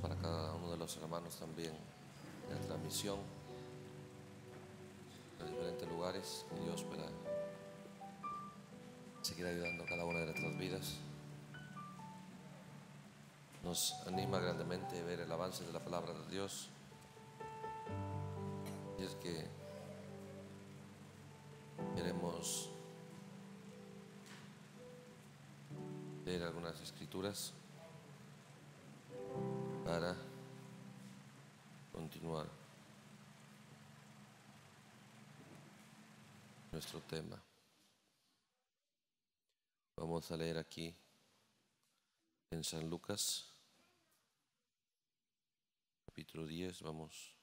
para cada uno de los hermanos también en la transmisión, en diferentes lugares. Que Dios pueda seguir ayudando a cada una de nuestras vidas. Nos anima grandemente ver el avance de la palabra de Dios. Y es que queremos ver algunas escrituras para continuar nuestro tema. Vamos a leer aquí en San Lucas, capítulo 10, vamos.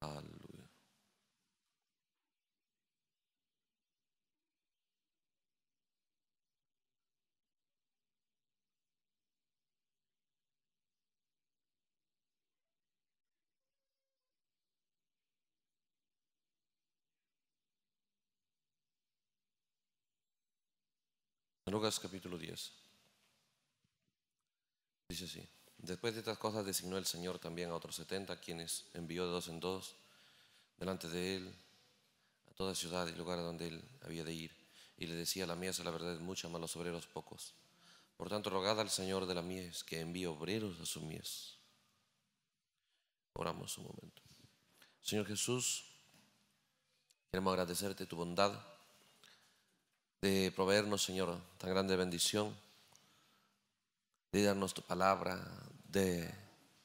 al Lucas capítulo 10. Dice así. Después de estas cosas designó el Señor también a otros setenta, quienes envió de dos en dos delante de él a toda ciudad y lugar donde él había de ir. Y le decía, la mies es la verdad mucha, más los obreros pocos. Por tanto, rogad al Señor de la mies que envíe obreros a su mies. Oramos un momento. Señor Jesús, queremos agradecerte tu bondad de proveernos, Señor, tan grande bendición, de darnos tu palabra, de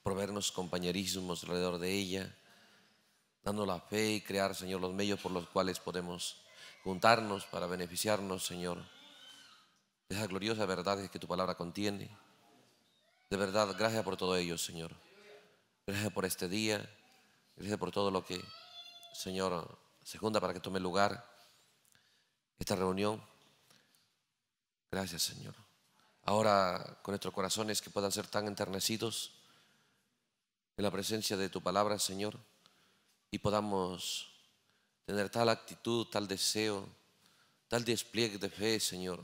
proveernos compañerismos alrededor de ella, dando la fe y crear, Señor, los medios por los cuales podemos juntarnos para beneficiarnos, Señor, de gloriosa verdad verdades que tu palabra contiene. De verdad, gracias por todo ello, Señor. Gracias por este día. Gracias por todo lo que, Señor, se junta para que tome lugar esta reunión. Gracias, Señor. Ahora, con nuestros corazones que puedan ser tan enternecidos en la presencia de tu palabra, Señor, y podamos tener tal actitud, tal deseo, tal despliegue de fe, Señor,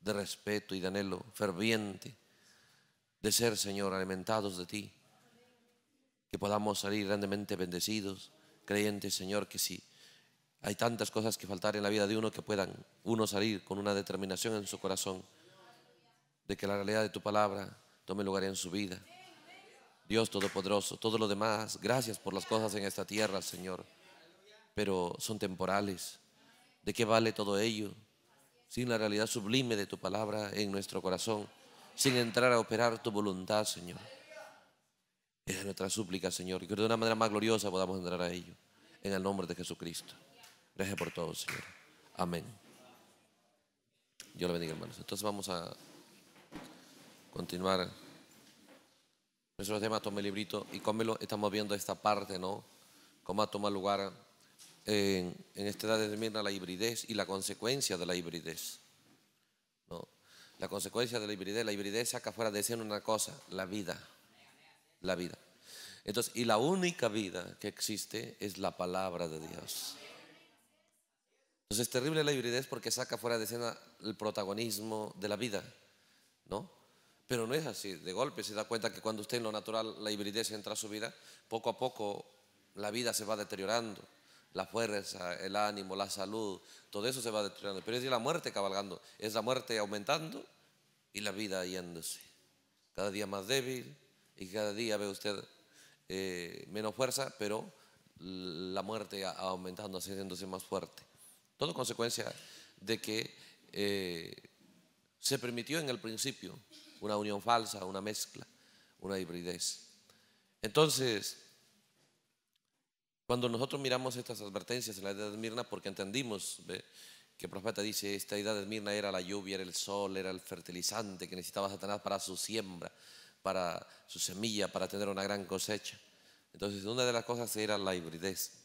de respeto y de anhelo ferviente de ser, Señor, alimentados de ti, que podamos salir grandemente bendecidos, creyentes, Señor, que si hay tantas cosas que faltar en la vida de uno que puedan uno salir con una determinación en su corazón de que la realidad de tu palabra tome lugar en su vida. Dios Todopoderoso, todo lo demás, gracias por las cosas en esta tierra, Señor, pero son temporales. ¿De qué vale todo ello? Sin la realidad sublime de tu palabra en nuestro corazón, sin entrar a operar tu voluntad, Señor. Esa es nuestra súplica, Señor, y que de una manera más gloriosa podamos entrar a ello, en el nombre de Jesucristo. Gracias por todo, Señor. Amén. Dios le bendiga, hermanos. Entonces vamos a continuar nuestro tema, tome el librito y cómelo. Estamos viendo esta parte, ¿no? Cómo tomado lugar en, esta edad de mierda la hibridez y la consecuencia de la hibridez. ¿no? La consecuencia de la hibridez, la hibridez saca fuera de una cosa, la vida. La vida. Entonces, y la única vida que existe es la palabra de Dios. Entonces, terrible la hibridez porque saca fuera de escena el protagonismo de la vida, ¿no? Pero no es así. De golpe se da cuenta que cuando usted en lo natural la hibridez entra a su vida, poco a poco la vida se va deteriorando. La fuerza, el ánimo, la salud, todo eso se va deteriorando. Pero es la muerte cabalgando, es la muerte aumentando y la vida yéndose. Cada día más débil y cada día ve usted eh, menos fuerza, pero la muerte aumentando, haciéndose más fuerte. Todo consecuencia de que eh, se permitió en el principio una unión falsa, una mezcla, una hibridez. Entonces, cuando nosotros miramos estas advertencias en la edad de Mirna, porque entendimos que el profeta dice, esta edad de Mirna era la lluvia, era el sol, era el fertilizante que necesitaba Satanás para su siembra, para su semilla, para tener una gran cosecha. Entonces, una de las cosas era la hibridez.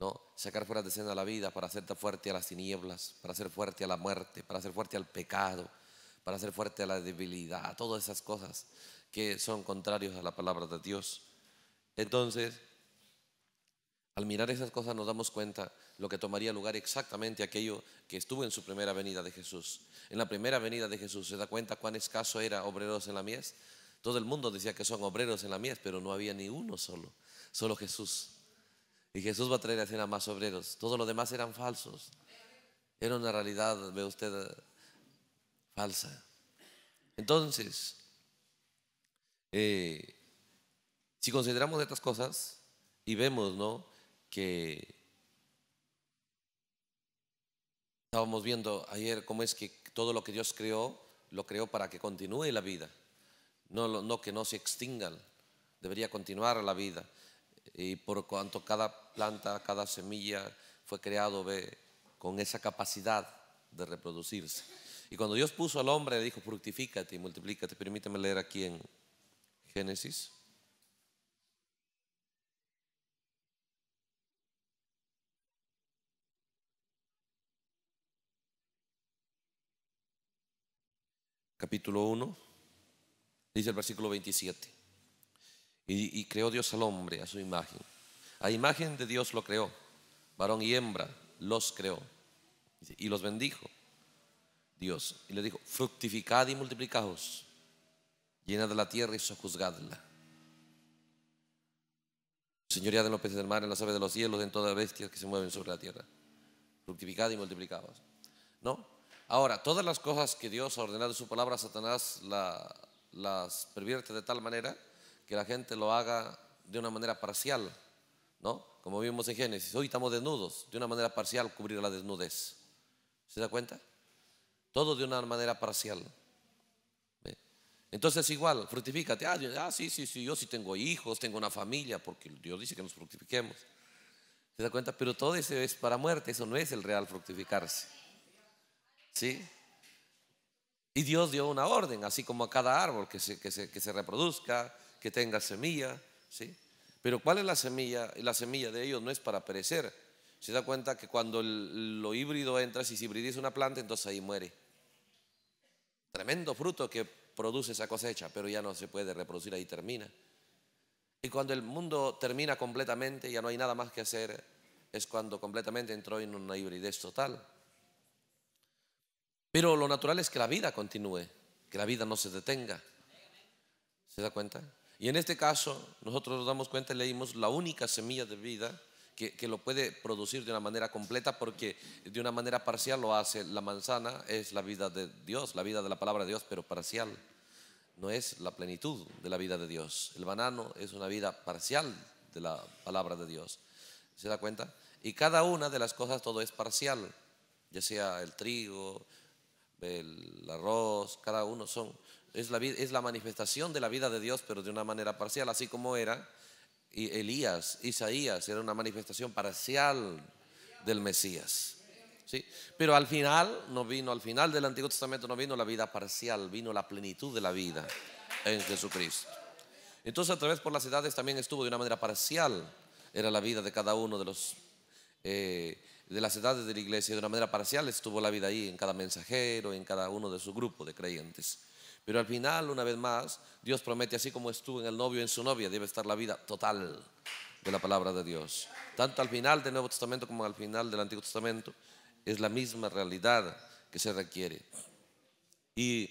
¿no? Sacar fuera de escena la vida para hacerte fuerte a las tinieblas, para hacer fuerte a la muerte, para hacer fuerte al pecado, para hacer fuerte a la debilidad, a todas esas cosas que son contrarios a la palabra de Dios. Entonces, al mirar esas cosas nos damos cuenta lo que tomaría lugar exactamente aquello que estuvo en su primera venida de Jesús. En la primera venida de Jesús se da cuenta cuán escaso era obreros en la mies. Todo el mundo decía que son obreros en la mies, pero no había ni uno solo, solo Jesús. Y Jesús va a traer a cena más obreros. Todos los demás eran falsos. Era una realidad, ve usted, falsa. Entonces, eh, si consideramos estas cosas y vemos, ¿no? Que estábamos viendo ayer cómo es que todo lo que Dios creó, lo creó para que continúe la vida, no, no que no se extinga. debería continuar la vida y por cuanto cada planta, cada semilla fue creado ¿ve? con esa capacidad de reproducirse. Y cuando Dios puso al hombre, le dijo, fructifícate y multiplícate. Permíteme leer aquí en Génesis. Capítulo 1, dice el versículo 27. Y, creó Dios al hombre a su imagen. A imagen de Dios lo creó. Varón y hembra los creó. Y los bendijo Dios. Y le dijo, fructificad y multiplicaos. Llenad la tierra y sojuzgadla. Señoría de los peces del mar, en las aves de los cielos, en todas las bestias que se mueven sobre la tierra. Fructificad y multiplicados. ¿No? Ahora, todas las cosas que Dios ha ordenado en su palabra, Satanás las pervierte de tal manera que la gente lo haga de una manera parcial, ¿no? Como vimos en Génesis, hoy estamos desnudos, de una manera parcial cubrir la desnudez. ¿Se da cuenta? Todo de una manera parcial. entonces Entonces igual, fructifícate. Ah, ah, sí, sí, sí, yo sí tengo hijos, tengo una familia, porque Dios dice que nos fructifiquemos. ¿Se da cuenta? Pero todo eso es para muerte, eso no es el real fructificarse. ¿Sí? Y Dios dio una orden, así como a cada árbol que se, que se, que se reproduzca, que tenga semilla, ¿sí? Pero ¿cuál es la semilla? Y La semilla de ellos no es para perecer. Se da cuenta que cuando lo híbrido entra, si se hibridiza una planta, entonces ahí muere. Tremendo fruto que produce esa cosecha, pero ya no se puede reproducir, ahí termina. Y cuando el mundo termina completamente, ya no hay nada más que hacer, es cuando completamente entró en una hibridez total. Pero lo natural es que la vida continúe, que la vida no se detenga. ¿Se da cuenta? Y en este caso, nosotros nos damos cuenta, y leímos la única semilla de vida que, que, lo puede producir de una manera completa, porque de una manera parcial lo hace la manzana, es la vida de Dios, la vida de la palabra de Dios, pero parcial. No es la plenitud de la vida de Dios. El banano es una vida parcial de la palabra de Dios. ¿Se da cuenta? Y cada una de las cosas todo es parcial, ya sea el trigo, el arroz, cada uno son, es la, es la manifestación de la vida de Dios, pero de una manera parcial, así como era y Elías, Isaías, era una manifestación parcial del Mesías. ¿sí? Pero al final, no vino, al final del Antiguo Testamento no vino la vida parcial, vino la plenitud de la vida en Jesucristo. Entonces, a través por las edades también estuvo de una manera parcial, era la vida de cada uno de los. Eh, de las edades de la iglesia, de una manera parcial estuvo la vida ahí, en cada mensajero, en cada uno de su grupo de creyentes. Pero al final, una vez más, Dios promete, así como estuvo en el novio, en su novia, debe estar la vida total de la palabra de Dios. Tanto al final del Nuevo Testamento como al final del Antiguo Testamento, es la misma realidad que se requiere. Y,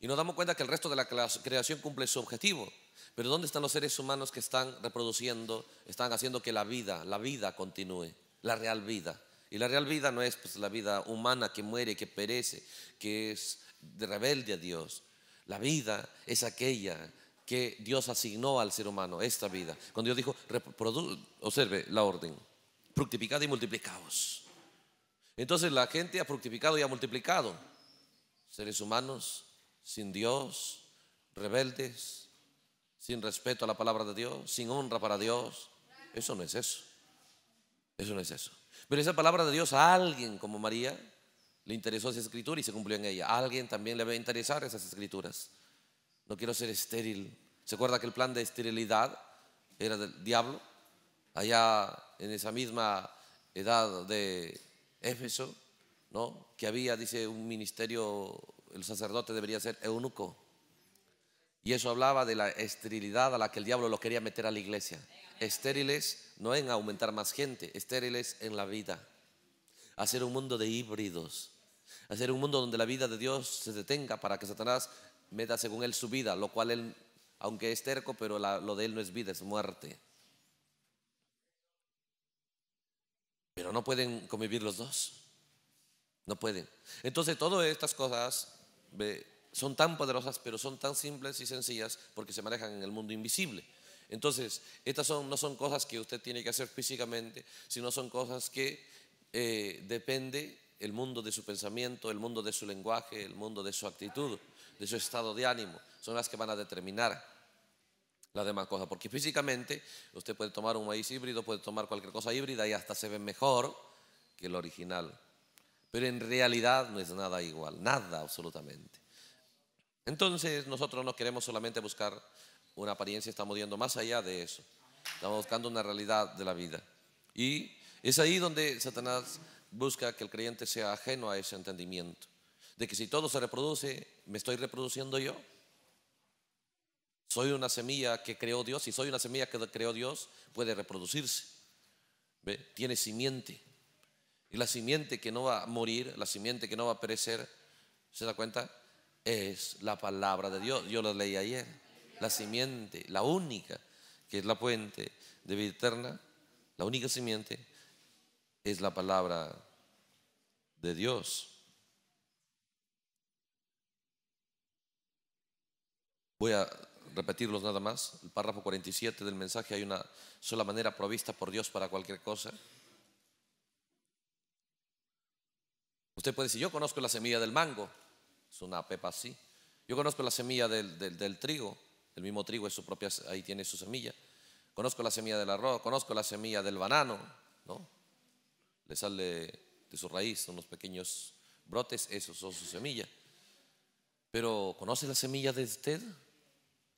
y nos damos cuenta que el resto de la creación cumple su objetivo. Pero ¿dónde están los seres humanos que están reproduciendo, están haciendo que la vida, la vida continúe, la real vida? Y la real vida no es pues, la vida humana que muere, que perece, que es de rebelde a Dios. La vida es aquella que Dios asignó al ser humano, esta vida. Cuando Dios dijo, observe la orden, fructificad y multiplicados. Entonces la gente ha fructificado y ha multiplicado. Seres humanos sin Dios, rebeldes, sin respeto a la palabra de Dios, sin honra para Dios. Eso no es eso. Eso no es eso. Pero esa palabra de Dios a alguien como María le interesó esa escritura y se cumplió en ella. A alguien también le va a interesar esas escrituras. No quiero ser estéril. ¿Se acuerda que el plan de esterilidad era del diablo? Allá en esa misma edad de Éfeso, ¿no? Que había, dice, un ministerio, el sacerdote debería ser eunuco. Y eso hablaba de la esterilidad a la que el diablo lo quería meter a la iglesia. Estériles no en aumentar más gente, estériles en la vida. Hacer un mundo de híbridos hacer un mundo donde la vida de Dios se detenga para que Satanás meta según él su vida, lo cual él, aunque es terco, pero lo de él no es vida, es muerte. Pero no pueden convivir los dos. No pueden. Entonces todas estas cosas son tan poderosas, pero son tan simples y sencillas porque se manejan en el mundo invisible. Entonces, estas no son cosas que usted tiene que hacer físicamente, sino son cosas que eh, depende el mundo de su pensamiento, el mundo de su lenguaje, el mundo de su actitud, de su estado de ánimo, son las que van a determinar las demás cosas. Porque físicamente usted puede tomar un maíz híbrido, puede tomar cualquier cosa híbrida y hasta se ve mejor que el original. Pero en realidad no es nada igual, nada absolutamente. Entonces nosotros no queremos solamente buscar una apariencia, estamos yendo más allá de eso. Estamos buscando una realidad de la vida. Y es ahí donde Satanás busca que el creyente sea ajeno a ese entendimiento, de que si todo se reproduce, me estoy reproduciendo yo. Soy una semilla que creó Dios y soy una semilla que creó Dios, puede reproducirse. ¿Ve? Tiene simiente. Y la simiente que no va a morir, la simiente que no va a perecer, ¿se da cuenta? Es la palabra de Dios. Yo la leí ayer. La simiente, la única, que es la puente de vida eterna, la única simiente es la palabra de Dios. Voy a repetirlos nada más. El párrafo 47 del mensaje, hay una sola manera provista por Dios para cualquier cosa. Usted puede decir, yo conozco la semilla del mango, es una pepa así. Yo conozco la semilla del, trigo, el mismo trigo es su propia, ahí tiene su semilla. Conozco la semilla del arroz, conozco la semilla del banano, ¿no? le sale de su raíz son los pequeños brotes, esos son su semilla. Pero ¿conoce la semilla de usted?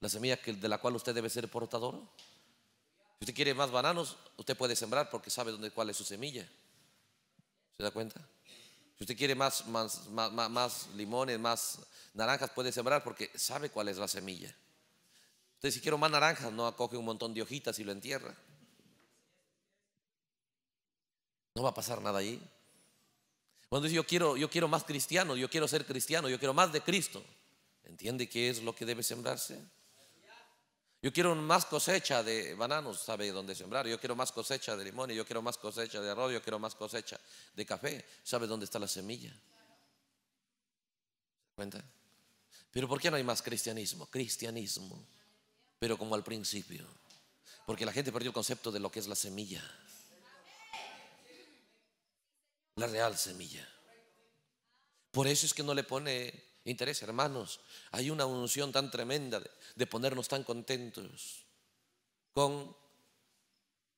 La semilla de la cual usted debe ser portador. Si usted quiere más bananos, usted puede sembrar porque sabe dónde, cuál es su semilla. ¿Se da cuenta? Si usted quiere más, más limones, más naranjas, puede sembrar porque sabe cuál es la semilla. Usted si quiere más naranjas, no acoge un montón de hojitas y lo entierra. No va a pasar nada ahí. Cuando dice yo quiero, yo quiero más cristiano, yo quiero ser cristiano, yo quiero más de Cristo. ¿Entiende qué es lo que debe sembrarse? Yo quiero más cosecha de bananos, sabe dónde sembrar. Yo quiero más cosecha de limones, yo quiero más cosecha de arroz, yo quiero más cosecha de café. ¿Sabe dónde está la semilla? ¿Cuenta? Pero ¿por qué no hay más cristianismo? Cristianismo, pero como al principio. Porque la gente perdió el concepto de lo que es la semilla la real semilla. Por eso es que no le pone interés, hermanos. Hay una unción tan tremenda de, ponernos tan contentos con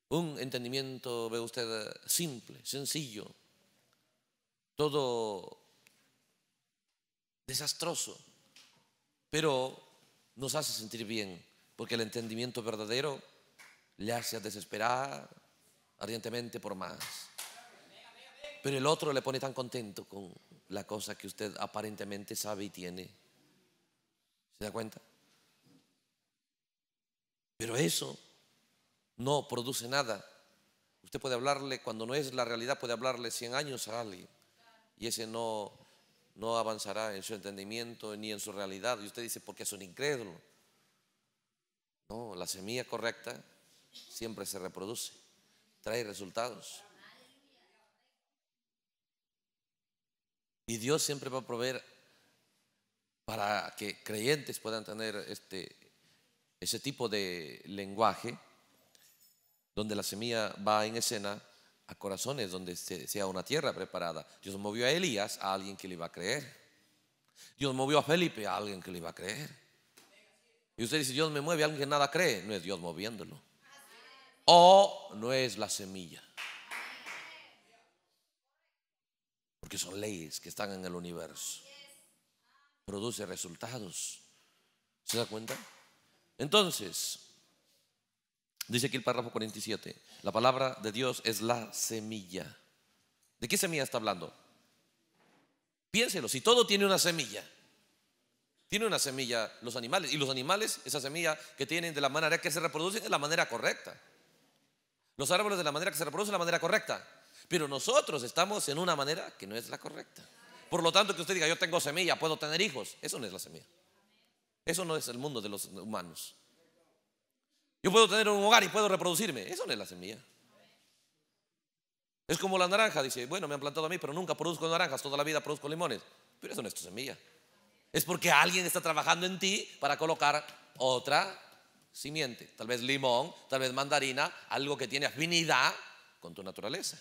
un entendimiento, ve usted, simple, sencillo, todo desastroso, pero nos hace sentir bien, porque el entendimiento verdadero le hace desesperar ardientemente por más. Pero el otro le pone tan contento con la cosa que usted aparentemente sabe y tiene. ¿Se da cuenta? Pero eso no produce nada. Usted puede hablarle, cuando no es la realidad, puede hablarle 100 años a alguien. Y ese no, no avanzará en su entendimiento ni en su realidad. Y usted dice, porque es un incrédulo. No, la semilla correcta siempre se reproduce, trae resultados. Y Dios siempre va a proveer para que creyentes puedan tener este, ese tipo de lenguaje donde la semilla va en escena a corazones donde sea una tierra preparada. Dios movió a Elías a alguien que le iba a creer. Dios movió a Felipe a alguien que le iba a creer. Y usted dice, Dios me mueve a alguien que nada cree. No es Dios moviéndolo. O no es la semilla. porque son leyes que están en el universo. Produce resultados. ¿Se da cuenta? Entonces, dice aquí el párrafo 47, la palabra de Dios es la semilla. ¿De qué semilla está hablando? Piénselo, si todo tiene una semilla, tiene una semilla los animales, y los animales, esa semilla que tienen de la manera que se reproducen es la manera correcta. Los árboles de la manera que se reproducen es la manera correcta. Pero nosotros estamos en una manera que no es la correcta. Por lo tanto, que usted diga, yo tengo semilla, puedo tener hijos, eso no es la semilla. Eso no es el mundo de los humanos. Yo puedo tener un hogar y puedo reproducirme, eso no es la semilla. Es como la naranja, dice, bueno, me han plantado a mí, pero nunca produzco naranjas, toda la vida produzco limones. Pero eso no es tu semilla. Es porque alguien está trabajando en ti para colocar otra simiente. Tal vez limón, tal vez mandarina, algo que tiene afinidad con tu naturaleza.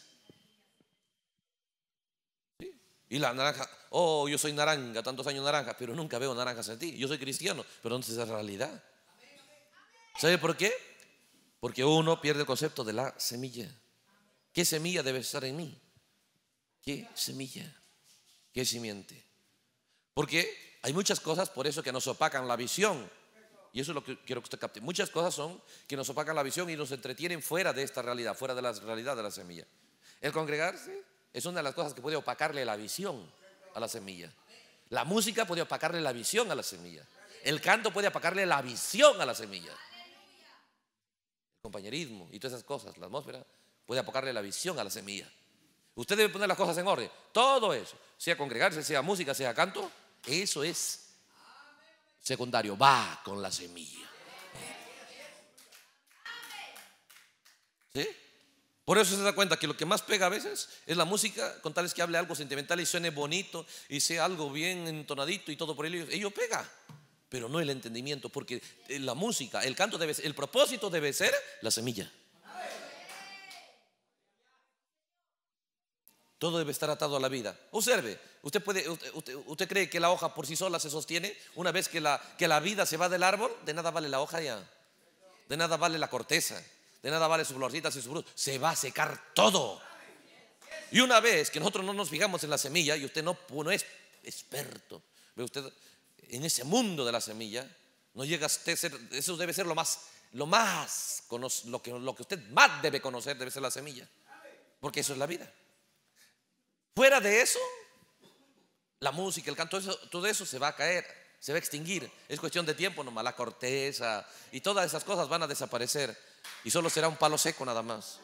Y la naranja, oh, yo soy naranja, tantos años naranja, pero nunca veo naranjas en ti. Yo soy cristiano, pero entonces es realidad. ¿Sabe por qué? Porque uno pierde el concepto de la semilla. ¿Qué semilla debe estar en mí? ¿Qué semilla? ¿Qué simiente? Porque hay muchas cosas por eso que nos opacan la visión. Y eso es lo que quiero que usted capte. Muchas cosas son que nos opacan la visión y nos entretienen fuera de esta realidad, fuera de la realidad de la semilla. El congregarse, es una de las cosas que puede opacarle la visión a la semilla. La música puede opacarle la visión a la semilla. El canto puede opacarle la visión a la semilla. El compañerismo y todas esas cosas, la atmósfera, puede opacarle la visión a la semilla. Usted debe poner las cosas en orden. Todo eso, sea congregarse, sea música, sea canto, eso es secundario. Va con la semilla. ¿Sí? Por eso se da cuenta que lo que más pega a veces es la música, con tales que hable algo sentimental y suene bonito y sea algo bien entonadito y todo por ello. Ello pega, pero no el entendimiento, porque eh, la música, el canto debe el propósito debe ser la semilla. Todo debe estar atado a la vida. Observe, usted, puede, usted, cree que la hoja por sí sola se sostiene. Una vez que la, que la vida se va del árbol, de nada vale la hoja ya. De nada vale la corteza de nada vale sus florcitas y sus frutos. Se va a secar todo. Y una vez que nosotros no nos fijamos en la semilla, y usted no, es experto, ve usted en ese mundo de la semilla, no llega a ser, eso debe ser lo más, lo más, lo que, lo que usted más debe conocer debe ser la semilla. Porque eso es la vida. Fuera de eso, la música, el canto, todo eso se va a caer, se va a extinguir. Es cuestión de tiempo nomás, la corteza y todas esas cosas van a desaparecer. Y solo será un palo seco nada más.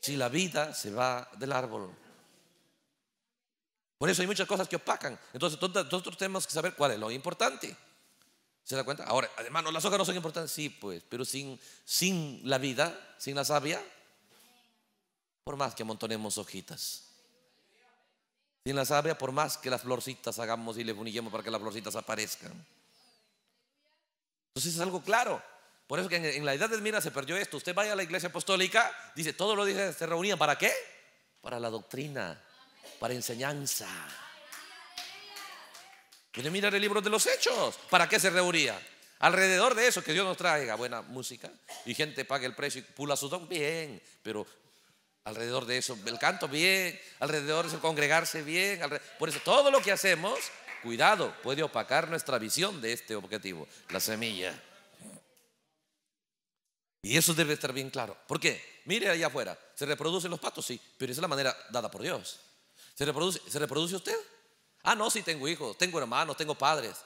Si la vida se va del árbol. Por eso hay muchas cosas que opacan. Entonces nosotros tenemos que saber cuál es lo importante. ¿Se da cuenta? Ahora, además las hojas no son importantes. Sí, pues, pero sin, sin la vida, sin la savia, por más que amontonemos hojitas. Sin la savia, por más que las florcitas hagamos y le unillemos para que las florcitas aparezcan. Entonces es algo claro. Por eso que en, la edad de Mira se perdió esto. Usted vaya a la iglesia apostólica, dice, todo lo días se reunían. ¿Para qué? Para la doctrina, para enseñanza. Quiere mira el libro de los hechos. ¿Para qué se reunía? Alrededor de eso, que Dios nos traiga buena música y gente pague el precio y pula su don, bien, pero alrededor de eso, el canto, bien, alrededor de eso, congregarse, bien. Por eso, todo lo que hacemos, cuidado, puede opacar nuestra visión de este objetivo, la semilla. Y eso debe estar bien claro. ¿Por qué? Mire allá afuera, ¿se reproducen los patos? Sí, pero esa es la manera dada por Dios. ¿Se reproduce, ¿se reproduce usted? Ah, no, sí, tengo hijos, tengo hermanos, tengo padres.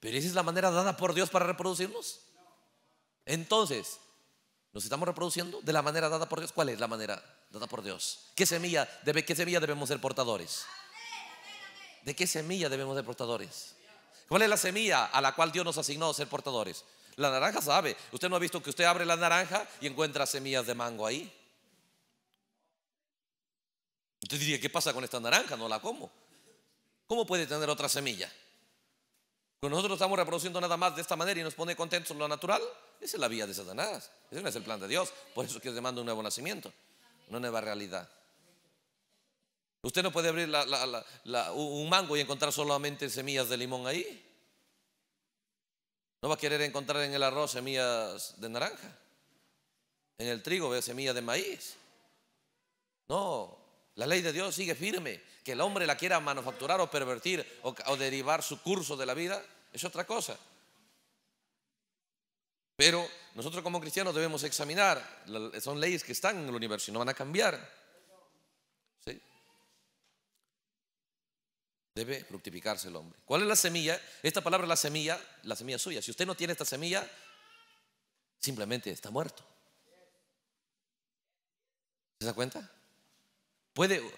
Pero esa es la manera dada por Dios para reproducirnos. Entonces, ¿nos estamos reproduciendo de la manera dada por Dios? ¿Cuál es la manera dada por Dios? ¿Qué semilla, debe, qué semilla debemos ser portadores? ¿De qué semilla debemos ser portadores? ¿Cuál es la semilla a la cual Dios nos asignó ser portadores? La naranja sabe. Usted no ha visto que usted abre la naranja y encuentra semillas de mango ahí. Usted diría, ¿qué pasa con esta naranja? No la como. ¿Cómo puede tener otra semilla? Cuando nosotros estamos reproduciendo nada más de esta manera y nos pone contentos lo natural, esa es la vía de Satanás. Ese no es el plan de Dios. Por eso es que demanda un nuevo nacimiento, una nueva realidad. Usted no puede abrir un mango y encontrar solamente semillas de limón ahí. No va a querer encontrar en el arroz semillas de naranja. En el trigo semillas de maíz. No, la ley de Dios sigue firme. Que el hombre la quiera manufacturar o pervertir o, o derivar su curso de la vida es otra cosa. Pero nosotros como cristianos debemos examinar. Son leyes que están en el universo y no van a cambiar. ¿Sí? Debe fructificarse el hombre. ¿Cuál es la semilla? Esta palabra es la semilla, la semilla suya. Si usted no tiene esta semilla, simplemente está muerto. ¿Se da cuenta? Puede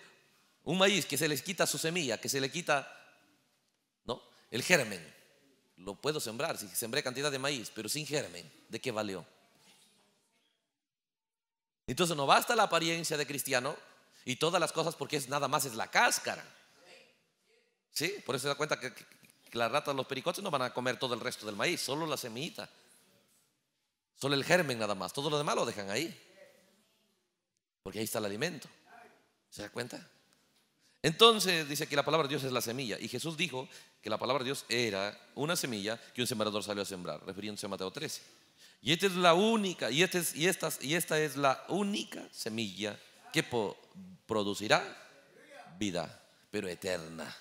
un maíz que se les quita su semilla, que se le quita, ¿no? El germen. Lo puedo sembrar, si sembré cantidad de maíz, pero sin germen, ¿de qué valió? Entonces no basta la apariencia de cristiano y todas las cosas porque es nada más es la cáscara. Sí, por eso se da cuenta que, las ratas, los pericotes no van a comer todo el resto del maíz, solo la semillita. Solo el germen nada más. Todo lo demás lo dejan ahí. Porque ahí está el alimento. ¿Se da cuenta? Entonces dice que la palabra de Dios es la semilla. Y Jesús dijo que la palabra de Dios era una semilla que un sembrador salió a sembrar, refiriéndose a Mateo 13. Y esta es la única, y, este y, y esta es la única semilla que producirá vida, pero eterna.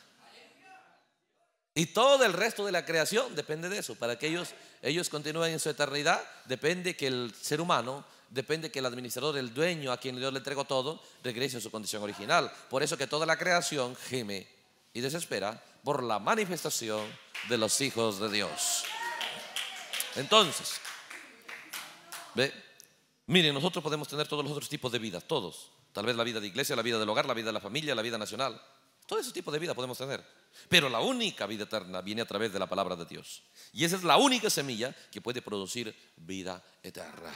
Y todo el resto de la creación depende de eso. Para que ellos, ellos continúen en su eternidad, depende que el ser humano, depende que el administrador, el dueño a quien Dios le entregó todo, regrese a su condición original. Por eso que toda la creación gime y desespera por la manifestación de los hijos de Dios. Entonces, ¿ve? miren, nosotros podemos tener todos los otros tipos de vida, todos. Tal vez la vida de iglesia, la vida del hogar, la vida de la familia, la vida nacional. Todo ese tipo de vida podemos tener. Pero la única vida eterna viene a través de la palabra de Dios. Y esa es la única semilla que puede producir vida eterna.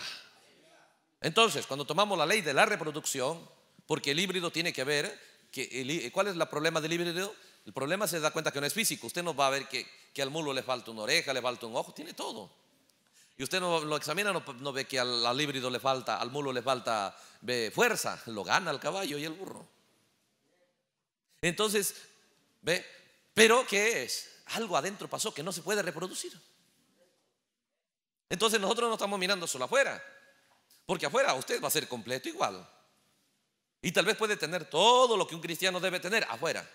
Entonces, cuando tomamos la ley de la reproducción, porque el híbrido tiene que ver, que ¿cuál es el problema del híbrido? El problema se da cuenta que no es físico. Usted no va a ver que, al mulo le falta una oreja, le falta un ojo, tiene todo. Y usted no lo examina, no, ve que al, híbrido le falta, al mulo le falta fuerza, lo gana el caballo y el burro. Entonces, ¿ve? Pero ¿qué es? Algo adentro pasó que no se puede reproducir. Entonces nosotros no estamos mirando solo afuera, porque afuera usted va a ser completo igual. Y tal vez puede tener todo lo que un cristiano debe tener afuera.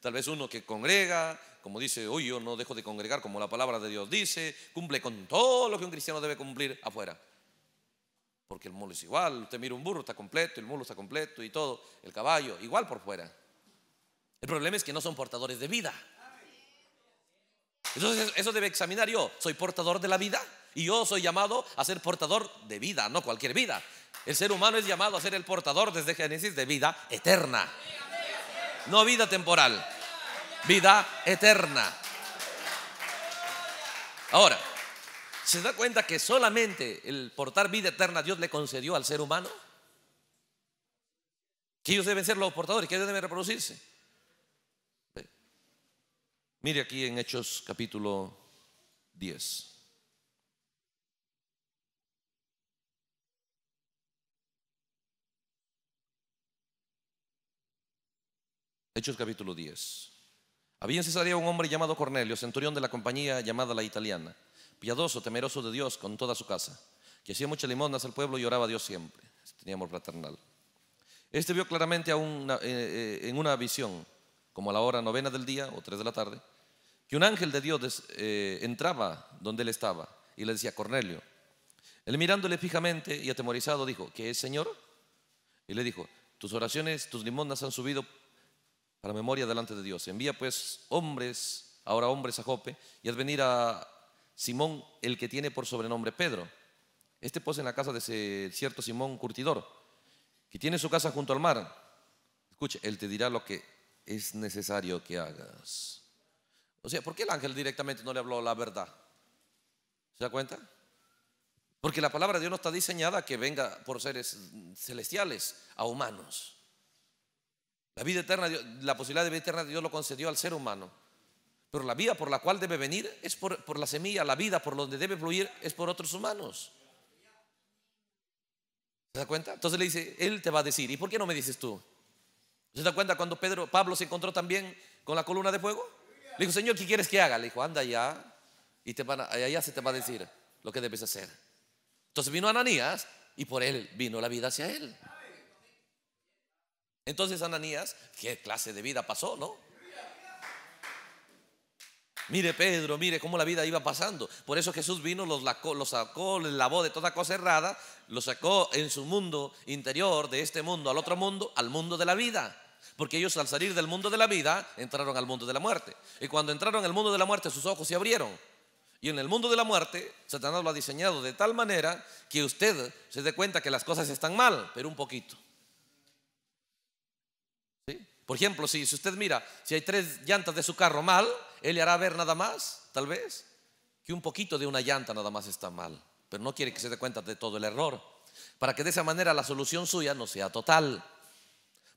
Tal vez uno que congrega, como dice, hoy yo no dejo de congregar como la palabra de Dios dice, cumple con todo lo que un cristiano debe cumplir afuera. Porque el mulo es igual, usted mira un burro, está completo, el mulo está completo y todo, el caballo, igual por fuera. El problema es que no son portadores de vida. Entonces eso debe examinar yo. Soy portador de la vida y yo soy llamado a ser portador de vida, no cualquier vida. El ser humano es llamado a ser el portador desde Génesis de vida eterna. No vida temporal, vida eterna. Ahora, ¿se da cuenta que solamente el portar vida eterna Dios le concedió al ser humano? Que ellos deben ser los portadores, que ellos deben reproducirse. Mire aquí en Hechos capítulo 10. Hechos capítulo 10. Había en Cesarea un hombre llamado Cornelio, centurión de la compañía llamada la italiana, piadoso, temeroso de Dios con toda su casa, que hacía muchas limosnas al pueblo y oraba a Dios siempre. Tenía amor fraternal. Este vio claramente eh, eh, en una visión, como a la hora novena del día o tres de la tarde, y un ángel de Dios eh, entraba donde él estaba y le decía, Cornelio, él mirándole fijamente y atemorizado dijo, ¿qué es Señor? Y le dijo, tus oraciones, tus limonas han subido para memoria delante de Dios. Envía pues hombres, ahora hombres a Jope, y haz venir a Simón, el que tiene por sobrenombre Pedro. Este pose pues, en la casa de ese cierto Simón Curtidor, que tiene su casa junto al mar. Escuche, él te dirá lo que es necesario que hagas. O sea, ¿por qué el ángel directamente no le habló la verdad? ¿Se da cuenta? Porque la palabra de Dios no está diseñada que venga por seres celestiales a humanos. La vida eterna, la posibilidad de vida eterna Dios lo concedió al ser humano. Pero la vida por la cual debe venir es por, por la semilla, la vida por donde debe fluir es por otros humanos. ¿Se da cuenta? Entonces le dice, él te va a decir, ¿y por qué no me dices tú? ¿Se da cuenta cuando Pedro, Pablo se encontró también con la columna de fuego? Le dijo, Señor, ¿qué quieres que haga? Le dijo, anda allá y te van a, allá se te va a decir lo que debes hacer. Entonces vino Ananías y por él vino la vida hacia él. Entonces Ananías, ¿qué clase de vida pasó, no? Mire Pedro, mire cómo la vida iba pasando. Por eso Jesús vino, los, los sacó, les lavó de toda cosa errada, los sacó en su mundo interior, de este mundo al otro mundo, al mundo de la vida. Porque ellos al salir del mundo de la vida entraron al mundo de la muerte. Y cuando entraron al mundo de la muerte sus ojos se abrieron. Y en el mundo de la muerte, Satanás lo ha diseñado de tal manera que usted se dé cuenta que las cosas están mal, pero un poquito. Por ejemplo, si, si usted mira, si hay tres llantas de su carro mal, él le hará ver nada más, tal vez, que un poquito de una llanta nada más está mal, pero no quiere que se dé cuenta de todo el error, para que de esa manera la solución suya no sea total.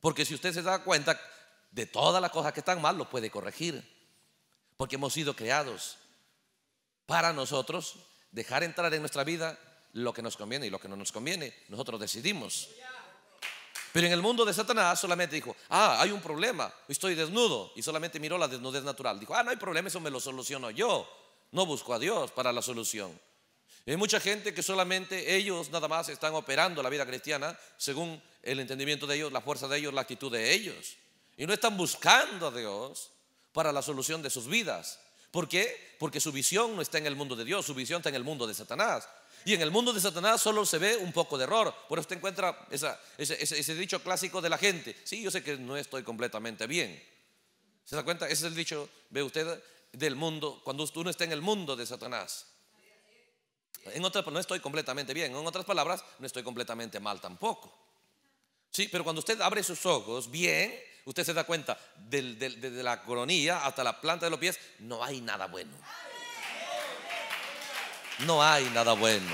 Porque si usted se da cuenta de todas las cosas que están mal, lo puede corregir. Porque hemos sido creados para nosotros dejar entrar en nuestra vida lo que nos conviene y lo que no nos conviene. Nosotros decidimos. Pero en el mundo de Satanás solamente dijo, ah, hay un problema, estoy desnudo. Y solamente miró la desnudez natural. Dijo, ah, no hay problema, eso me lo soluciono yo. No busco a Dios para la solución. Hay mucha gente que solamente ellos nada más están operando la vida cristiana según el entendimiento de ellos, la fuerza de ellos, la actitud de ellos. Y no están buscando a Dios para la solución de sus vidas. ¿Por qué? Porque su visión no está en el mundo de Dios, su visión está en el mundo de Satanás. Y en el mundo de Satanás solo se ve un poco de error. Por eso te encuentra ese, dicho clásico de la gente. Sí, yo sé que no estoy completamente bien. ¿Se da cuenta? Ese es el dicho, ve usted, del mundo, cuando uno está en el mundo de Satanás. En otras no estoy completamente bien. En otras palabras, no estoy completamente mal tampoco. Sí, pero cuando usted abre sus ojos bien, usted se da cuenta, desde de, la coronilla hasta la planta de los pies, no hay nada bueno. No hay nada bueno.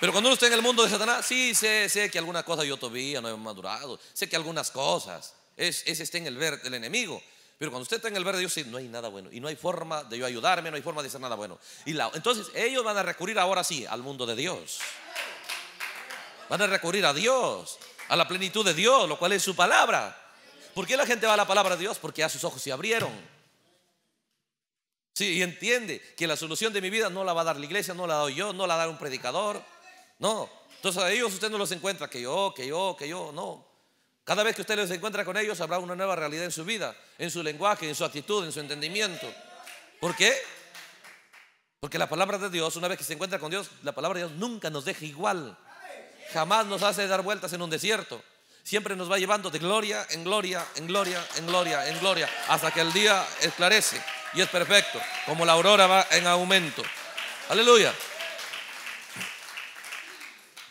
Pero cuando uno está en el mundo de Satanás, sí, sé, sé que alguna cosa yo todavía no he madurado, sé que algunas cosas, es, ese está en el verde del enemigo. Pero cuando usted está en el verde, Dios sí, no hay nada bueno. Y no hay forma de yo ayudarme, no hay forma de hacer nada bueno. Y la, entonces ellos van a recurrir ahora sí al mundo de Dios. Van a recurrir a Dios, a la plenitud de Dios, lo cual es su palabra. ¿Por qué la gente va a la palabra de Dios? Porque ya sus ojos se abrieron. Sí, y entiende que la solución de mi vida no la va a dar la iglesia, no la doy yo, no la da un predicador. No. Entonces a ellos usted no los encuentra que yo, que yo, que yo, no. Cada vez que usted los encuentra con ellos habrá una nueva realidad en su vida, en su lenguaje, en su actitud, en su entendimiento. ¿Por qué? Porque la palabra de Dios, una vez que se encuentra con Dios, la palabra de Dios nunca nos deja igual jamás nos hace dar vueltas en un desierto. Siempre nos va llevando de gloria en gloria, en gloria, en gloria, en gloria, hasta que el día esclarece y es perfecto, como la aurora va en aumento. Aleluya.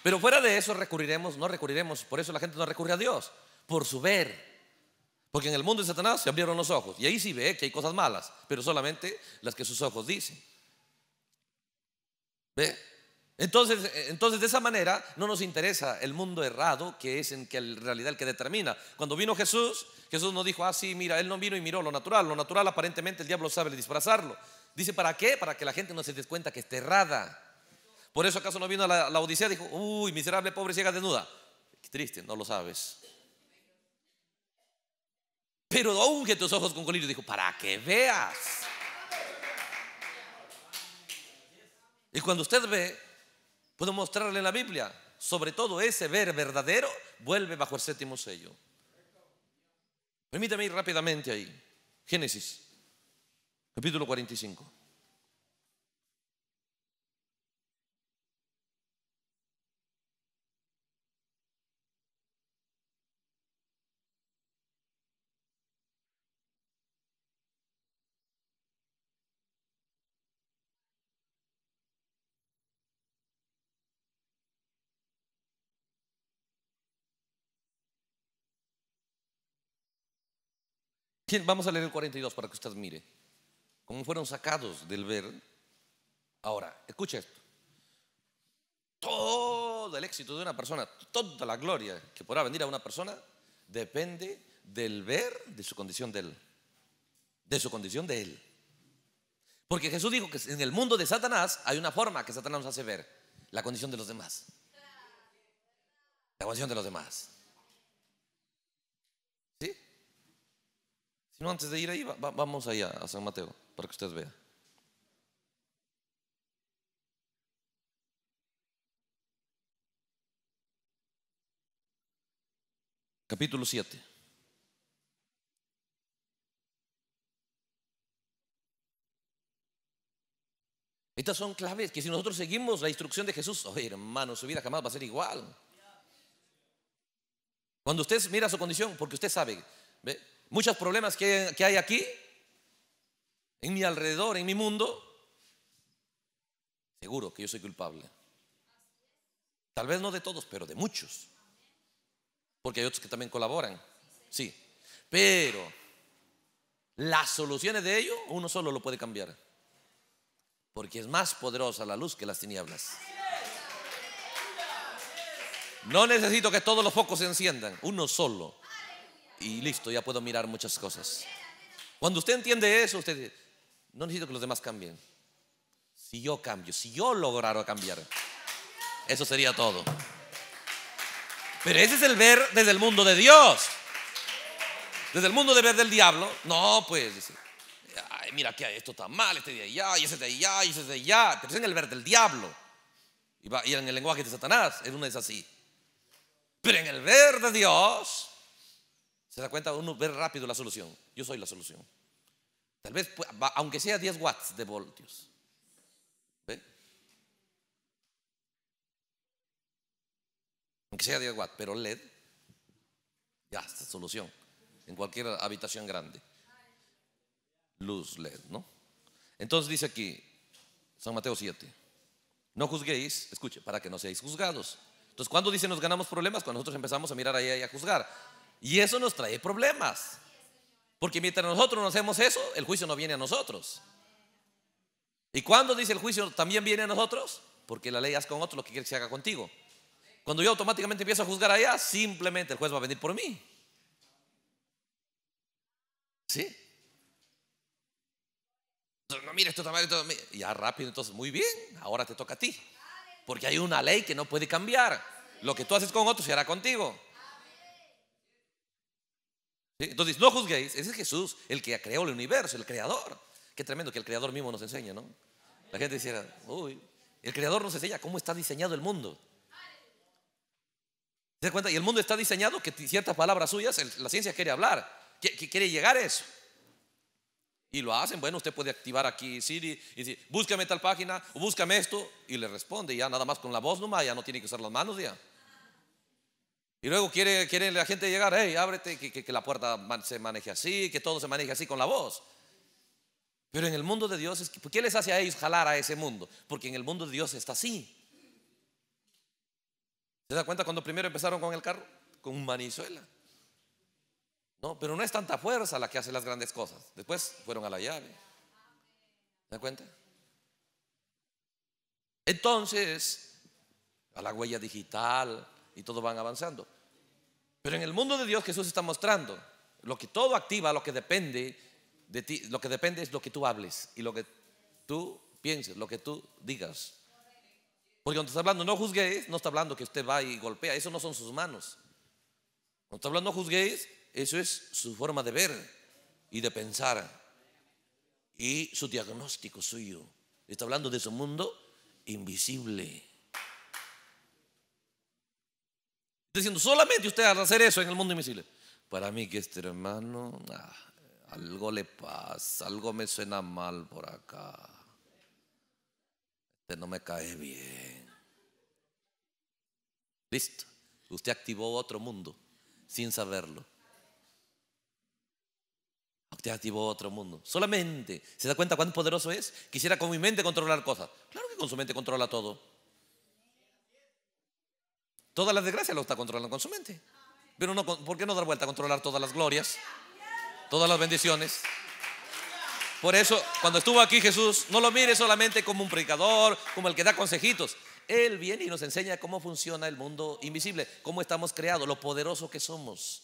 Pero fuera de eso recurriremos, no recurriremos, por eso la gente no recurre a Dios, por su ver. Porque en el mundo de Satanás se abrieron los ojos y ahí sí ve que hay cosas malas, pero solamente las que sus ojos dicen. ¿Ve? Entonces, eh, entonces, de esa manera no nos interesa el mundo errado que es en que realidad el que determina. Cuando vino Jesús, Jesús no dijo, ah, sí, mira, él no vino y miró lo natural. Lo natural aparentemente el diablo sabe disfrazarlo. Dice, ¿para qué? Para que la gente no se dé cuenta que está errada. Por eso acaso no vino a la, la Odisea, dijo, uy, miserable, pobre, ciega, desnuda. triste, no lo sabes. Pero unge tus ojos con colirio, dijo, para que veas. Y cuando usted ve, Puedo mostrarle la Biblia, sobre todo ese ver verdadero vuelve bajo el séptimo sello. Permítame ir rápidamente ahí. Génesis, capítulo 45. Vamos a leer el 42 para que usted mire. Cómo fueron sacados del ver. Ahora, escucha esto. Todo el éxito de una persona, toda la gloria que podrá venir a una persona, depende del ver de su condición de él. De su condición de él. Porque Jesús dijo que en el mundo de Satanás hay una forma que Satanás nos hace ver, la condición de los demás. La condición de los demás. No, antes de ir ahí, vamos allá a San Mateo para que usted vea. Capítulo 7. Estas son claves que si nosotros seguimos la instrucción de Jesús, oye hermano, su vida jamás va a ser igual. Cuando usted mira su condición, porque usted sabe, ¿ve? muchos problemas que hay, aquí, en mi alrededor, en mi mundo, seguro que yo soy culpable. Tal vez no de todos, pero de muchos. Porque hay otros que también colaboran. Sí. Pero las soluciones de ello uno solo lo puede cambiar. Porque es más poderosa la luz que las tinieblas. No necesito que todos los focos se enciendan, uno solo y listo, ya puedo mirar muchas cosas. Cuando usted entiende eso, usted dice, no necesito que los demás cambien. Si yo cambio, si yo lograra cambiar, eso sería todo. Pero ese es el ver desde el mundo de Dios. Desde el mundo de ver del diablo, no, pues mira que esto está mal, este de allá, y ese de allá, y ese de allá. Pero es en el ver del diablo. Y, en el lenguaje de Satanás, es una es así. Pero en el ver de Dios, se da cuenta, uno ve rápido la solución. Yo soy la solución. Tal vez, aunque sea 10 watts de voltios. Aunque sea 10 watts, pero LED, ya está solución. En cualquier habitación grande. Luz LED, ¿no? Entonces dice aquí, San Mateo 7. No juzguéis, escuche, para que no seáis juzgados. Entonces, cuando dice nos ganamos problemas? Cuando nosotros empezamos a mirar ahí a juzgar. Y eso nos trae problemas. Porque mientras nosotros no hacemos eso, el juicio no viene a nosotros. ¿Y cuando dice el juicio también viene a nosotros? Porque la ley hace con otro lo que quiere que se haga contigo. Cuando yo automáticamente empiezo a juzgar allá, simplemente el juez va a venir por mí. ¿Sí? No, mira, esto está mal. ya rápido, entonces, muy bien, ahora te toca a ti. Porque hay una ley que no puede cambiar. Lo que tú haces con otros se hará contigo. Entonces, no juzguéis, ese es Jesús, el que creó el universo, el creador. Qué tremendo que el creador mismo nos enseña, ¿no? La gente dice, uy, el creador nos enseña cómo está diseñado el mundo. ¿Se cuenta? Y el mundo está diseñado que ciertas palabras suyas, la ciencia quiere hablar, que quiere llegar a eso. Y lo hacen, bueno, usted puede activar aquí Siri y decir, búscame tal página, o búscame esto, y le responde, ya nada más con la voz nomás, ya no tiene que usar las manos, ya. Y luego quiere, quiere la gente llegar, hey, ábrete, que, que, la puerta se maneje así, que todo se maneje así con la voz. Pero en el mundo de Dios, ¿qué les hace a ellos jalar a ese mundo? Porque en el mundo de Dios está así. ¿Se da cuenta cuando primero empezaron con el carro? Con un manizuela. No, pero no es tanta fuerza la que hace las grandes cosas. Después fueron a la llave. ¿Se da cuenta? Entonces, a la huella digital, y todos van avanzando. Pero en el mundo de Dios Jesús está mostrando lo que todo activa, lo que depende de ti, lo que depende es lo que tú hables y lo que tú pienses, lo que tú digas. Porque cuando está hablando no juzguéis, no está hablando que usted va y golpea, eso no son sus manos. Cuando está hablando no juzguéis, eso es su forma de ver y de pensar y su diagnóstico suyo. Está hablando de su mundo invisible. Diciendo, solamente usted a hacer eso en el mundo invisible. Para mí que este hermano, ah, algo le pasa, algo me suena mal por acá. usted no me cae bien. Listo. Usted activó otro mundo sin saberlo. Usted activó otro mundo. Solamente. ¿Se da cuenta cuán poderoso es? Quisiera con mi mente controlar cosas. Claro que con su mente controla todo. Todas las desgracias lo está controlando con su mente. Pero no, ¿por qué no dar vuelta a controlar todas las glorias? Todas las bendiciones. Por eso, cuando estuvo aquí Jesús, no lo mire solamente como un predicador, como el que da consejitos. Él viene y nos enseña cómo funciona el mundo invisible, cómo estamos creados, lo poderoso que somos.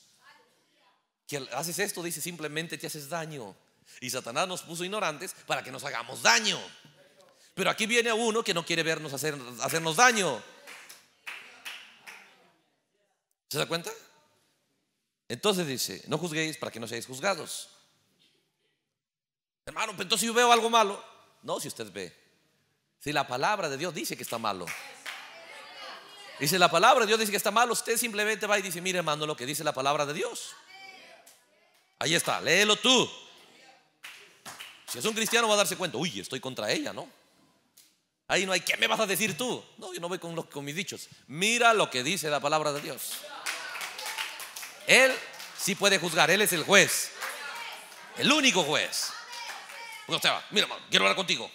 Que haces esto, dice, simplemente te haces daño. Y Satanás nos puso ignorantes para que nos hagamos daño. Pero aquí viene uno que no quiere vernos hacer, hacernos daño. ¿Se da cuenta? Entonces dice, no juzguéis para que no seáis juzgados. Hermano, pero pues, entonces yo veo algo malo. No, si usted ve. Si la palabra de Dios dice que está malo. Dice la palabra de Dios dice que está malo, usted simplemente va y dice, mire hermano, lo que dice la palabra de Dios. Ahí está, léelo tú. Si es un cristiano va a darse cuenta, uy, estoy contra ella, ¿no? Ahí no hay, ¿qué me vas a decir tú? No, yo no voy con, los, con mis dichos. Mira lo que dice la palabra de Dios. Él sí puede juzgar, Él es el juez. El único juez. mira, quiero hablar contigo.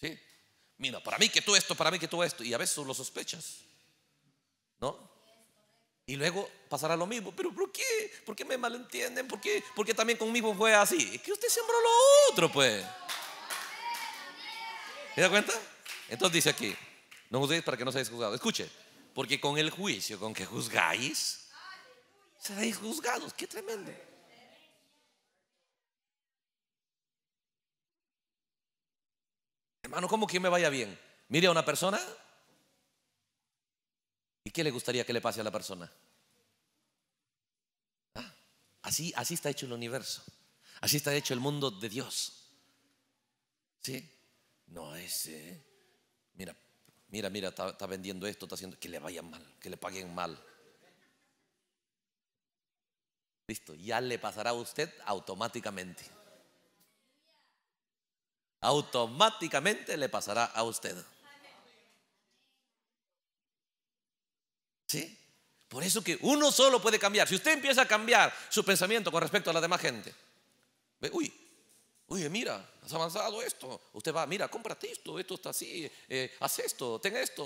¿Sí? Mira, para mí que tú esto, para mí que tú esto. Y a veces lo sospechas. ¿No? Y luego pasará lo mismo. ¿Pero por qué? ¿Por qué me malentienden? ¿Por qué, ¿Por también conmigo fue así? Es que usted sembró lo otro, pues. ¿Te da cuenta? Entonces dice aquí, no juzguéis para que no seáis juzgados. Escuche, porque con el juicio con que juzgáis, seréis juzgados. Qué tremendo. Hermano, ¿cómo que me vaya bien? Mire a una persona. ¿Y qué le gustaría que le pase a la persona? Ah, así, así está hecho el universo. Así está hecho el mundo de Dios. ¿Sí? No, ese, ¿eh? mira, mira, mira, está, vendiendo esto, está haciendo que le vayan mal, que le paguen mal. Listo, ya le pasará a usted automáticamente. Automáticamente le pasará a usted. ¿Sí? Por eso que uno solo puede cambiar. Si usted empieza a cambiar su pensamiento con respecto a la demás gente, uy, Oye, mira, has avanzado esto. Usted va, mira, cómprate esto, esto está así, eh, haz esto, ten esto.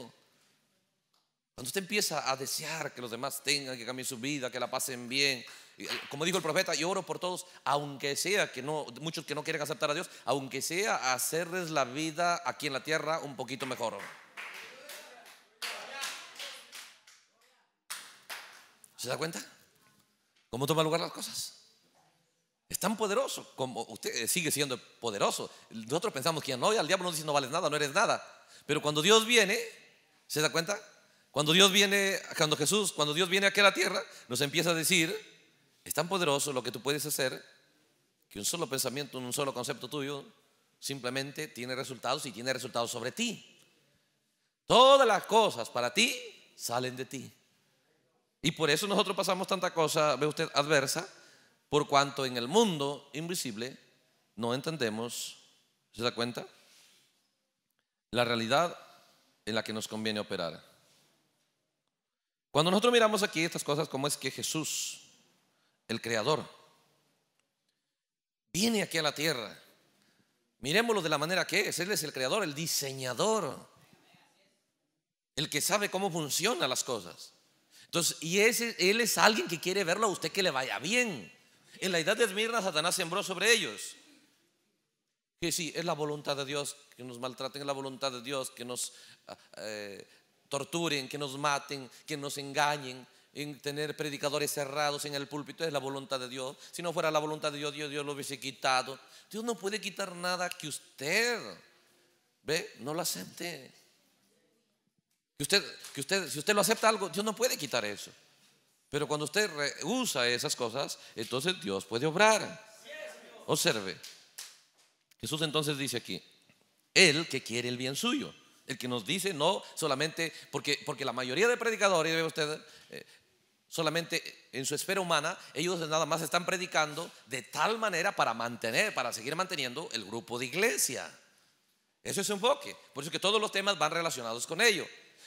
Cuando usted empieza a desear que los demás tengan, que cambien su vida, que la pasen bien, eh, como dijo el profeta, yo oro por todos, aunque sea que no, muchos que no quieren aceptar a Dios, aunque sea hacerles la vida aquí en la tierra un poquito mejor. ¿Se da cuenta? ¿Cómo toman lugar las cosas? Es tan poderoso como usted eh, sigue siendo poderoso. Nosotros pensamos que no, y al diablo no dice no vales nada, no eres nada. Pero cuando Dios viene, ¿se da cuenta? Cuando Dios viene, cuando Jesús, cuando Dios viene aquí a la tierra, nos empieza a decir, es tan poderoso lo que tú puedes hacer que un solo pensamiento, un solo concepto tuyo simplemente tiene resultados y tiene resultados sobre ti. Todas las cosas para ti salen de ti. Y por eso nosotros pasamos tanta cosa, ve usted, adversa, por cuanto en el mundo invisible no entendemos, ¿se da cuenta? La realidad en la que nos conviene operar. Cuando nosotros miramos aquí estas cosas, como es que Jesús, el Creador, viene aquí a la tierra? Miremoslo de la manera que es. Él es el Creador, el diseñador, el que sabe cómo funcionan las cosas. Entonces, y ese, Él es alguien que quiere verlo a usted que le vaya bien. En la edad de Esmirna, Satanás sembró sobre ellos. Que sí, es la voluntad de Dios que nos maltraten, es la voluntad de Dios que nos ah, eh, torturen, que nos maten, que nos engañen, en tener predicadores cerrados en el púlpito, es la voluntad de Dios. Si no fuera la voluntad de Dios, Dios, lo hubiese quitado. Dios no puede quitar nada que usted, ve, no lo acepte. Que usted, que usted, si usted lo acepta algo, Dios no puede quitar eso. Pero cuando usted usa esas cosas, entonces Dios puede obrar. Observe. Jesús entonces dice aquí, el que quiere el bien suyo, el que nos dice no solamente, porque, porque la mayoría de predicadores, ve usted, eh, solamente en su esfera humana, ellos nada más están predicando de tal manera para mantener, para seguir manteniendo el grupo de iglesia. Eso es su enfoque. Por eso que todos los temas van relacionados con ello.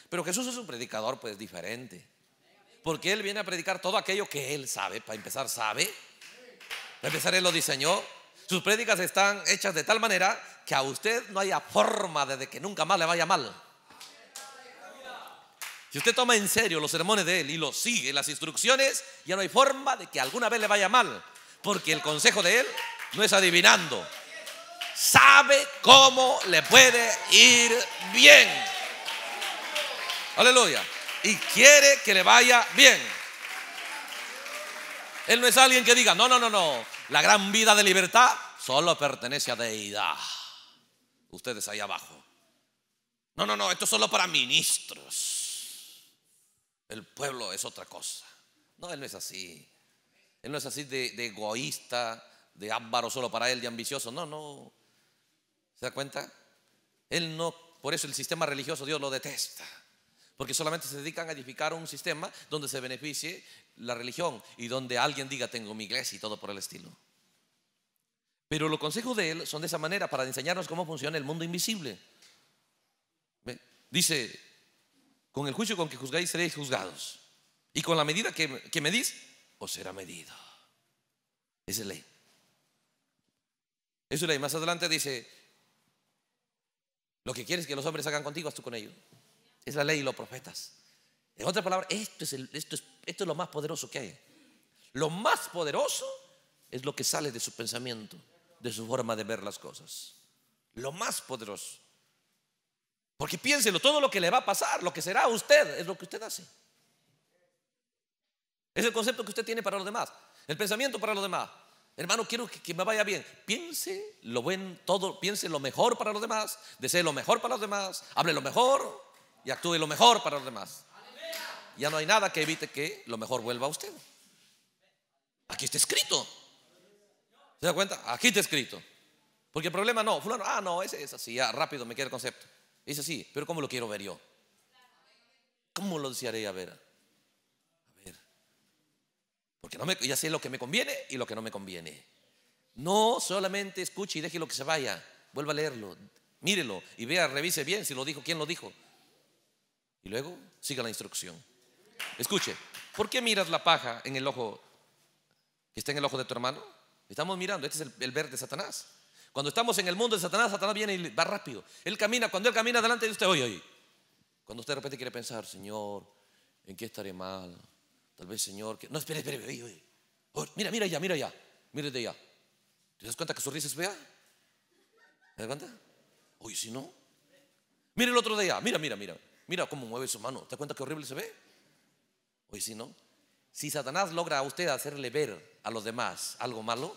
Pero Jesús es un predicador pues diferente. Porque Él viene a predicar todo aquello que Él sabe. Para empezar, sabe. Para empezar, Él lo diseñó. Sus prédicas están hechas de tal manera que a usted no haya forma de que nunca más le vaya mal. Si usted toma en serio los sermones de Él y lo sigue, las instrucciones, ya no hay forma de que alguna vez le vaya mal. Porque el consejo de Él no es adivinando. Sabe cómo le puede ir bien. Aleluya y quiere que le vaya bien. Él no es alguien que diga, no, no, no, no, la gran vida de libertad solo pertenece a deidad. Ustedes ahí abajo. No, no, no, esto es solo para ministros. El pueblo es otra cosa. No, él no es así. Él no es así de, egoísta, de ámbaro solo para él, de ambicioso. No, no. ¿Se da cuenta? Él no, por eso el sistema religioso Dios lo detesta porque solamente se dedican a edificar un sistema donde se beneficie la religión y donde alguien diga tengo mi iglesia y todo por el estilo. Pero los consejos de él son de esa manera para enseñarnos cómo funciona el mundo invisible. Dice, con el juicio con que juzgáis seréis juzgados y con la medida que, que medís os será medido. Esa es ley. Esa es ley. Más adelante dice, lo que quieres que los hombres hagan contigo, haz tú con ellos. Es la ley y los profetas. En otras palabras, esto es, esto, esto es lo más poderoso que hay. Lo más poderoso es lo que sale de su pensamiento, de su forma de ver las cosas. Lo más poderoso. Porque piénselo, todo lo que le va a pasar, lo que será a usted, es lo que usted hace. Es el concepto que usted tiene para los demás, el pensamiento para los demás. Hermano, quiero que, me vaya bien. Piense lo buen, todo, piense lo mejor para los demás, desee lo mejor para los demás, hable lo mejor, y actúe lo mejor para los demás. Ya no hay nada que evite que lo mejor vuelva a usted. Aquí está escrito. ¿Se da cuenta? Aquí está escrito. Porque el problema no, fulano, ah, no, ese es así, ya ah, rápido me queda el concepto. Es así, pero ¿cómo lo quiero ver yo? ¿Cómo lo desearé a ver? A ver. Porque no me, ya sé lo que me conviene y lo que no me conviene. No solamente escuche y deje lo que se vaya. Vuelva a leerlo, mírelo y vea, revise bien si lo dijo, quién lo dijo. Y luego siga la instrucción. Escuche, ¿por qué miras la paja en el ojo que está en el ojo de tu hermano? Estamos mirando, este es el, verde de Satanás. Cuando estamos en el mundo de Satanás, Satanás viene y va rápido. Él camina, cuando él camina delante de usted, oye, oye. Cuando usted de repente quiere pensar, Señor, ¿en qué estaré mal? Tal vez, Señor, que... No, espere, espere, oye, oh, mira, mira ya, mira ya, de allá ¿Te das cuenta que su risa es fea? ¿Te das cuenta? Oye, si no. mire el otro de allá, mira, mira, mira. Mira cómo mueve su mano. ¿Te cuenta qué horrible se ve? Hoy sí, ¿no? Si Satanás logra a usted hacerle ver a los demás algo malo,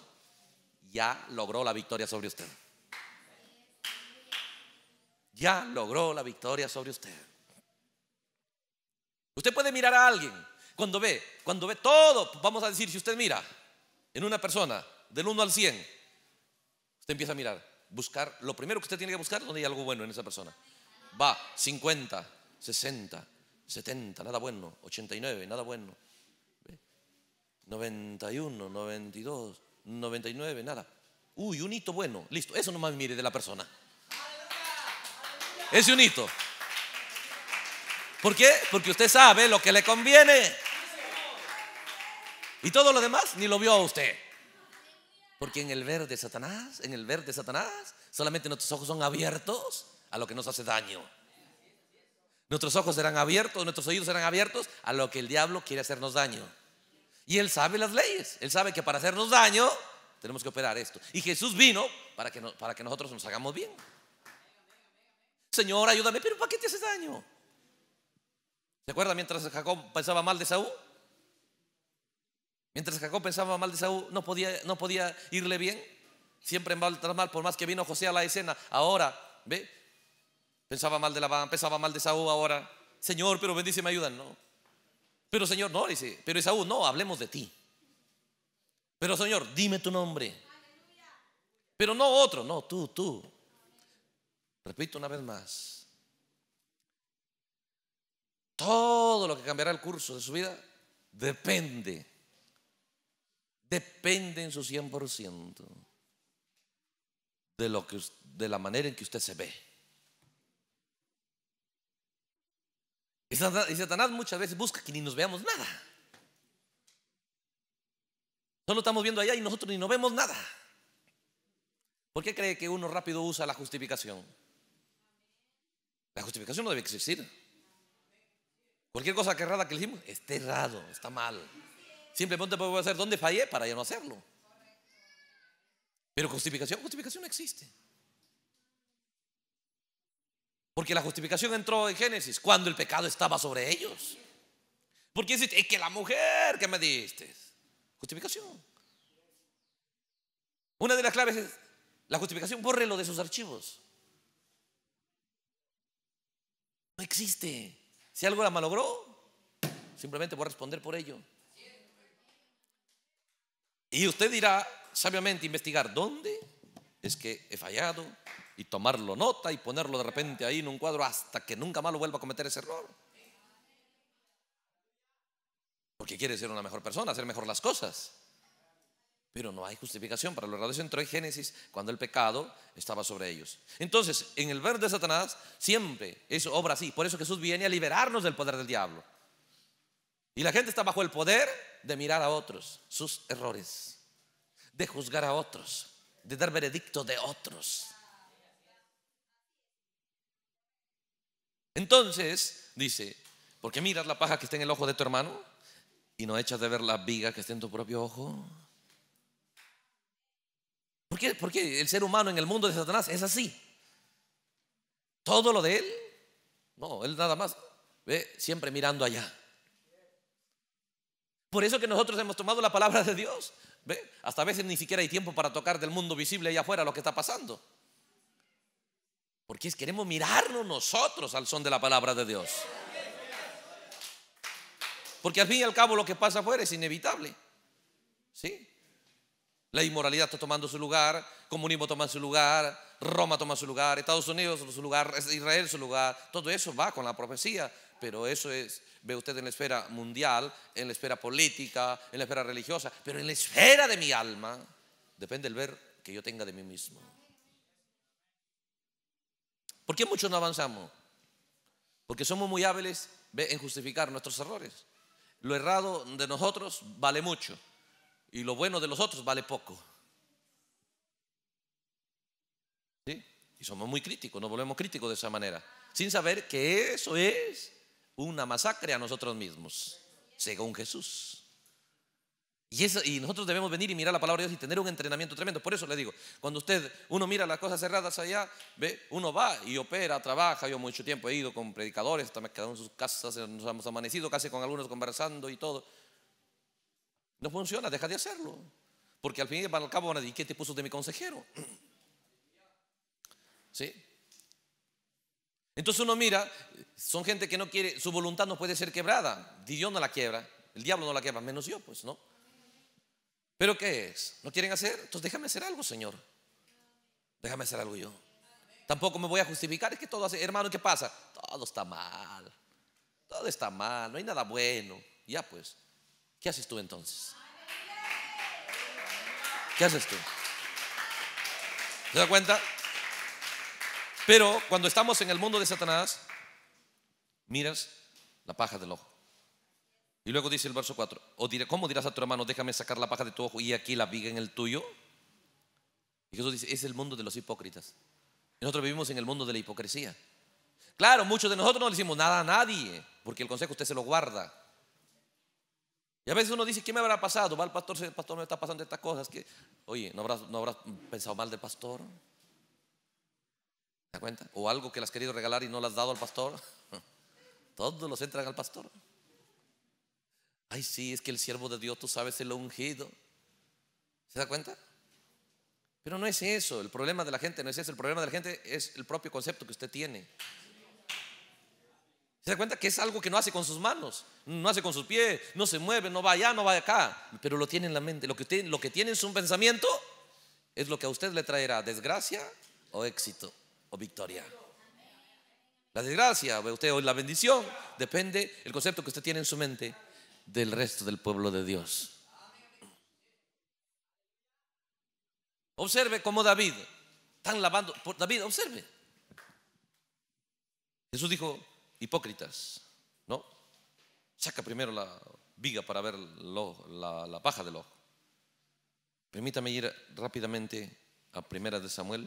ya logró la victoria sobre usted. Ya logró la victoria sobre usted. Usted puede mirar a alguien cuando ve, cuando ve todo, vamos a decir, si usted mira en una persona del 1 al 100, usted empieza a mirar, buscar, lo primero que usted tiene que buscar es donde hay algo bueno en esa persona va, 50, 60, 70, nada bueno, 89, nada bueno, 91, 92, 99, nada. Uy, un hito bueno, listo, eso nomás mire de la persona. Ese un hito. ¿Por qué? Porque usted sabe lo que le conviene. Y todo lo demás ni lo vio a usted. Porque en el verde Satanás, en el verde Satanás, solamente nuestros ojos son abiertos a lo que nos hace daño. Nuestros ojos serán abiertos, nuestros oídos serán abiertos a lo que el diablo quiere hacernos daño. Y él sabe las leyes, él sabe que para hacernos daño tenemos que operar esto. Y Jesús vino para que, para que nosotros nos hagamos bien. Señor, ayúdame, pero ¿para qué te haces daño? ¿Se acuerda mientras Jacob pensaba mal de Saúl? Mientras Jacob pensaba mal de Saúl, no podía, no podía irle bien. Siempre mal tras mal, por más que vino José a la escena. Ahora, ¿ve? Pensaba mal de la, pensaba mal de Saúl ahora. Señor, pero bendice me ayudan. No. Pero Señor, no, dice. Pero Saúl no, hablemos de ti. Pero Señor, dime tu nombre. Pero no otro, no, tú, tú. Repito una vez más. Todo lo que cambiará el curso de su vida depende. Depende en su 100% de, lo que, de la manera en que usted se ve. Y Satanás muchas veces busca que ni nos veamos nada. Solo estamos viendo allá y nosotros ni nos vemos nada. ¿Por qué cree que uno rápido usa la justificación? La justificación no debe existir. Cualquier cosa que errada que le hicimos, está errado, está mal. Simplemente puedo hacer dónde fallé para ya no hacerlo. Pero justificación, justificación no existe. Porque la justificación entró en Génesis cuando el pecado estaba sobre ellos. Porque Es que la mujer que me diste. Justificación. Una de las claves es la justificación, bórrelo de sus archivos. No existe. Si algo la malogró, simplemente voy a responder por ello. Y usted dirá sabiamente investigar dónde es que he fallado, y tomarlo nota y ponerlo de repente ahí en un cuadro hasta que nunca más lo vuelva a cometer ese error. Porque quiere ser una mejor persona, hacer mejor las cosas. Pero no hay justificación para los errores. Entró en Génesis cuando el pecado estaba sobre ellos. Entonces, en el ver de Satanás siempre es obra así. Por eso Jesús viene a liberarnos del poder del diablo. Y la gente está bajo el poder de mirar a otros, sus errores, de juzgar a otros, de dar veredicto de otros Entonces, dice, ¿por qué miras la paja que está en el ojo de tu hermano y no echas de ver la viga que está en tu propio ojo? ¿Por qué? Porque el ser humano en el mundo de Satanás es así. Todo lo de él, no, él nada más ve siempre mirando allá. Por eso que nosotros hemos tomado la palabra de Dios. ¿Ve? Hasta veces ni siquiera hay tiempo para tocar del mundo visible allá afuera lo que está pasando. Porque queremos mirarnos nosotros al son de la palabra de Dios. Porque al fin y al cabo lo que pasa afuera es inevitable. ¿Sí? La inmoralidad está tomando su lugar, comunismo toma su lugar, Roma toma su lugar, Estados Unidos su lugar, Israel su lugar. Todo eso va con la profecía, pero eso es, ve usted en la esfera mundial, en la esfera política, en la esfera religiosa, pero en la esfera de mi alma depende el ver que yo tenga de mí mismo. ¿Por qué muchos no avanzamos? Porque somos muy hábiles en justificar nuestros errores. Lo errado de nosotros vale mucho y lo bueno de los otros vale poco. ¿Sí? Y somos muy críticos, nos volvemos críticos de esa manera, sin saber que eso es una masacre a nosotros mismos, según Jesús. Y, nosotros debemos venir y mirar la palabra de Dios y tener un entrenamiento tremendo. Por eso le digo, cuando usted, uno mira las cosas cerradas allá, ve, uno va y opera, trabaja. Yo mucho tiempo he ido con predicadores, hasta me en sus casas, eh, nos hemos amanecido casi con algunos conversando y todo. No funciona, deja de hacerlo. Porque al fin y al cabo van a decir, ¿qué te puso de mi consejero? ¿Sí? Entonces uno mira, son gente que no quiere, su voluntad no puede ser quebrada. Dios no la quiebra, el diablo no la quiebra, menos yo, pues no. ¿Pero qué es? ¿No quieren hacer? Entonces déjame hacer algo, Señor. Déjame hacer algo yo. Tampoco me voy a justificar. Es que todo hace, hermano, ¿qué pasa? Todo está mal. Todo está mal. No hay nada bueno. Ya pues. ¿Qué haces tú entonces? ¿Qué haces tú? ¿Se da cuenta? Pero cuando estamos en el mundo de Satanás, miras la paja del ojo. Y luego dice el verso 4, o diré, ¿cómo dirás a tu hermano, déjame sacar la paja de tu ojo y aquí la viga en el tuyo? Y Jesús dice, es el mundo de los hipócritas. Y nosotros vivimos en el mundo de la hipocresía. Claro, muchos de nosotros no le decimos nada a nadie, porque el consejo usted se lo guarda. Y a veces uno dice, ¿qué me habrá pasado? Va el pastor, el pastor me está pasando estas cosas. Que, oye, ¿no habrás, ¿no habrás pensado mal del pastor? ¿Te das cuenta? O algo que le has querido regalar y no le has dado al pastor. Todos los entran al pastor. Ay, sí, es que el siervo de Dios, tú sabes, el ungido. ¿Se da cuenta? Pero no es eso, el problema de la gente no es eso, el problema de la gente es el propio concepto que usted tiene. ¿Se da cuenta que es algo que no hace con sus manos, no hace con sus pies, no se mueve, no va allá, no va acá, pero lo tiene en la mente. Lo que, usted, lo que tiene en su pensamiento es lo que a usted le traerá desgracia o éxito o victoria. La desgracia, usted hoy la bendición, depende el concepto que usted tiene en su mente del resto del pueblo de Dios. Observe cómo David, están lavando, David, observe. Jesús dijo, hipócritas, ¿no? Saca primero la viga para ver la, la paja del ojo. Permítame ir rápidamente a Primera de Samuel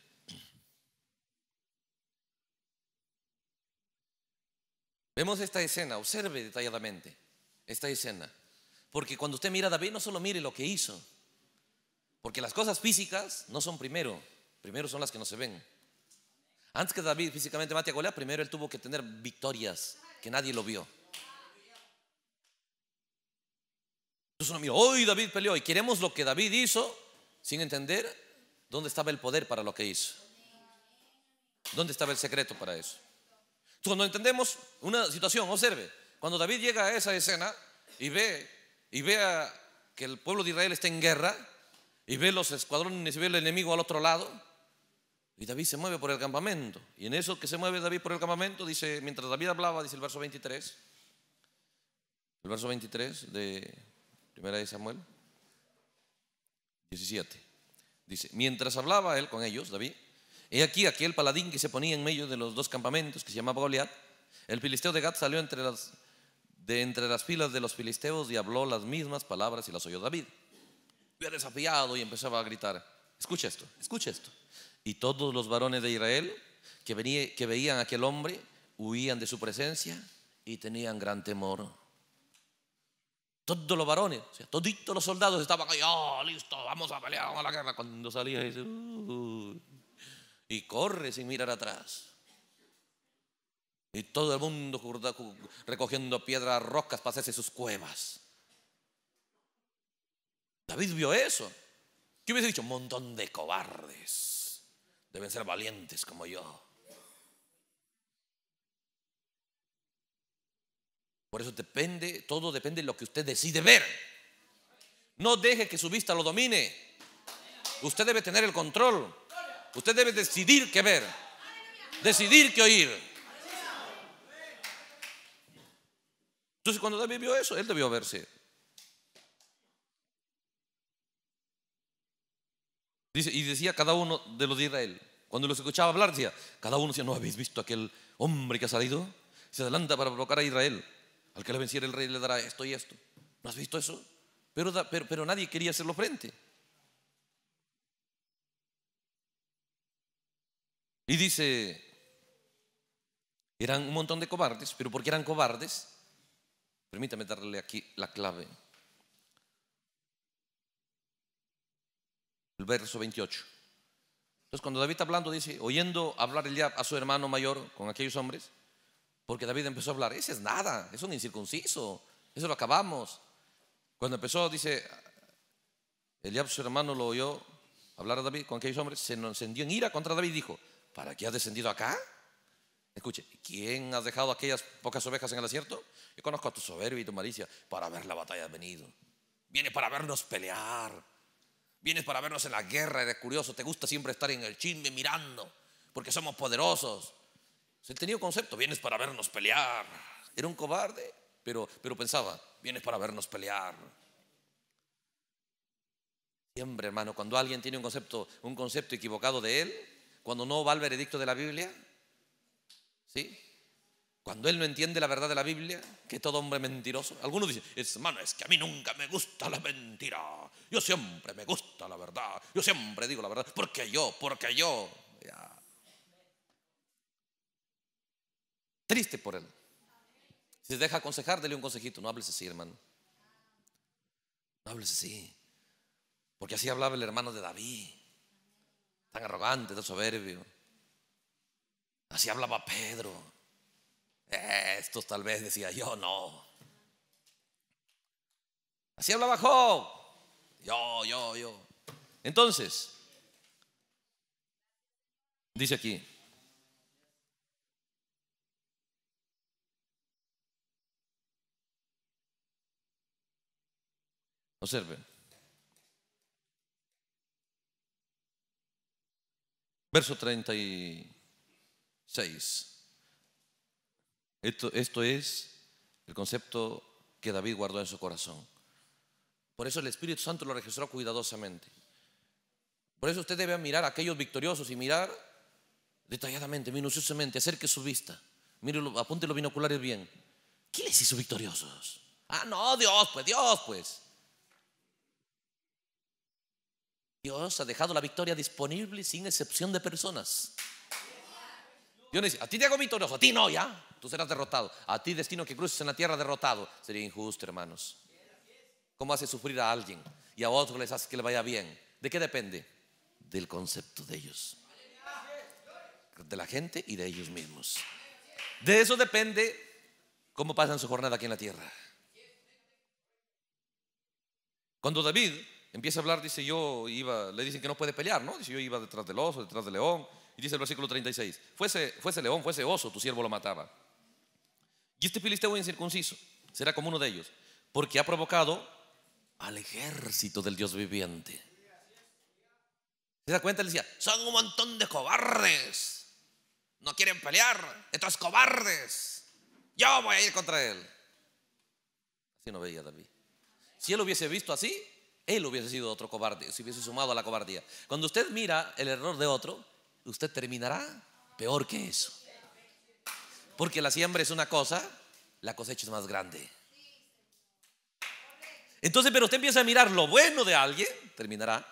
Vemos esta escena, observe detalladamente esta escena. Porque cuando usted mira a David, no solo mire lo que hizo, porque las cosas físicas no son primero, primero son las que no se ven. Antes que David físicamente mate a Goliat, primero él tuvo que tener victorias que nadie lo vio. hoy David peleó y queremos lo que David hizo sin entender dónde estaba el poder para lo que hizo. ¿Dónde estaba el secreto para eso? Cuando entendemos una situación, observe, cuando David llega a esa escena y ve, y que el pueblo de Israel está en guerra, y ve los escuadrones y ve el enemigo al otro lado, y David se mueve por el campamento. Y en eso que se mueve David por el campamento, dice, mientras David hablaba, dice el verso 23, el verso 23 de 1 de Samuel 17, dice, mientras hablaba él con ellos, David, He aquí aquel paladín que se ponía en medio de los dos campamentos, que se llamaba Goliat. El filisteo de Gat salió entre las, de entre las filas de los filisteos y habló las mismas palabras y las oyó David. Había desafiado y empezaba a gritar, escucha esto, escucha esto. Y todos los varones de Israel que, venía, que veían a aquel hombre huían de su presencia y tenían gran temor. Todos los varones, o sea, toditos los soldados estaban ahí, oh, listo, vamos a pelear, vamos a la guerra. Cuando salía, dice, y corre sin mirar atrás. Y todo el mundo recogiendo piedras rocas para hacerse sus cuevas. David vio eso. ¿Qué hubiese dicho? Un montón de cobardes. Deben ser valientes como yo. Por eso depende, todo depende de lo que usted decide ver. No deje que su vista lo domine. Usted debe tener el control. Usted debe decidir qué ver, decidir qué oír. Entonces cuando David vio eso, él debió verse. y decía cada uno de los de Israel, cuando los escuchaba hablar, decía, cada uno decía, ¿no habéis visto aquel hombre que ha salido? Se adelanta para provocar a Israel. Al que le venciera el rey le dará esto y esto. ¿No has visto eso? pero nadie quería hacerlo frente. Y dice, eran un montón de cobardes, pero porque eran cobardes? Permítame darle aquí la clave. El verso 28. Entonces cuando David está hablando dice, oyendo hablar Eliab a su hermano mayor con aquellos hombres, porque David empezó a hablar, ese es nada, es un incircunciso, eso lo acabamos. Cuando empezó, dice, Eliab su hermano lo oyó hablar a David con aquellos hombres, se encendió en ira contra David y dijo, ¿Para qué has descendido acá? Escuche, ¿quién has dejado aquellas pocas ovejas en el desierto? Yo conozco a tu soberbia y tu malicia. Para ver la batalla venido. Vienes para vernos pelear. Vienes para vernos en la guerra. Eres curioso. Te gusta siempre estar en el chisme mirando. Porque somos poderosos. si tenía tenido concepto. Vienes para vernos pelear. Era un cobarde. Pero, pero pensaba, vienes para vernos pelear. Siempre, hermano, cuando alguien tiene un concepto, un concepto equivocado de él, cuando no va al veredicto de la Biblia? ¿Sí? Cuando él no entiende la verdad de la Biblia, que todo hombre mentiroso. Algunos dicen, hermano, es que a mí nunca me gusta la mentira. Yo siempre me gusta la verdad. Yo siempre digo la verdad. Porque yo, porque yo. Triste por él. Si se deja aconsejar, dele un consejito. No hables así, hermano. No hables así. Porque así hablaba el hermano de David tan arrogante, tan soberbio. Así hablaba Pedro. estos tal vez decía yo no. Así hablaba Job. Yo, yo, yo. Entonces, dice aquí. Observen. Verso 36. Esto, esto es el concepto que David guardó en su corazón. Por eso el Espíritu Santo lo registró cuidadosamente. Por eso usted debe mirar a aquellos victoriosos y mirar detalladamente, minuciosamente, acerque su vista. apunte los binoculares bien. ¿Quién les hizo victoriosos? Ah, no, Dios, pues Dios, pues. Dios ha dejado la victoria disponible sin excepción de personas. Dios dice, a ti te hago victorioso, a ti no, ya. Tú serás derrotado. A ti destino que cruces en la tierra derrotado. Sería injusto, hermanos. ¿Cómo hace sufrir a alguien y a otro les hace que le vaya bien? ¿De qué depende? Del concepto de ellos. De la gente y de ellos mismos. De eso depende cómo pasan su jornada aquí en la tierra. Cuando David empieza a hablar, dice yo iba, le dicen que no puede pelear, ¿no? Dice yo iba detrás del oso, detrás del león. Y dice el versículo 36, fuese, fuese león, fuese oso, tu siervo lo mataba. Y este filisteo incircunciso será como uno de ellos, porque ha provocado al ejército del Dios viviente. ¿Se da cuenta? Le decía, son un montón de cobardes. No quieren pelear, estos cobardes. Yo voy a ir contra él. Así no veía David. Si él hubiese visto así, él hubiese sido otro cobarde, si hubiese sumado a la cobardía. Cuando usted mira el error de otro, usted terminará peor que eso. Porque la siembra es una cosa, la cosecha es más grande. Entonces, pero usted empieza a mirar lo bueno de alguien, terminará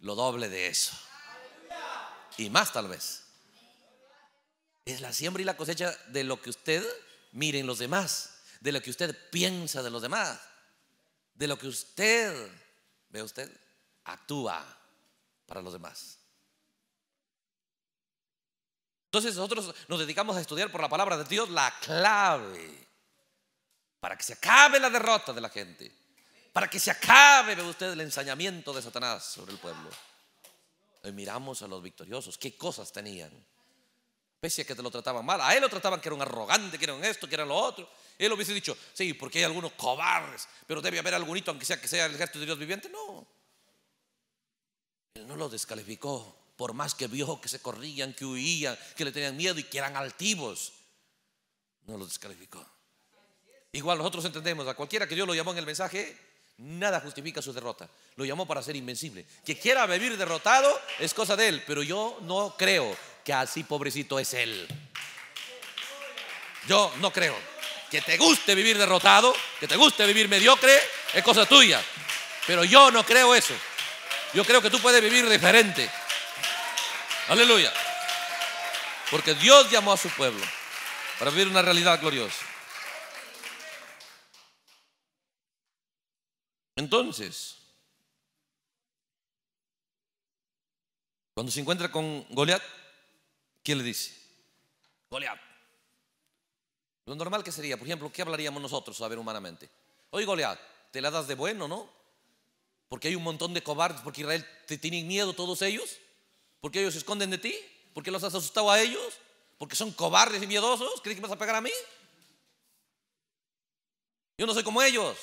lo doble de eso. Y más tal vez. Es la siembra y la cosecha de lo que usted mire en los demás, de lo que usted piensa de los demás, de lo que usted ¿Ve usted? Actúa para los demás. Entonces nosotros nos dedicamos a estudiar por la palabra de Dios la clave para que se acabe la derrota de la gente, para que se acabe, ve usted, el ensañamiento de Satanás sobre el pueblo. Y miramos a los victoriosos, qué cosas tenían. Pese a que te lo trataban mal. A él lo trataban que era un arrogante, que era un esto, que era lo otro. Él hubiese dicho, sí, porque hay algunos cobardes, pero debe haber algúnito, aunque sea que sea el ejército de Dios viviente. No. Él no lo descalificó, por más que vio que se corrían, que huían, que le tenían miedo y que eran altivos. No lo descalificó. Igual nosotros entendemos, a cualquiera que Dios lo llamó en el mensaje, nada justifica su derrota. Lo llamó para ser invencible. Que quiera vivir derrotado es cosa de él, pero yo no creo que así pobrecito es él. Yo no creo. Que te guste vivir derrotado, que te guste vivir mediocre, es cosa tuya. Pero yo no creo eso. Yo creo que tú puedes vivir diferente. Aleluya. Porque Dios llamó a su pueblo para vivir una realidad gloriosa. Entonces, cuando se encuentra con Goliat, ¿Quién le dice? Goliat. Lo normal que sería, por ejemplo, ¿qué hablaríamos nosotros a ver humanamente? Oye, Goliat, te la das de bueno, ¿no? Porque hay un montón de cobardes, porque Israel te tienen miedo todos ellos, porque ellos se esconden de ti, porque los has asustado a ellos, porque son cobardes y miedosos, ¿crees que vas a pegar a mí? Yo no soy como ellos.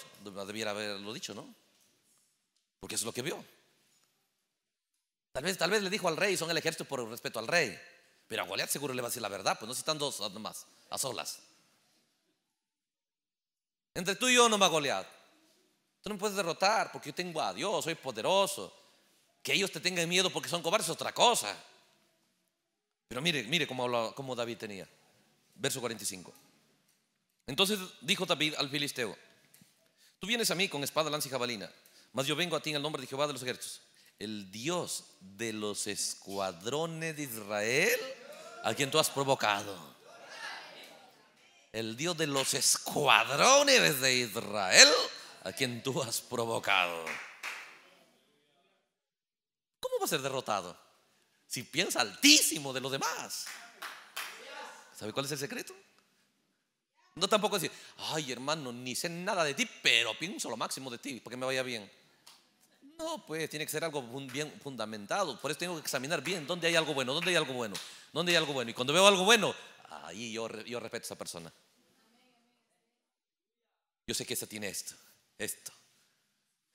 Debiera haberlo dicho, ¿no? Porque eso es lo que vio. Tal vez, tal vez le dijo al rey, son el ejército por respeto al rey. Pero a Goliat seguro le va a decir la verdad, pues no si están dos más a solas. Entre tú y yo no me Goliat. Tú no me puedes derrotar porque yo tengo a Dios, soy poderoso. Que ellos te tengan miedo porque son cobardes es otra cosa. Pero mire, mire cómo, cómo David tenía. Verso 45. Entonces dijo David al filisteo: Tú vienes a mí con espada, lanza y jabalina, mas yo vengo a ti en el nombre de Jehová de los ejércitos, el Dios de los escuadrones de Israel, a quien tú has provocado. El Dios de los escuadrones de Israel, a quien tú has provocado. ¿Cómo va a ser derrotado? Si piensa altísimo de los demás. ¿Sabe cuál es el secreto? No tampoco decir, ay hermano, ni sé nada de ti, pero pienso lo máximo de ti, porque me vaya bien. No, pues tiene que ser algo bien fundamentado. Por eso tengo que examinar bien dónde hay algo bueno, dónde hay algo bueno, dónde hay algo bueno. Y cuando veo algo bueno, ahí yo, respeto a esa persona. Yo sé que esa tiene esto, esto.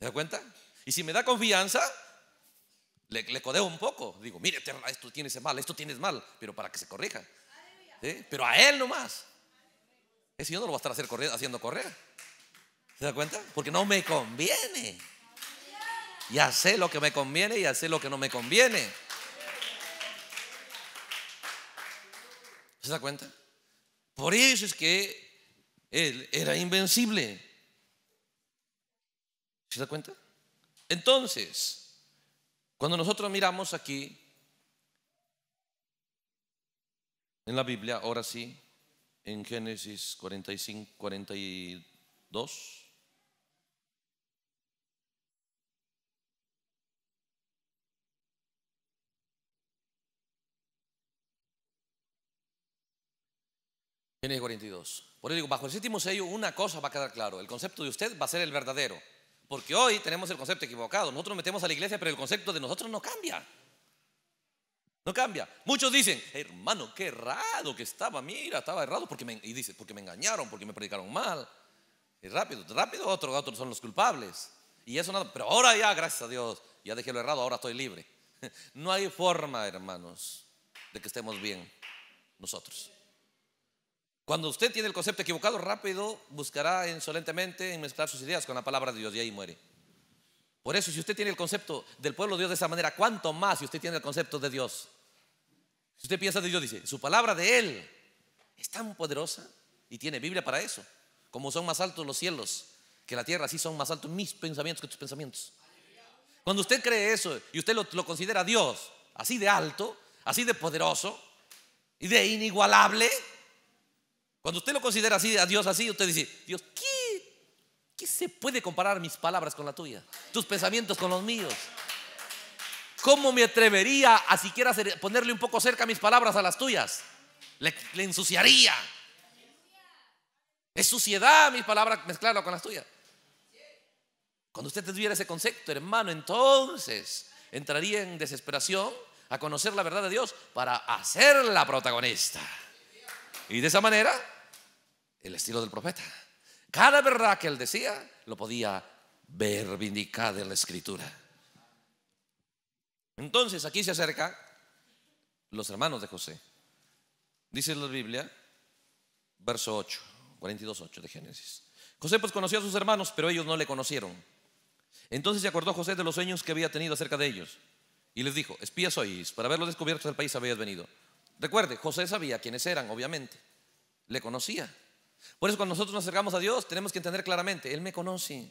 ¿Se da cuenta? Y si me da confianza, le, codeo un poco. Digo, mire, este esto tienes mal, esto tienes mal, pero para que se corrija. Pero a él nomás. ese yo no lo voy a estar haciendo correr. ¿Se da cuenta? Porque no me conviene y hacer lo que me conviene y hacer lo que no me conviene. ¿Se da cuenta? Por eso es que él era invencible. ¿Se da cuenta? Entonces, cuando nosotros miramos aquí en la Biblia, ahora sí, en Génesis 45, 42, 42. Por eso digo, bajo el séptimo sello, una cosa va a quedar claro: el concepto de usted va a ser el verdadero. Porque hoy tenemos el concepto equivocado. Nosotros metemos a la iglesia, pero el concepto de nosotros no cambia. No cambia. Muchos dicen, hermano, qué errado que estaba. Mira, estaba errado porque me, y dice, porque me engañaron, porque me predicaron mal. Y rápido, rápido, otros son los culpables. Y eso nada. Pero ahora ya, gracias a Dios, ya dejé lo errado, ahora estoy libre. No hay forma, hermanos, de que estemos bien nosotros. Cuando usted tiene el concepto equivocado, rápido buscará insolentemente en mezclar sus ideas con la palabra de Dios y ahí muere. Por eso, si usted tiene el concepto del pueblo de Dios de esa manera, ¿cuánto más si usted tiene el concepto de Dios? Si usted piensa de Dios, dice, su palabra de Él es tan poderosa y tiene Biblia para eso. Como son más altos los cielos que la tierra, así son más altos mis pensamientos que tus pensamientos. Cuando usted cree eso y usted lo, lo considera Dios así de alto, así de poderoso y de inigualable, cuando usted lo considera así, a Dios así, usted dice, Dios, ¿qué, ¿qué se puede comparar mis palabras con la tuya? Tus pensamientos con los míos. ¿Cómo me atrevería a siquiera ponerle un poco cerca mis palabras a las tuyas? Le, ensuciaría. Es suciedad mis palabras mezclarlas con las tuyas. Cuando usted tuviera ese concepto, hermano, entonces entraría en desesperación a conocer la verdad de Dios para hacerla protagonista. Y de esa manera el estilo del profeta. Cada verdad que él decía lo podía ver vindicada en la escritura. Entonces aquí se acerca los hermanos de José. Dice la Biblia, verso 8, 42, 8 de Génesis. José pues conoció a sus hermanos, pero ellos no le conocieron. Entonces se acordó José de los sueños que había tenido acerca de ellos. Y les dijo, espías sois, para haberlo descubierto del país habéis venido. Recuerde, José sabía quiénes eran, obviamente. Le conocía. Por eso cuando nosotros nos acercamos a Dios tenemos que entender claramente, Él me conoce.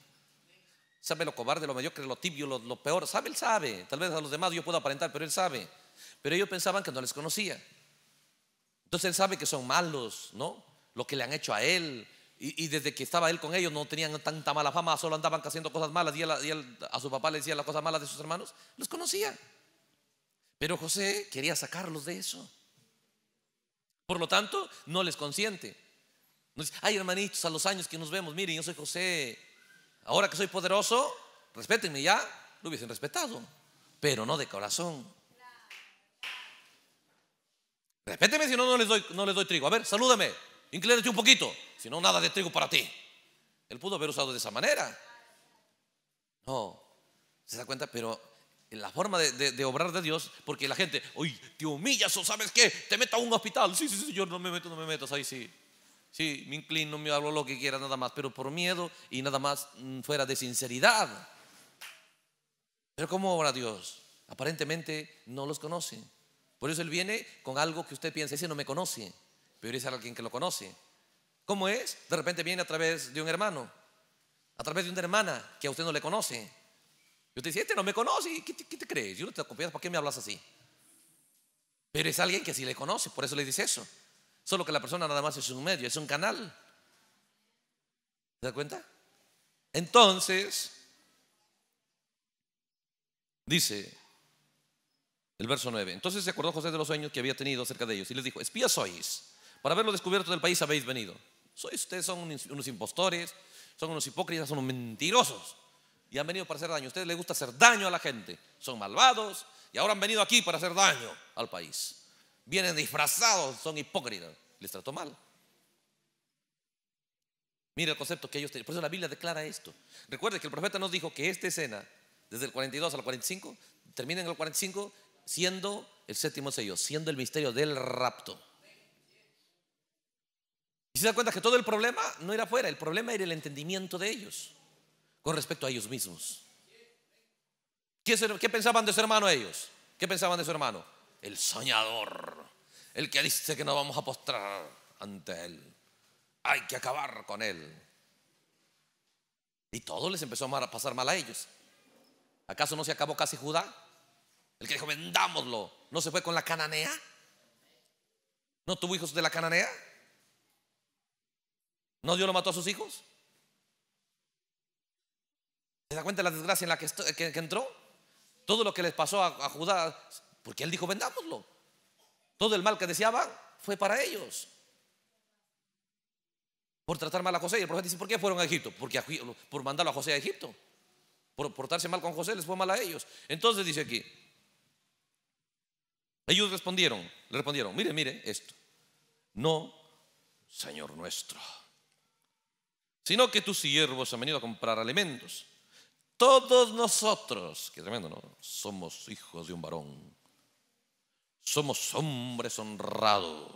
Sabe lo cobarde, lo mediocre, lo tibio, lo, peor. Sabe, Él sabe. Tal vez a los demás yo puedo aparentar, pero Él sabe. Pero ellos pensaban que no les conocía. Entonces Él sabe que son malos, ¿no? Lo que le han hecho a Él. Y, desde que estaba Él con ellos no tenían tanta mala fama, solo andaban haciendo cosas malas. Y, a su papá le decía las cosas malas de sus hermanos. Los conocía. Pero José quería sacarlos de eso. Por lo tanto, no les consiente. No dice, ay hermanitos, a los años que nos vemos, miren, yo soy José, ahora que soy poderoso, respétenme ya, lo hubiesen respetado, pero no de corazón. respétenme si no, no les doy, no les doy trigo. A ver, salúdame, inclínate un poquito, si no, nada de trigo para ti. Él pudo haber usado de esa manera. No, se da cuenta, pero la forma de, obrar de Dios, porque la gente, oye, te humillas o sabes qué, te meto a un hospital. Sí, sí, sí, yo no me meto, no me metas, ahí sí. Sí, me inclino, me hablo lo que quiera, nada más, pero por miedo y nada más mm, fuera de sinceridad. Pero ¿cómo obra Dios? Aparentemente no los conoce. Por eso Él viene con algo que usted piensa, ese no me conoce, pero es alguien que lo conoce. ¿Cómo es? De repente viene a través de un hermano, a través de una hermana que a usted no le conoce. Y usted dice, este no me conoce, ¿qué te, te crees? Yo no te confías, ¿por qué me hablas así? Pero es alguien que sí le conoce, por eso le dice eso. Solo que la persona nada más es un medio, es un canal. ¿se da cuenta? Entonces, dice el verso 9, entonces se acordó José de los sueños que había tenido acerca de ellos y les dijo, espías sois, para haberlo descubierto del país habéis venido. Sois ustedes son unos impostores, son unos hipócritas, son unos mentirosos y han venido para hacer daño. A ustedes les gusta hacer daño a la gente, son malvados y ahora han venido aquí para hacer daño al país vienen disfrazados, son hipócritas. Les trató mal. Mira el concepto que ellos tienen. Por eso la Biblia declara esto. Recuerde que el profeta nos dijo que esta escena, desde el 42 al 45, termina en el 45 siendo el séptimo sello, siendo el misterio del rapto. Y se da cuenta que todo el problema no era afuera, el problema era el entendimiento de ellos con respecto a ellos mismos. ¿Qué, pensaban de su hermano ellos? ¿Qué pensaban de su hermano? el soñador, el que dice que no vamos a postrar ante él. Hay que acabar con él. Y todo les empezó a pasar mal a ellos. ¿Acaso no se acabó casi Judá? El que dijo, vendámoslo, ¿no se fue con la cananea? ¿No tuvo hijos de la cananea? ¿No Dios lo mató a sus hijos? ¿Se da cuenta de la desgracia en la que, entró? Todo lo que les pasó a Judá porque él dijo, vendámoslo. Todo el mal que deseaban fue para ellos. Por tratar mal a José. Y el profeta dice, ¿por qué fueron a Egipto? Porque por mandarlo a José a Egipto. Por portarse mal con José les fue mal a ellos. Entonces dice aquí, ellos respondieron, le respondieron, mire, mire esto. No, Señor nuestro, sino que tus siervos han venido a comprar alimentos. Todos nosotros, que tremendo, ¿no? Somos hijos de un varón somos hombres honrados.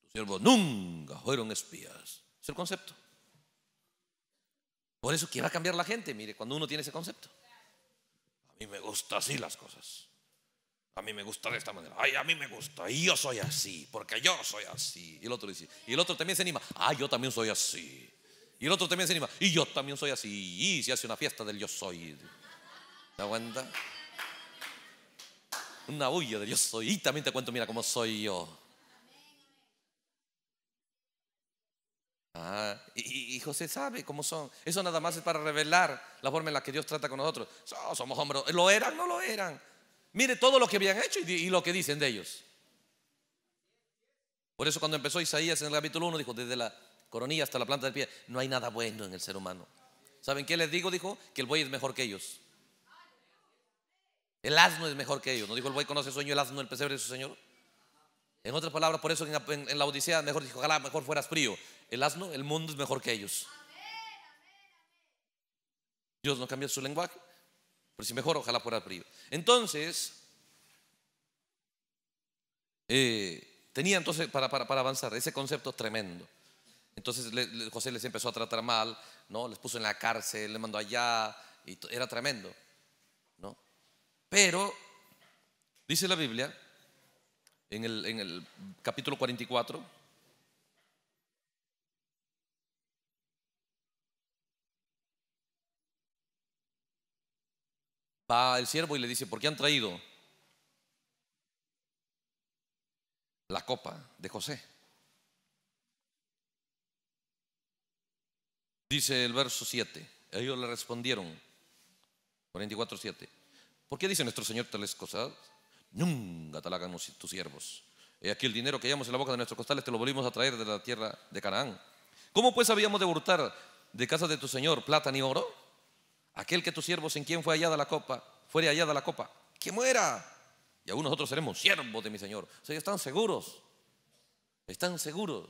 Tus siervos nunca fueron espías. Es el concepto. Por eso que va a cambiar la gente, mire, cuando uno tiene ese concepto. A mí me gusta así las cosas. A mí me gusta de esta manera. Ay, a mí me gusta. Y yo soy así, porque yo soy así. Y el otro dice, y el otro también se anima. Ay ah, yo también soy así. Y el otro también se anima. Y yo también soy así. Y se hace una fiesta del yo soy. ¿Te aguanta? una huya de Dios soy. Y también te cuento, mira cómo soy yo. Ah, y, José sabe cómo son. Eso nada más es para revelar la forma en la que Dios trata con nosotros. somos hombres. ¿Lo eran? No lo eran. Mire todo lo que habían hecho y, lo que dicen de ellos. Por eso cuando empezó Isaías en el capítulo 1 dijo, desde la coronilla hasta la planta del pie, no hay nada bueno en el ser humano. ¿Saben qué les digo? Dijo que el buey es mejor que ellos. El asno es mejor que ellos. ¿No dijo el buey conoce el sueño el asno el pesebre de su señor? En otras palabras, por eso en la, Odisea mejor dijo, ojalá mejor fueras frío. El asno, el mundo es mejor que ellos. Dios no cambia su lenguaje, pero si mejor, ojalá fuera frío. Entonces, eh, tenía entonces, para, para, avanzar, ese concepto tremendo. Entonces José les empezó a tratar mal, ¿no? les puso en la cárcel, le mandó allá, y era tremendo. Pero, dice la Biblia, en el, capítulo 44, va el siervo y le dice, ¿por qué han traído la copa de José? Dice el verso 7, ellos le respondieron, 44, 7. ¿Por qué dice nuestro Señor tales cosas? Nunca hagan tus siervos. y aquí el dinero que hallamos en la boca de nuestros costales te lo volvimos a traer de la tierra de Canaán. ¿Cómo pues habíamos de hurtar de casa de tu Señor plata ni oro? Aquel que tus siervos en quien fue hallada la copa, fuere hallada la copa, que muera. Y aún nosotros seremos siervos de mi Señor. O sea, están seguros, están seguros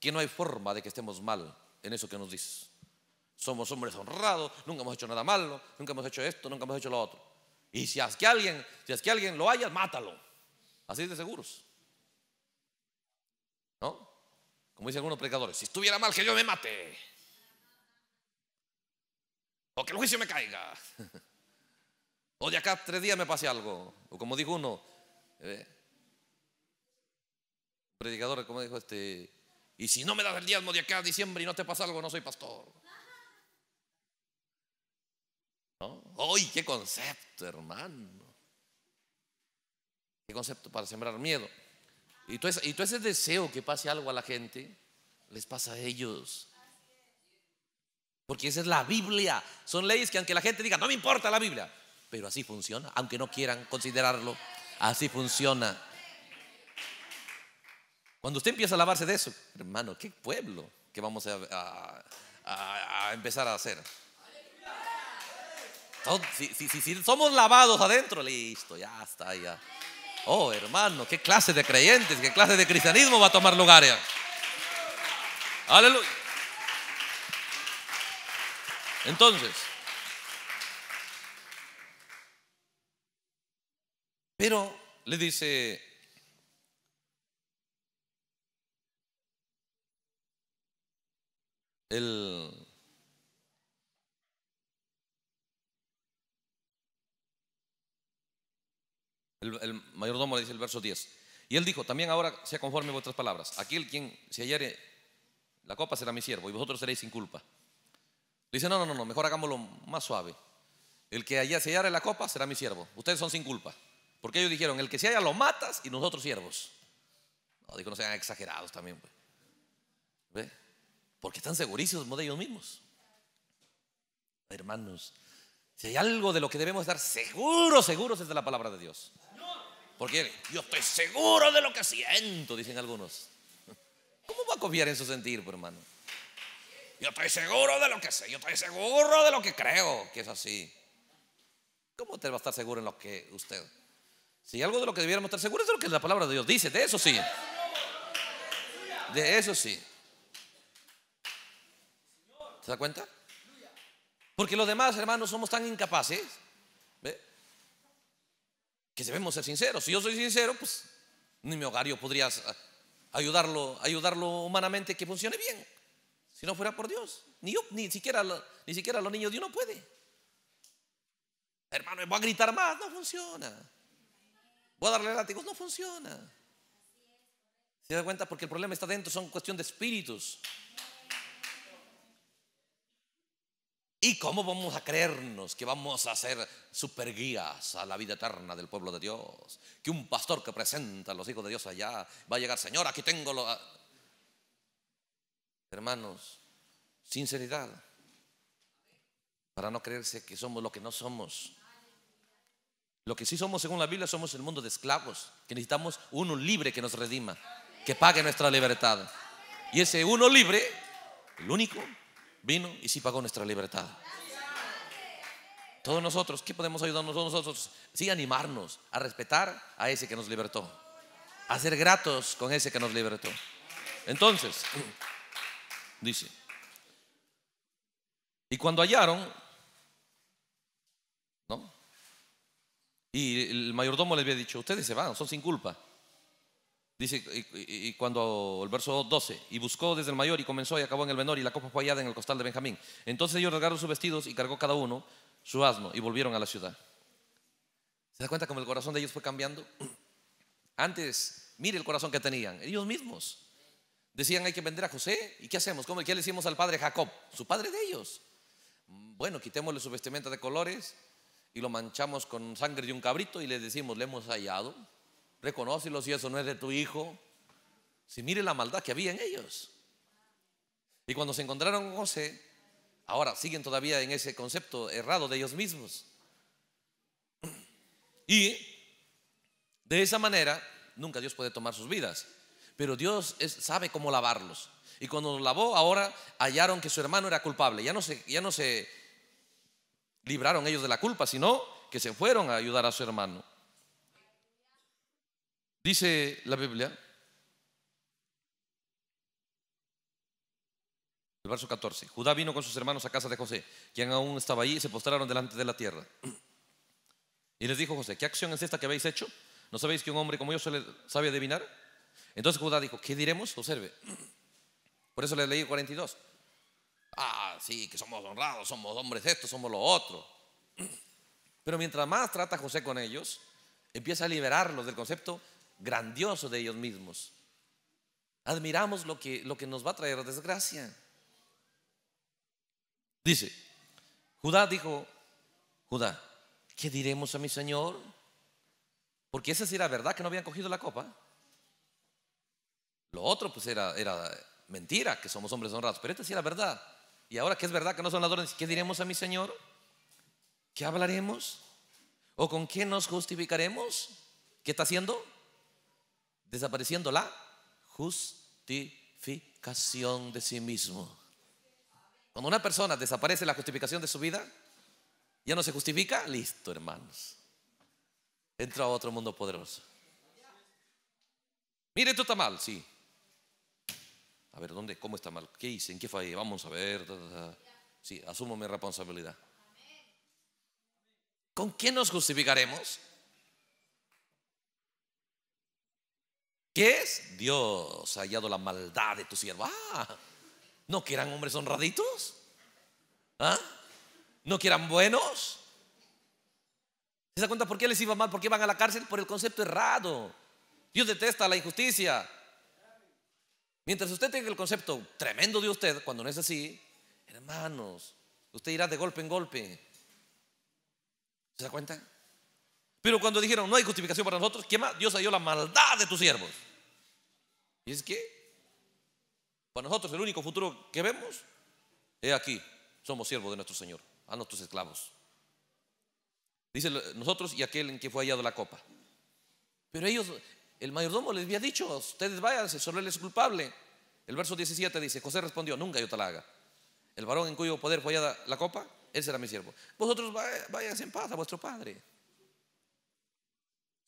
que no hay forma de que estemos mal en eso que nos dices. Somos hombres honrados, nunca hemos hecho nada malo, nunca hemos hecho esto, nunca hemos hecho lo otro. Y si es que alguien, si es que alguien lo haya, mátalo. Así de seguros. ¿No? Como dicen algunos predicadores, si estuviera mal que yo me mate. O que el juicio me caiga. O de acá tres días me pase algo. O como dijo uno, ¿eh? predicador, como dijo este, y si no me das el diezmo de acá a diciembre y no te pasa algo, no soy pastor. ¡Ay, qué concepto, hermano! ¿Qué concepto para sembrar miedo? Y todo, ese, deseo que pase algo a la gente, les pasa a ellos. Porque esa es la Biblia. Son leyes que aunque la gente diga, no me importa la Biblia, pero así funciona, aunque no quieran considerarlo, así funciona. Cuando usted empieza a lavarse de eso, hermano, qué pueblo que vamos a empezar a hacer. Si, somos lavados adentro, listo, ya está, ya. Oh, hermano, qué clase de creyentes, qué clase de cristianismo va a tomar lugar. Ya? Eh. Aleluya. Entonces, pero le dice, el El, mayordomo le dice el verso 10. Y él dijo, también ahora sea conforme vuestras palabras. Aquel quien se hallare la copa será mi siervo y vosotros seréis sin culpa. dice, no, no, no, no, mejor hagámoslo más suave. El que allá se hallare la copa será mi siervo. Ustedes son sin culpa. Porque ellos dijeron, el que se halla lo matas y nosotros siervos. No, dijo, no sean exagerados también. Pues. ¿Ve? Porque están segurísimos de ellos mismos. Hermanos, si hay algo de lo que debemos estar seguros, seguros es de la palabra de Dios. Porque yo estoy seguro de lo que siento, dicen algunos. ¿Cómo va a confiar en su sentir, pues, hermano? Yo estoy seguro de lo que sé, yo estoy seguro de lo que creo que es así. ¿Cómo usted va a estar seguro en lo que usted? Si algo de lo que debiéramos estar seguros es lo que la palabra de Dios dice, de eso sí. De eso sí. ¿Se da cuenta? Porque los demás, hermanos, somos tan incapaces que debemos ser sinceros. Si yo soy sincero, pues ni mi hogar yo podría ah, ayudarlo, ayudarlo humanamente que funcione bien. Si no fuera por Dios, ni yo, ni siquiera, ni siquiera los niños Dios no puede. Hermano, voy a gritar más, no funciona. Voy a darle látigos, no funciona. ¿Se da cuenta? Porque el problema está dentro, son cuestión de espíritus. ¿Y cómo vamos a creernos que vamos a ser super guías a la vida eterna del pueblo de Dios? Que un pastor que presenta a los hijos de Dios allá va a llegar, Señor, aquí tengo los... Hermanos, sinceridad, para no creerse que somos lo que no somos. Lo que sí somos según la Biblia somos el mundo de esclavos, que necesitamos uno libre que nos redima, que pague nuestra libertad. Y ese uno libre, el único, vino y sí pagó nuestra libertad. Todos nosotros, ¿qué podemos ayudarnos todos nosotros? Sí, animarnos a respetar a ese que nos libertó, a ser gratos con ese que nos libertó. Entonces, dice, y cuando hallaron, ¿no? Y el mayordomo le había dicho, ustedes se van, son sin culpa. Dice, y, cuando el verso 12, y buscó desde el mayor y comenzó y acabó en el menor y la copa fue hallada en el costal de Benjamín. Entonces ellos regaron sus vestidos y cargó cada uno su asno y volvieron a la ciudad. ¿Se da cuenta cómo el corazón de ellos fue cambiando? Antes, mire el corazón que tenían, ellos mismos. Decían, hay que vender a José. ¿Y qué hacemos? ¿Cómo, ¿Qué le hicimos al padre Jacob? Su padre de ellos. Mm, bueno, quitémosle su vestimenta de colores y lo manchamos con sangre de un cabrito y le decimos, le hemos hallado Reconócelo si eso no es de tu hijo. Si mire la maldad que había en ellos. Y cuando se encontraron con José, ahora siguen todavía en ese concepto errado de ellos mismos. Y de esa manera, nunca Dios puede tomar sus vidas. Pero Dios sabe cómo lavarlos. Y cuando los lavó, ahora hallaron que su hermano era culpable. Ya no, se, ya no se libraron ellos de la culpa, sino que se fueron a ayudar a su hermano. Dice la Biblia, el verso 14, Judá vino con sus hermanos a casa de José, quien aún estaba allí, y se postraron delante de la tierra. Y les dijo José, ¿qué acción es esta que habéis hecho? ¿No sabéis que un hombre como yo sabe adivinar? Entonces Judá dijo, ¿qué diremos? Observe. Por eso le leí 42. Ah, sí, que somos honrados, somos hombres estos, somos lo otro. Pero mientras más trata José con ellos, empieza a liberarlos del concepto grandioso de ellos mismos. Admiramos lo que, lo que nos va a traer desgracia. Dice, Judá dijo, Judá, ¿qué diremos a mi Señor? Porque esa sí era verdad que no habían cogido la copa. Lo otro pues era, era mentira, que somos hombres honrados, pero esta sí era verdad. Y ahora que es verdad que no son ladrones, ¿qué diremos a mi Señor? ¿Qué hablaremos? ¿O con qué nos justificaremos? ¿Qué está haciendo? desapareciendo la justificación de sí mismo. Cuando una persona desaparece la justificación de su vida, ya no se justifica, listo, hermanos. Entra a otro mundo poderoso. Mire, tú está mal, sí. A ver, ¿dónde? ¿Cómo está mal? ¿Qué hice? ¿En qué fallé? Vamos a ver. Sí, asumo mi responsabilidad. ¿Con quién nos justificaremos? ¿Qué es? Dios ha hallado la maldad de tu sierva. Ah, ¿No que hombres honraditos? ¿Ah? ¿No que buenos? ¿Se da cuenta por qué les iba mal? ¿Por qué van a la cárcel? Por el concepto errado. Dios detesta la injusticia. Mientras usted tenga el concepto tremendo de usted, cuando no es así, hermanos, usted irá de golpe en golpe. ¿Se da cuenta? Pero cuando dijeron, no hay justificación para nosotros, ¿qué más? Dios halló la maldad de tus siervos. Y es que, para nosotros el único futuro que vemos es aquí. Somos siervos de nuestro Señor, a nuestros esclavos. Dice nosotros y aquel en que fue hallado la copa. Pero ellos, el mayordomo les había dicho, ustedes váyanse, solo él es culpable. El verso 17 dice, José respondió, nunca yo te la haga. El varón en cuyo poder fue hallada la copa, él será mi siervo. Vosotros váyanse en paz a vuestro padre.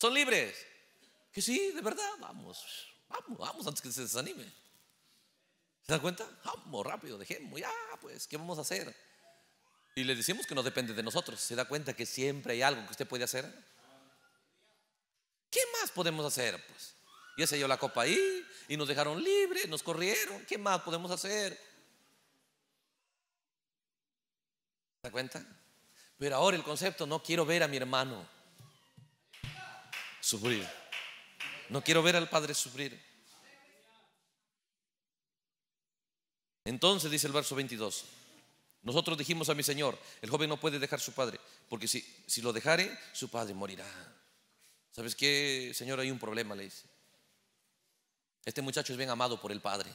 Son libres. Que sí, de verdad, vamos, vamos, vamos antes que se desanime. ¿Se da cuenta? Vamos, rápido, dejemos, ya, pues, ¿qué vamos a hacer? Y le decimos que no depende de nosotros. ¿Se da cuenta que siempre hay algo que usted puede hacer? ¿Qué más podemos hacer? Pues ya se dio la copa ahí y nos dejaron libres, nos corrieron. ¿Qué más podemos hacer? ¿Se da cuenta? Pero ahora el concepto, no quiero ver a mi hermano sufrir. No quiero ver al Padre sufrir. Entonces dice el verso 22, nosotros dijimos a mi Señor, el joven no puede dejar su padre, porque si, si lo dejare, su padre morirá. ¿Sabes qué, Señor? Hay un problema, le dice. Este muchacho es bien amado por el padre.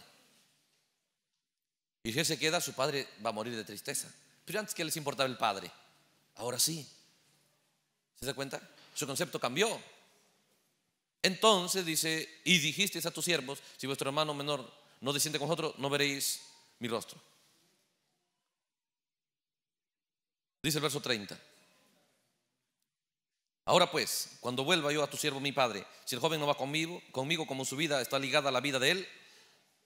Y si él se queda, su padre va a morir de tristeza. Pero antes que les importaba el padre, ahora sí. ¿Se da cuenta? Su concepto cambió. Entonces dice, y dijisteis a tus siervos, si vuestro hermano menor no desciende con vosotros no veréis mi rostro. Dice el verso 30. Ahora pues, cuando vuelva yo a tu siervo mi padre, si el joven no va conmigo, conmigo como su vida está ligada a la vida de él,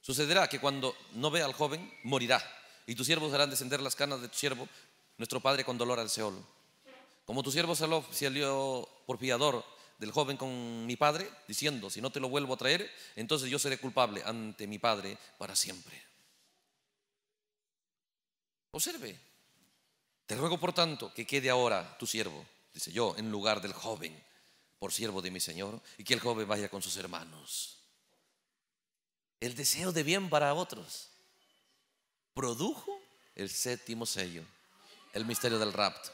sucederá que cuando no vea al joven, morirá. Y tus siervos harán descender las canas de tu siervo, nuestro padre con dolor al Seol. Como tu siervo se salió por fiador del joven con mi padre, diciendo, si no te lo vuelvo a traer, entonces yo seré culpable ante mi padre para siempre. Observe, te ruego por tanto que quede ahora tu siervo, dice yo, en lugar del joven, por siervo de mi Señor, y que el joven vaya con sus hermanos. El deseo de bien para otros produjo el séptimo sello, el misterio del rapto.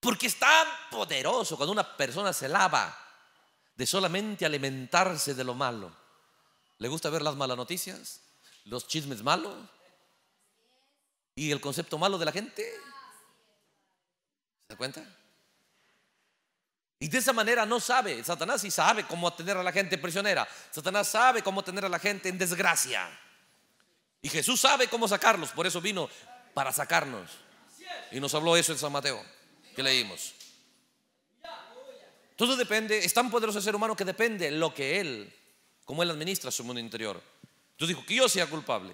Porque es tan poderoso cuando una persona se lava de solamente alimentarse de lo malo. ¿Le gusta ver las malas noticias? ¿Los chismes malos? ¿Y el concepto malo de la gente? ¿Se da cuenta? Y de esa manera no sabe, Satanás sí sabe cómo tener a la gente prisionera. Satanás sabe cómo tener a la gente en desgracia. Y Jesús sabe cómo sacarlos, por eso vino para sacarnos. Y nos habló eso en San Mateo. ¿Qué leímos. Todo depende, es tan poderoso el ser humano que depende lo que él, como él administra su mundo interior. Entonces dijo, que yo sea culpable.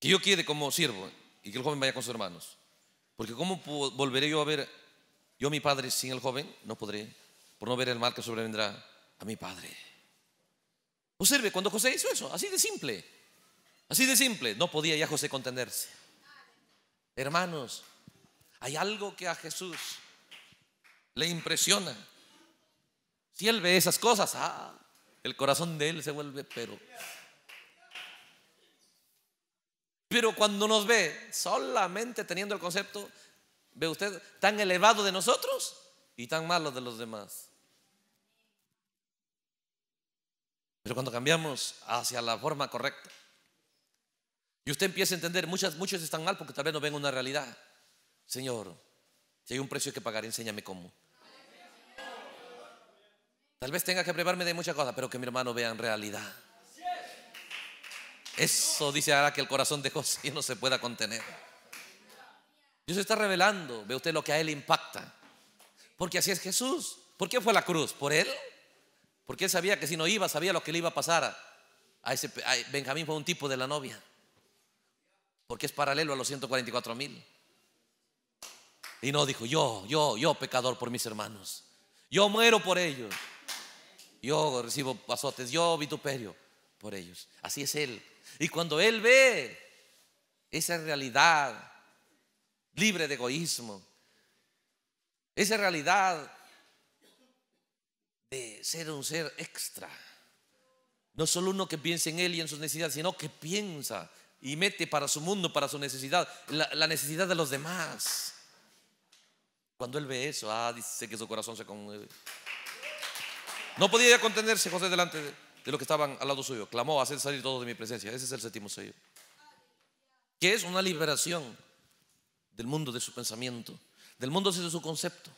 Que yo quede como sirvo y que el joven vaya con sus hermanos. Porque ¿cómo volveré yo a ver yo a mi padre sin el joven? No podré, por no ver el mal que sobrevendrá a mi padre. Observe, cuando José hizo eso, así de simple, así de simple, no podía ya José contenerse. Hermanos, hay algo que a Jesús le impresiona. Si él ve esas cosas, ah, el corazón de él se vuelve pero. Pero cuando nos ve solamente teniendo el concepto, ve usted, tan elevado de nosotros y tan malo de los demás. Pero cuando cambiamos hacia la forma correcta, y usted empieza a entender, muchas, muchos están mal porque tal vez no ven una realidad. Señor, si hay un precio que pagar, enséñame cómo. Tal vez tenga que privarme de muchas cosas, pero que mi hermano vea en realidad. Eso dice ahora que el corazón de José no se pueda contener. Dios está revelando, ve usted lo que a él impacta. Porque así es Jesús. ¿Por qué fue a la cruz? ¿Por él? Porque él sabía que si no iba, sabía lo que le iba a pasar. A ese, Benjamín fue un tipo de la novia porque es paralelo a los 144 mil. Y no dijo, yo, yo, yo pecador por mis hermanos, yo muero por ellos, yo recibo pasotes, yo vituperio por ellos. Así es Él. Y cuando Él ve esa realidad libre de egoísmo, esa realidad de ser un ser extra, no solo uno que piensa en Él y en sus necesidades, sino que piensa y mete para su mundo, para su necesidad, la, necesidad de los demás. Cuando él ve eso, ah, dice que su corazón se conmueve. No podía contenerse José delante de, de los que estaban al lado suyo. Clamó, hacer salir todos de mi presencia. Ese es el séptimo sello. Que es una liberación del mundo de su pensamiento, del mundo de su concepto.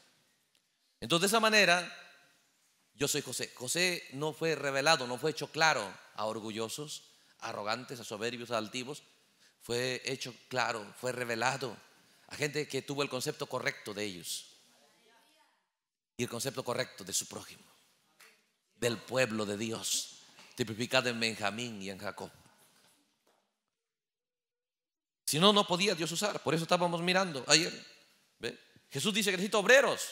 Entonces, de esa manera, yo soy José. José no fue revelado, no fue hecho claro a orgullosos, arrogantes, a soberbios, a altivos, fue hecho claro, fue revelado a gente que tuvo el concepto correcto de ellos y el concepto correcto de su prójimo, del pueblo de Dios, tipificado en Benjamín y en Jacob. Si no, no podía Dios usar, por eso estábamos mirando ayer. Jesús dice que necesito obreros.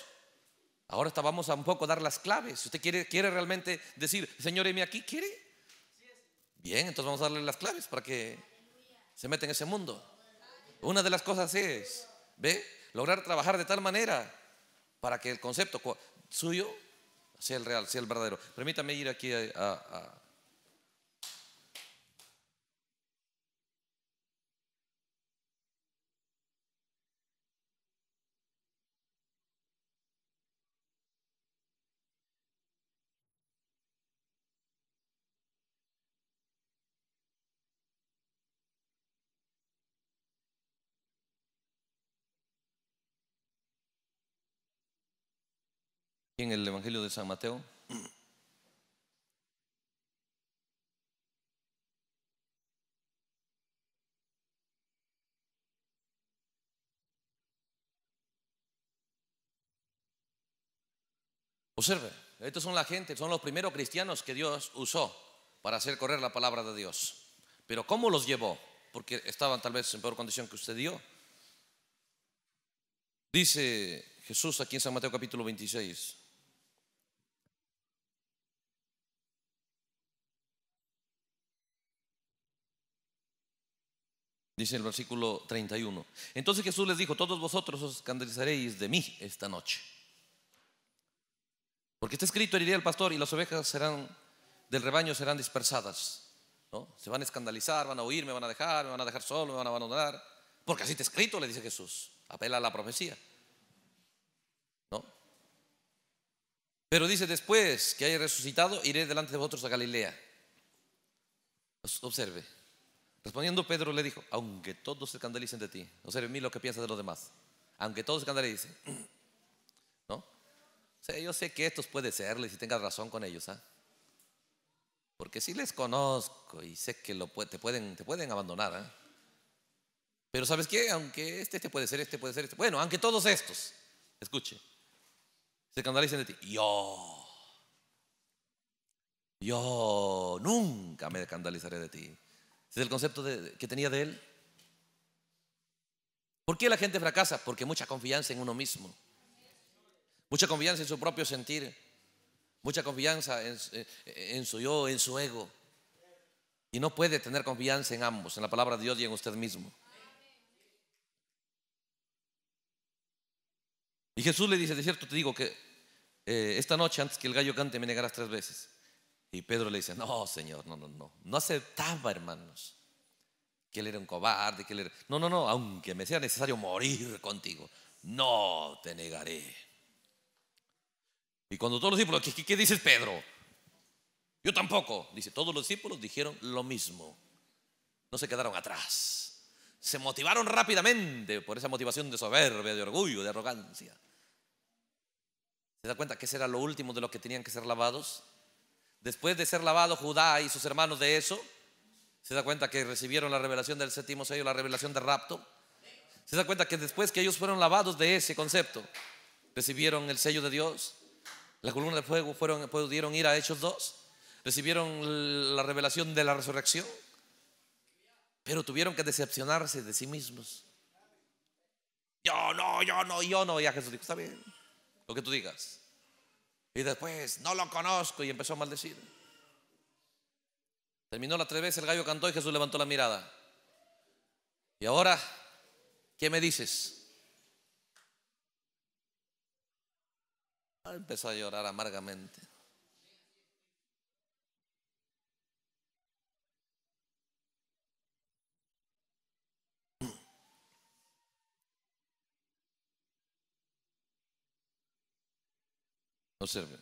Ahora estábamos a un poco dar las claves. Si usted quiere, quiere realmente decir, Señor, me aquí, quiere Bien, entonces vamos a darle las claves para que se meta en ese mundo. Una de las cosas es, ¿ve? Lograr trabajar de tal manera para que el concepto suyo sea el real, sea el verdadero. Permítame ir aquí a, a, en el Evangelio de San Mateo. Observe, estos son la gente, son los primeros cristianos que Dios usó para hacer correr la palabra de Dios. Pero ¿cómo los llevó? Porque estaban tal vez en peor condición que usted dio. Dice Jesús aquí en San Mateo capítulo 26, Dice el versículo 31. Entonces Jesús les dijo, todos vosotros os escandalizaréis de mí esta noche. Porque está escrito, heriré al pastor y las ovejas serán del rebaño serán dispersadas. ¿no? Se van a escandalizar, van a huir, me van a dejar, me van a dejar solo, me van a abandonar. Porque así está escrito, le dice Jesús. Apela a la profecía. ¿no? Pero dice, después que haya resucitado, iré delante de vosotros a Galilea. Observe. Respondiendo Pedro le dijo, aunque todos se escandalicen de ti, no sé mí lo que piensas de los demás, aunque todos se escandalicen, ¿no? O sea, yo sé que estos puede serles y tengas razón con ellos, ¿ah? Porque si les conozco y sé que te, pueden, abandonar, ¿ah? Pero ¿sabes qué? Aunque este, este puede ser, este puede ser, este. Bueno, aunque todos estos, escuche, se escandalicen de ti. Yo, yo nunca me escandalizaré de ti. ¿Es el concepto que tenía de él? ¿Por qué la gente fracasa? Porque mucha confianza en uno mismo. Mucha confianza en su propio sentir. Mucha confianza eh, en, su yo, en su ego. Y no puede tener confianza en ambos, en la palabra de Dios y en usted mismo. Y Jesús le dice, de cierto te digo que eh, esta noche antes que el gallo cante me negarás tres veces. Y Pedro le dice, no, Señor, no, no, no. No aceptaba, hermanos, que él era un cobarde, que él era... No, no, no, aunque me sea necesario morir contigo, no te negaré. Y cuando todos los discípulos, ¿qué, dices, Pedro? Yo tampoco. Dice, todos los discípulos dijeron lo mismo. No se quedaron atrás. Se motivaron rápidamente por esa motivación de soberbia, de orgullo, de arrogancia. ¿Se da cuenta que ese era lo último de los que tenían que ser lavados? Después de ser lavado Judá y sus hermanos de eso, se da cuenta que recibieron la revelación del séptimo sello, la revelación del rapto. Se da cuenta que después que ellos fueron lavados de ese concepto, recibieron el sello de Dios, la columna de fuego, fueron, pudieron ir a Hechos dos recibieron la revelación de la resurrección, pero tuvieron que decepcionarse de sí mismos. Yo no, yo no, yo no. Y a Jesús dijo, está bien, lo que tú digas. Y después, no lo conozco y empezó a maldecir. Terminó la tres el gallo cantó y Jesús levantó la mirada. Y ahora, ¿qué me dices? Ah, empezó a llorar amargamente. Observe.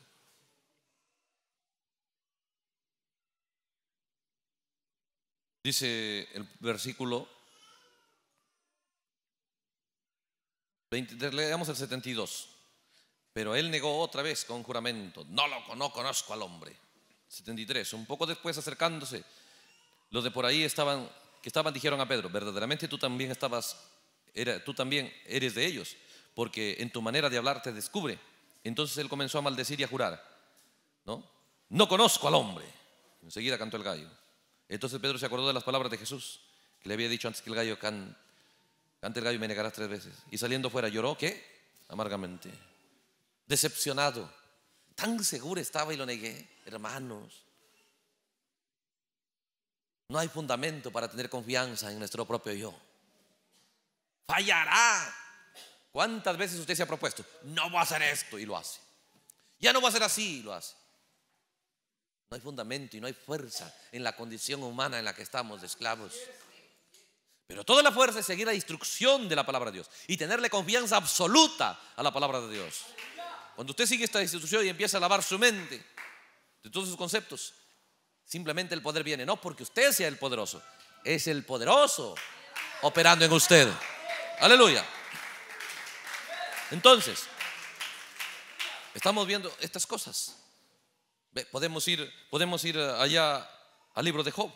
Dice el versículo 20, leamos el 72. Pero él negó otra vez con juramento, no lo no conozco al hombre. 73. Un poco después acercándose, los de por ahí estaban que estaban dijeron a Pedro, verdaderamente tú también estabas era, tú también eres de ellos, porque en tu manera de hablar te descubre entonces él comenzó a maldecir y a jurar, ¿no? No conozco al hombre. Enseguida cantó el gallo. Entonces Pedro se acordó de las palabras de Jesús, que le había dicho antes que el gallo can, cante el gallo y me negarás tres veces. Y saliendo fuera lloró, ¿qué? Amargamente. Decepcionado. Tan seguro estaba y lo negué. Hermanos, no hay fundamento para tener confianza en nuestro propio yo. Fallará ¿Cuántas veces usted se ha propuesto? No voy a hacer esto y lo hace. Ya no voy a hacer así y lo hace. No hay fundamento y no hay fuerza en la condición humana en la que estamos de esclavos. Pero toda la fuerza es seguir la instrucción de la palabra de Dios y tenerle confianza absoluta a la palabra de Dios. Cuando usted sigue esta instrucción y empieza a lavar su mente de todos sus conceptos, simplemente el poder viene. No porque usted sea el poderoso, es el poderoso operando en usted. Aleluya. Entonces, estamos viendo estas cosas. Podemos ir, podemos ir allá al libro de Job.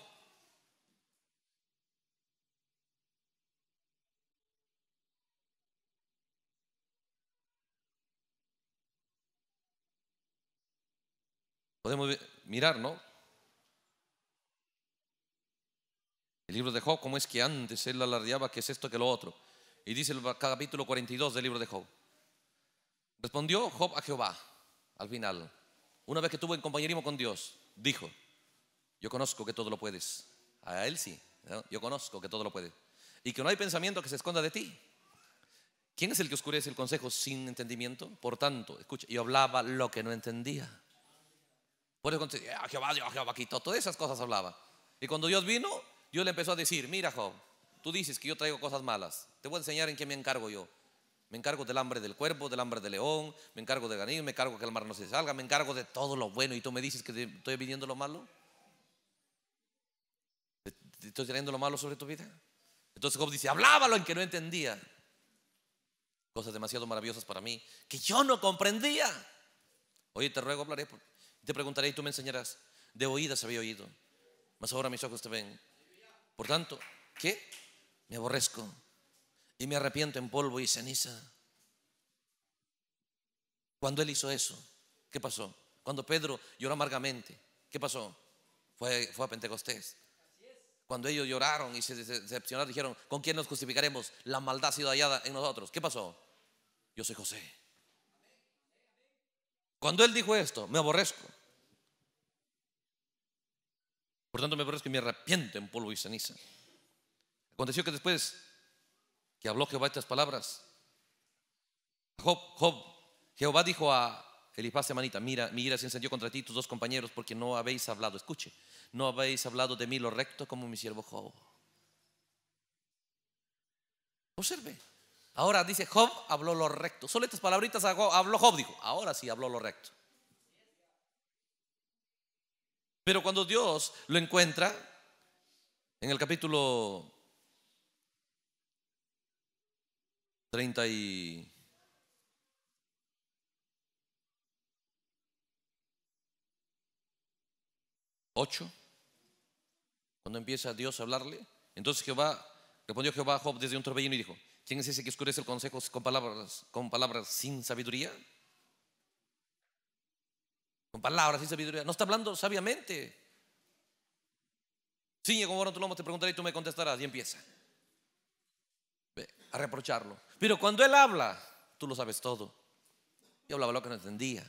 Podemos mirar, ¿no? El libro de Job, cómo es que antes él alardeaba que es esto que lo otro. Y dice el capítulo 42 del libro de Job. Respondió Job a Jehová al final, una vez que tuvo en compañerismo con Dios, dijo, yo conozco que todo lo puedes. A él sí, yo conozco que todo lo puedes. Y que no hay pensamiento que se esconda de ti. ¿Quién es el que oscurece el consejo sin entendimiento? Por tanto, escucha, yo hablaba lo que no entendía. Por eso a ah, Jehová, Dios, Jehová quitó, todas esas cosas hablaba. Y cuando Dios vino, Dios le empezó a decir, mira Job, tú dices que yo traigo cosas malas, te voy a enseñar en qué me encargo yo. Me encargo del hambre del cuerpo, del hambre del león, me encargo de ganar, me encargo que el mar no se salga, me encargo de todo lo bueno y tú me dices que estoy viviendo lo malo. estoy teniendo lo malo sobre tu vida? Entonces Job dice, hablábalo en que no entendía. Cosas demasiado maravillosas para mí que yo no comprendía. Oye, te ruego, hablaré, te preguntaré y tú me enseñarás. De oídas había oído, mas ahora mis ojos te ven. Por tanto, ¿qué? Me aborrezco y me arrepiento en polvo y ceniza. Cuando él hizo eso, ¿qué pasó? Cuando Pedro lloró amargamente, ¿qué pasó? Fue, fue a Pentecostés. Cuando ellos lloraron y se decepcionaron, dijeron, ¿con quién nos justificaremos? La maldad ha sido hallada en nosotros. ¿Qué pasó? Yo soy José. Cuando él dijo esto, me aborrezco. Por tanto, me aborrezco y me arrepiento en polvo y ceniza. Aconteció que después que habló Jehová estas palabras. Job, Job, Jehová dijo a Elifaz Manita, mira, mi ira se encendió contra ti tus dos compañeros porque no habéis hablado, escuche, no habéis hablado de mí lo recto como mi siervo Job. Observe. Ahora dice, Job habló lo recto. Solo estas palabritas habló Job, dijo, ahora sí habló lo recto. Pero cuando Dios lo encuentra, en el capítulo 30 y... ¿Ocho? Cuando empieza Dios a hablarle, entonces Jehová respondió Jehová a Job desde un torbellino y dijo: ¿Quién es ese que oscurece el consejo con palabras, con palabras sin sabiduría? Con palabras sin sabiduría. No está hablando sabiamente. sí, como tu lomo, te preguntaré y tú me contestarás. Y empieza a reprocharlo. Pero cuando Él habla, tú lo sabes todo. Yo hablaba lo que no entendía.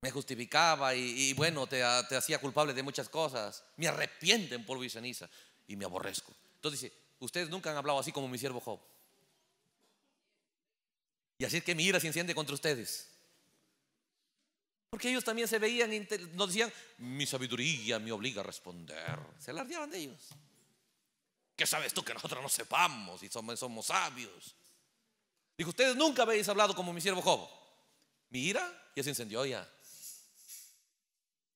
Me justificaba y, bueno, ah, te, hacía culpable de muchas cosas. Me arrepiento en polvo y ceniza y me aborrezco. Entonces dice, ustedes nunca han hablado así como mi siervo Job. Y así es que mi ira se enciende contra ustedes. Porque ellos también se veían, nos decían, mi sabiduría me obliga a responder. Se alardeaban de ellos. ¿Qué sabes tú que nosotros no sepamos y somos, somos sabios? Dijo, ustedes nunca habéis hablado como mi siervo Job. Mi ira ya se encendió ya.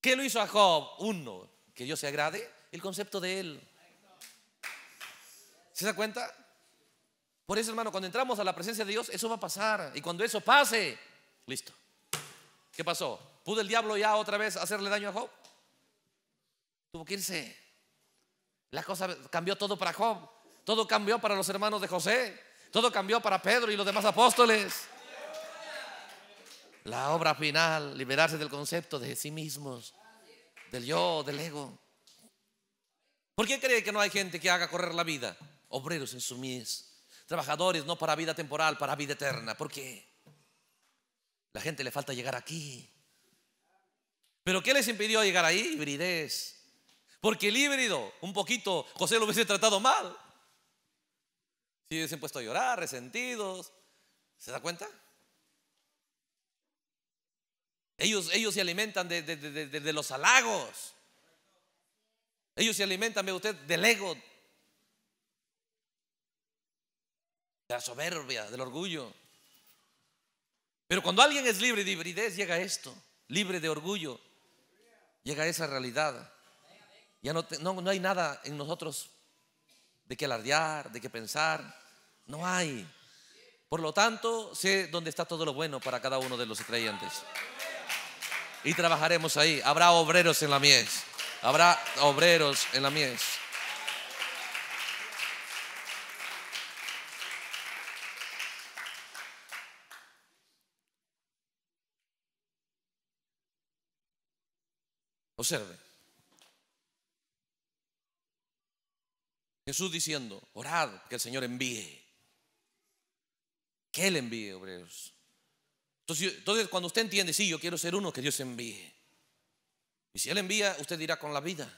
¿Qué lo hizo a Job? Uno, que Dios se agrade, el concepto de él. ¿Se da cuenta? Por eso, hermano, cuando entramos a la presencia de Dios, eso va a pasar. Y cuando eso pase, listo. ¿Qué pasó? ¿Pudo el diablo ya otra vez hacerle daño a Job? Tuvo que irse. La cosa cambió todo para Job, todo cambió para los hermanos de José, todo cambió para Pedro y los demás apóstoles. La obra final, liberarse del concepto de sí mismos, del yo, del ego. ¿Por qué cree que no hay gente que haga correr la vida? Obreros en su mies, trabajadores no para vida temporal, para vida eterna. ¿Por qué? La gente le falta llegar aquí. ¿Pero qué les impidió llegar ahí? Hibridez, porque el híbrido, un poquito, José lo hubiese tratado mal. Si hubiesen puesto a llorar, resentidos. ¿Se da cuenta? Ellos, ellos se alimentan de, de los halagos. Ellos se alimentan, ve usted, del ego. De la soberbia, del orgullo. Pero cuando alguien es libre de hibridez, llega esto. Libre de orgullo. Llega esa realidad. Ya no, hay nada en nosotros de que alardear, de que pensar. No hay. Por lo tanto, sé dónde está todo lo bueno para cada uno de los creyentes. Y trabajaremos ahí. Habrá obreros en la mies. Habrá obreros en la mies. Observe. Jesús diciendo, orad que el Señor envíe. Que Él envíe, obreros. Entonces, entonces, cuando usted entiende, sí, yo quiero ser uno, que Dios envíe. Y si Él envía, usted dirá con la vida.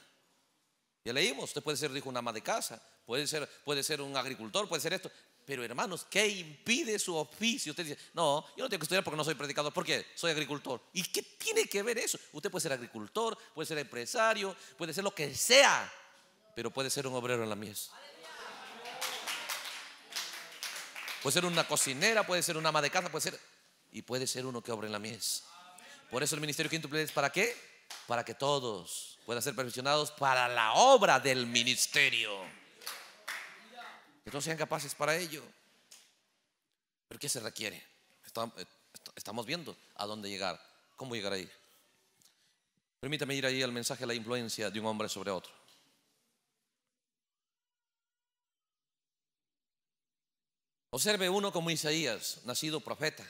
Ya leímos, usted puede ser, dijo, una ama de casa, puede ser, puede ser un agricultor, puede ser esto. Pero hermanos, ¿qué impide su oficio? Usted dice, no, yo no tengo que estudiar porque no soy predicador. ¿Por qué? Soy agricultor. ¿Y qué tiene que ver eso? Usted puede ser agricultor, puede ser empresario, puede ser lo que sea pero puede ser un obrero en la mies. Puede ser una cocinera, puede ser una ama de casa, puede ser. Y puede ser uno que obra en la mies. Por eso el ministerio Quinto es para qué? Para que todos puedan ser perfeccionados para la obra del ministerio. Que todos sean capaces para ello. Pero ¿qué se requiere? Estamos viendo a dónde llegar, cómo llegar ahí. Permítame ir ahí al mensaje de la influencia de un hombre sobre otro. Observe uno como Isaías, nacido profeta,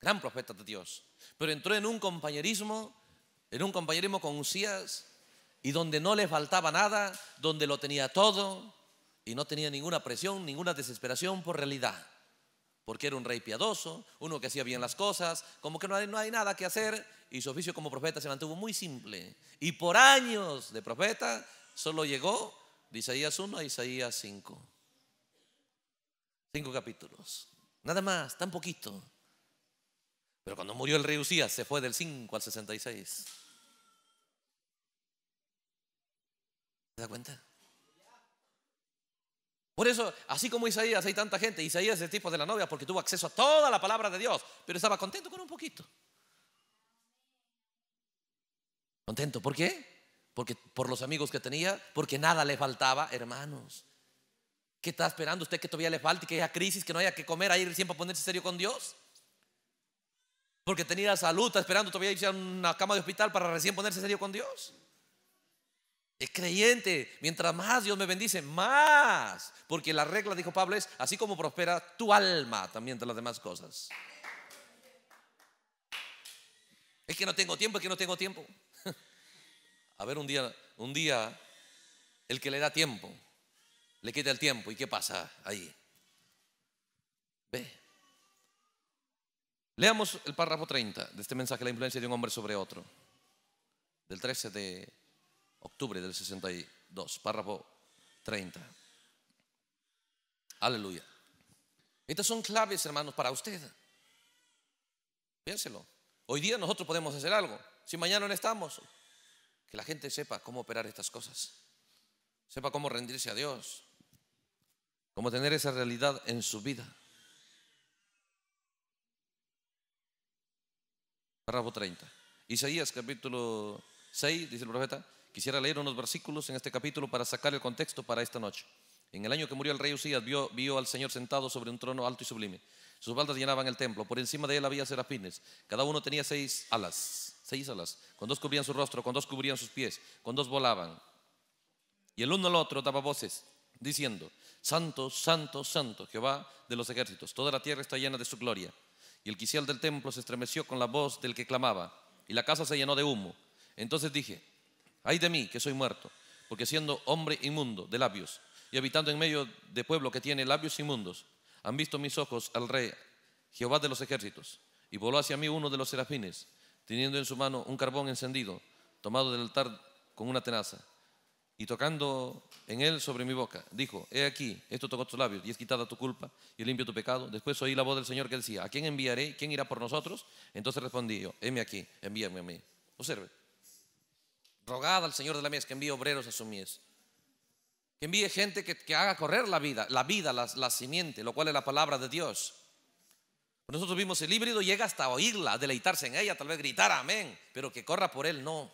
gran profeta de Dios, pero entró en un compañerismo, en un compañerismo con Usías, y donde no le faltaba nada, donde lo tenía todo, y no tenía ninguna presión, ninguna desesperación por realidad, porque era un rey piadoso, uno que hacía bien las cosas, como que no hay, nada que hacer, y su oficio como profeta se mantuvo muy simple. Y por años de profeta solo llegó de Isaías 1 a Isaías 5 capítulos. Nada más, tan poquito. Pero cuando murió el rey Usías se fue del 5 al 66. ¿Se da cuenta? Por eso, así como Isaías, hay tanta gente. Isaías es el tipo de la novia porque tuvo acceso a toda la palabra de Dios, pero estaba contento con un poquito. Contento, ¿por qué? Porque por los amigos que tenía, porque nada le faltaba, hermanos. ¿Qué está esperando usted que todavía le falte, que haya crisis, que no haya que comer, ahí recién para ponerse serio con Dios? Porque tenía salud, está esperando todavía irse a una cama de hospital para recién ponerse serio con Dios. Es creyente, mientras más Dios me bendice, más. Porque la regla, dijo Pablo, es así como prospera tu alma también de las demás cosas. Es que no tengo tiempo, es que no tengo tiempo. A ver, un día, un día, el que le da tiempo le quita el tiempo. ¿Y qué pasa ahí? Ve. Leamos el párrafo 30 de este mensaje, la influencia de un hombre sobre otro, del 13 de octubre del 62, párrafo 30. Aleluya. Estas son claves, hermanos, para usted. Piénselo. Hoy día nosotros podemos hacer algo. Si mañana no estamos, que la gente sepa cómo operar estas cosas. Sepa cómo rendirse a Dios como tener esa realidad en su vida. Párrafo 30. Isaías capítulo 6, dice el profeta, quisiera leer unos versículos en este capítulo para sacar el contexto para esta noche. En el año que murió el rey Usías, vio, vio al Señor sentado sobre un trono alto y sublime. Sus baldas llenaban el templo. Por encima de él había serafines. Cada uno tenía seis alas. Seis alas. Con dos cubrían su rostro, con dos cubrían sus pies, con dos volaban. Y el uno al otro daba voces diciendo, Santo, Santo, Santo, Jehová de los ejércitos, toda la tierra está llena de su gloria. Y el quicial del templo se estremeció con la voz del que clamaba, y la casa se llenó de humo. Entonces dije, ay de mí, que soy muerto, porque siendo hombre inmundo de labios, y habitando en medio de pueblo que tiene labios inmundos, han visto mis ojos al rey, Jehová de los ejércitos. Y voló hacia mí uno de los serafines, teniendo en su mano un carbón encendido, tomado del altar con una tenaza y tocando en él sobre mi boca, dijo, he aquí, esto tocó tus labios, y es quitada tu culpa, y limpio tu pecado. Después oí la voz del Señor que decía, ¿a quién enviaré? ¿Quién irá por nosotros? Entonces respondí yo, heme aquí, envíame a mí. Observe, rogad al Señor de la mies que envíe obreros a su mies, que envíe gente que, haga correr la vida, la vida, la, la, simiente, lo cual es la palabra de Dios. Pues nosotros vimos el híbrido, llega hasta oírla, deleitarse en ella, tal vez gritar amén, pero que corra por él no.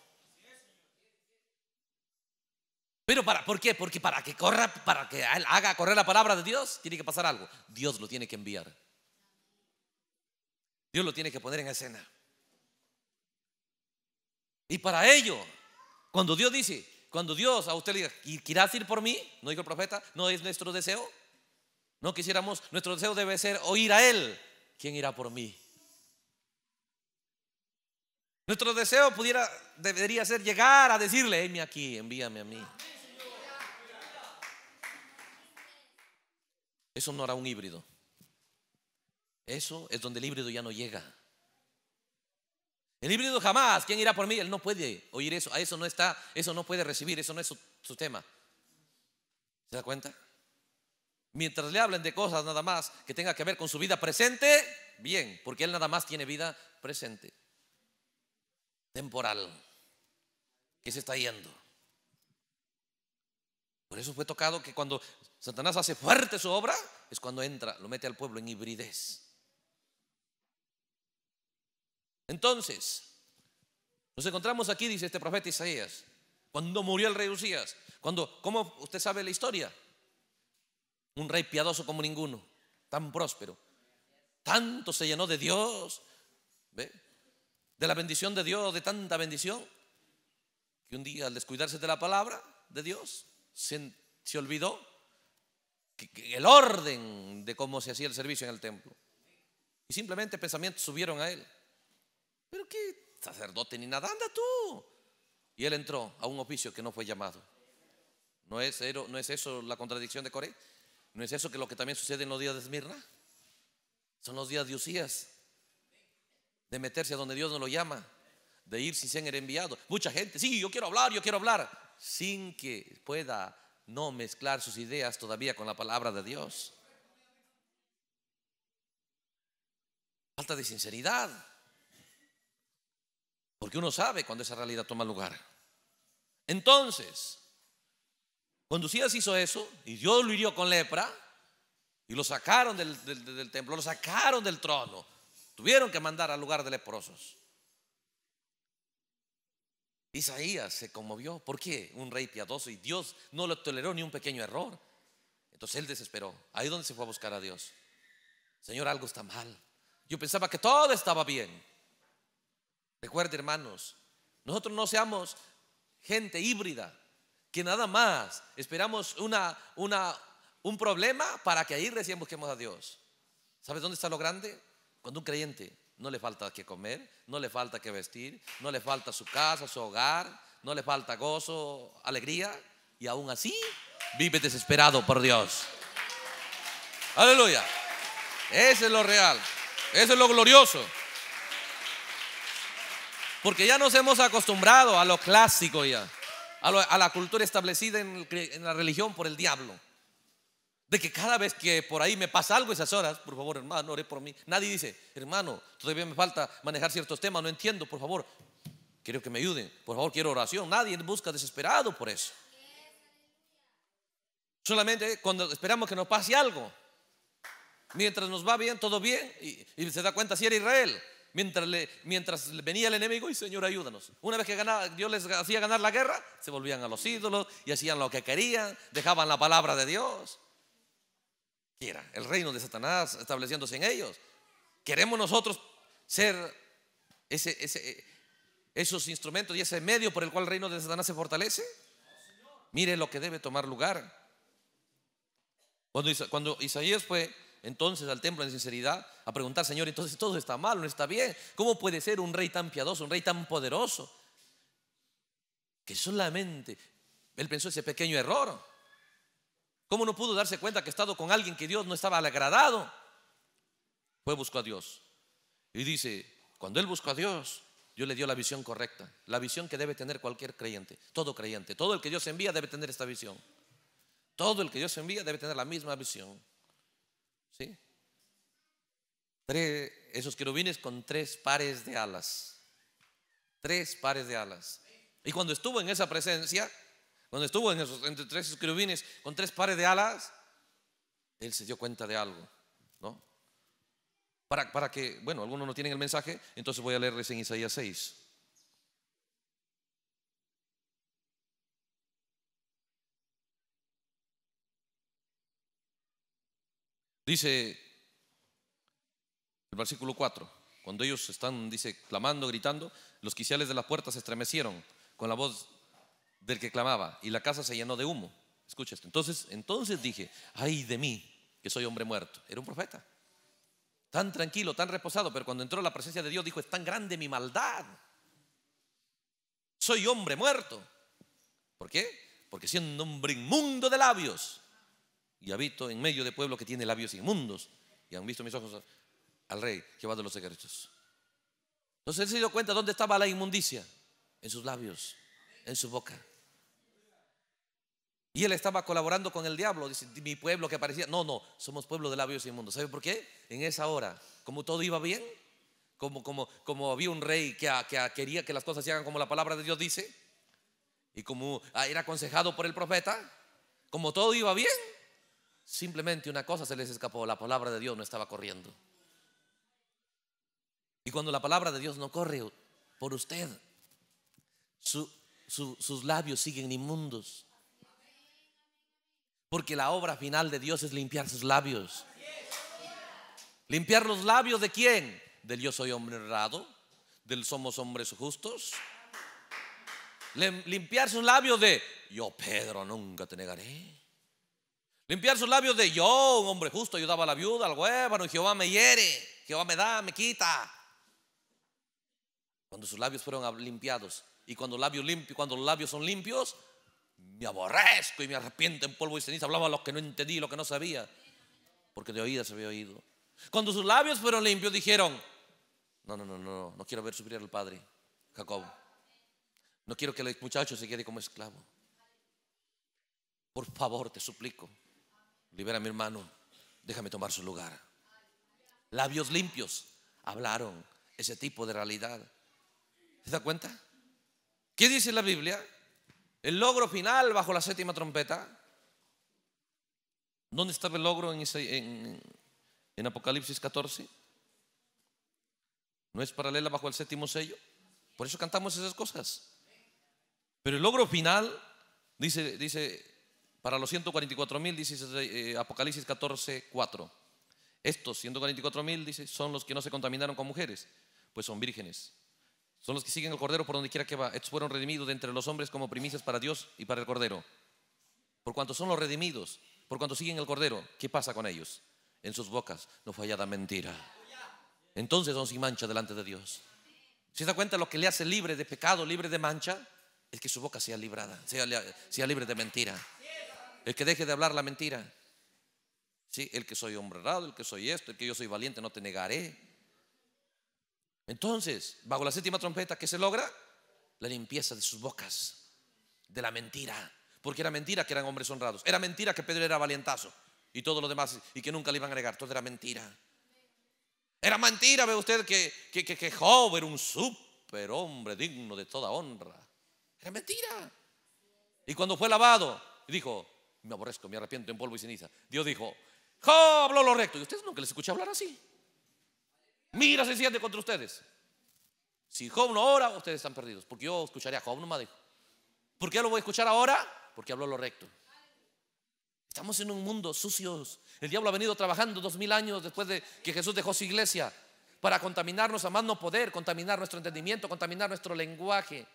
Pero para, ¿por qué? Porque para que corra, para que haga correr la palabra de Dios, tiene que pasar algo. Dios lo tiene que enviar. Dios lo tiene que poner en escena. Y para ello, cuando Dios dice, cuando Dios a usted le diga, ¿quieras ir por mí? No dijo el profeta, no es nuestro deseo. No quisiéramos, nuestro deseo debe ser oír a Él. ¿Quién irá por mí? Nuestro deseo pudiera, debería ser llegar a decirle, heme aquí, envíame a mí. Eso no era un híbrido. Eso es donde el híbrido ya no llega. El híbrido jamás, ¿quién irá por mí? Él no puede oír eso, a eso no está, eso no puede recibir, eso no es su, su tema. ¿Se da cuenta? Mientras le hablen de cosas nada más que tenga que ver con su vida presente, bien, porque él nada más tiene vida presente, temporal, que se está yendo. Por eso fue tocado que cuando Satanás hace fuerte su obra, es cuando entra, lo mete al pueblo en hibridez. Entonces, nos encontramos aquí, dice este profeta Isaías, cuando murió el rey Usías, cuando, ¿cómo usted sabe la historia? Un rey piadoso como ninguno, tan próspero, tanto se llenó de Dios, de la bendición de Dios, de tanta bendición, que un día al descuidarse de la palabra de Dios, se olvidó el orden de cómo se hacía el servicio en el templo. Y simplemente pensamientos subieron a él. Pero qué sacerdote ni nada, anda tú. Y él entró a un oficio que no fue llamado. ¿No es, no es eso la contradicción de Coré? ¿No es eso que lo que también sucede en los días de Esmirna? Son los días de Usías, de meterse a donde Dios no lo llama, de ir sin ser enviado. Mucha gente, sí, yo quiero hablar, yo quiero hablar, sin que pueda no mezclar sus ideas todavía con la palabra de Dios. Falta de sinceridad. Porque uno sabe cuando esa realidad toma lugar. Entonces, cuando Usías hizo eso, y Dios lo hirió con lepra, y lo sacaron del templo, lo sacaron del trono, tuvieron que mandar al lugar de leprosos. Isaías se conmovió. ¿Por qué? Un rey piadoso y Dios no lo toleró ni un pequeño error. Entonces él desesperó. Ahí donde se fue a buscar a Dios. Señor, algo está mal. Yo pensaba que todo estaba bien. Recuerde, hermanos, nosotros no seamos gente híbrida, que nada más esperamos una, un problema para que ahí recién busquemos a Dios. ¿Sabes dónde está lo grande? Cuando un creyente no le falta que comer, no le falta que vestir, no le falta su casa, su hogar, no le falta gozo, alegría. Y aún así vive desesperado por Dios. Aleluya. Eso es lo real. Eso es lo glorioso. Porque ya nos hemos acostumbrado a lo clásico ya. A, la cultura establecida en la religión por el diablo. De que cada vez que por ahí me pasa algo esas horas, por favor, hermano, ore por mí. Nadie dice, hermano, todavía me falta manejar ciertos temas, no entiendo, por favor, quiero que me ayuden, por favor, quiero oración. Nadie busca desesperado por eso. Solamente cuando esperamos que nos pase algo. Mientras nos va bien, todo bien, y, se da cuenta si era Israel. Mientras, le, mientras venía el enemigo, y Señor, ayúdanos. Una vez que ganaba, Dios les hacía ganar la guerra, se volvían a los ídolos y hacían lo que querían, dejaban la palabra de Dios el reino de Satanás estableciéndose en ellos. Queremos nosotros ser esos instrumentos y ese medio por el cual el reino de Satanás se fortalece. Mire lo que debe tomar lugar. Cuando, cuando Isaías fue entonces al templo en sinceridad a preguntar, Señor, entonces todo está mal, no está bien. ¿Cómo puede ser un rey tan piadoso, un rey tan poderoso? Que solamente él pensó ese pequeño error. ¿Cómo no pudo darse cuenta que ha estado con alguien que Dios no estaba agradado? Fue, buscó a Dios. Y dice, cuando él buscó a Dios, Dios le dio la visión correcta, la visión que debe tener cualquier creyente, todo creyente, todo el que Dios envía debe tener esta visión. Todo el que Dios envía debe tener la misma visión. ¿Sí? Tres, esos querubines con tres pares de alas. Tres pares de alas. Y cuando estuvo en esa presencia, cuando estuvo entre tres escribines con tres pares de alas, él se dio cuenta de algo, ¿no? Para, para que, bueno, algunos no tienen el mensaje, entonces voy a leerles en Isaías 6. Dice el versículo 4, cuando ellos están, dice, clamando, gritando, los quiciales de las puertas se estremecieron con la voz del que clamaba y la casa se llenó de humo. Escucha esto. Entonces, entonces dije, ay de mí, que soy hombre muerto. Era un profeta. Tan tranquilo, tan reposado, pero cuando entró la presencia de Dios dijo, es tan grande mi maldad. Soy hombre muerto. ¿Por qué? Porque siendo hombre inmundo de labios y habito en medio de pueblo que tiene labios inmundos y han visto mis ojos al rey, Jehová de los ejércitos. Entonces él se dio cuenta dónde estaba la inmundicia. En sus labios, en su boca. Y él estaba colaborando con el diablo, dice, mi pueblo que parecía, no, no, somos pueblo de labios inmundos. ¿Sabe por qué? En esa hora, como todo iba bien, como, como, como había un rey que, quería que las cosas se hagan como la palabra de Dios dice, y como ah, era aconsejado por el profeta, como todo iba bien, simplemente una cosa se les escapó, la palabra de Dios no estaba corriendo. Y cuando la palabra de Dios no corre por usted, sus labios siguen inmundos porque la obra final de Dios es limpiar sus labios. ¿Limpiar los labios de quién? Del yo soy hombre errado del somos hombres justos. Limpiar sus labios de yo, Pedro, nunca te negaré. Limpiar sus labios de yo, un hombre justo, ayudaba a la viuda, al huérfano, Jehová me hiere, Jehová me da, me quita. Cuando sus labios fueron limpiados y cuando, cuando los labios son limpios, me aborrezco y me arrepiento en polvo y ceniza. Hablaba lo que no entendí, lo que no sabía, porque de oídas había oído. Cuando sus labios fueron limpios, dijeron: No, no, no, no, no quiero ver sufrir al padre, Jacob. No quiero que el muchacho se quede como esclavo. Por favor, te suplico, libera a mi hermano, déjame tomar su lugar. Labios limpios hablaron ese tipo de realidad. ¿Se da cuenta? ¿Qué dice la Biblia? El logro final bajo la séptima trompeta. ¿Dónde estaba el logro en, Apocalipsis 14? ¿No es paralela bajo el séptimo sello? Por eso cantamos esas cosas. Pero el logro final, dice, dice para los 144 mil, dice eh, Apocalipsis 14, 4. Estos 144 mil, dice, son los que no se contaminaron con mujeres, pues son vírgenes. Son los que siguen el Cordero por donde quiera que va. Estos fueron redimidos de entre los hombres como primicias para Dios y para el Cordero. Por cuanto son los redimidos, por cuanto siguen el Cordero, ¿qué pasa con ellos? En sus bocas no fallada mentira. Entonces son sin mancha delante de Dios. ¿Se da cuenta lo que le hace libre de pecado, libre de mancha? Es que su boca sea librada, sea, libre de mentira. El que deje de hablar la mentira. Sí, el que soy hombre raro el que soy esto, el que yo soy valiente, no te negaré. Entonces, bajo la séptima trompeta, ¿qué se logra? La limpieza de sus bocas, de la mentira. Porque era mentira que eran hombres honrados. Era mentira que Pedro era valientazo y todos lo demás y que nunca le iban a agregar. Todo era mentira. Era mentira, ve usted, que, que, que, que Job era un super hombre digno de toda honra. Era mentira. Y cuando fue lavado, dijo, me aborrezco, me arrepiento en polvo y ceniza. Dios dijo, Job habló lo recto. Y ustedes nunca les escuché hablar así. Mira, se siente contra ustedes. Si Job no ora, ustedes están perdidos. Porque yo escucharé a Job, no me dejo. ¿Por qué lo voy a escuchar ahora? Porque habló lo recto. Estamos en un mundo sucio El diablo ha venido trabajando dos mil años después de que Jesús dejó su iglesia para contaminarnos a más no poder, contaminar nuestro entendimiento, contaminar nuestro lenguaje.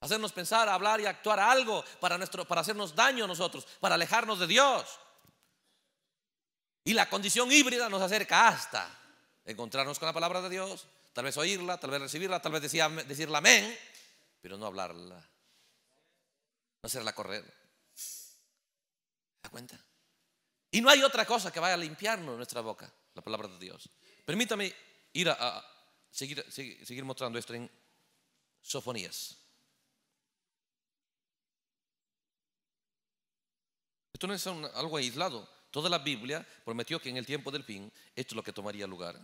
Hacernos pensar, hablar y actuar algo para, nuestro, para hacernos daño a nosotros, para alejarnos de Dios. Y la condición híbrida nos acerca hasta encontrarnos con la palabra de Dios, tal vez oírla, tal vez recibirla, tal vez decir, decirla amén, pero no hablarla, no hacerla correr. ¿Se da cuenta? Y no hay otra cosa que vaya a limpiarnos nuestra boca, la palabra de Dios. Permítame ir a, seguir, mostrando esto en Sofonías. Esto no es algo aislado. Toda la Biblia prometió que en el tiempo del fin esto es lo que tomaría lugar.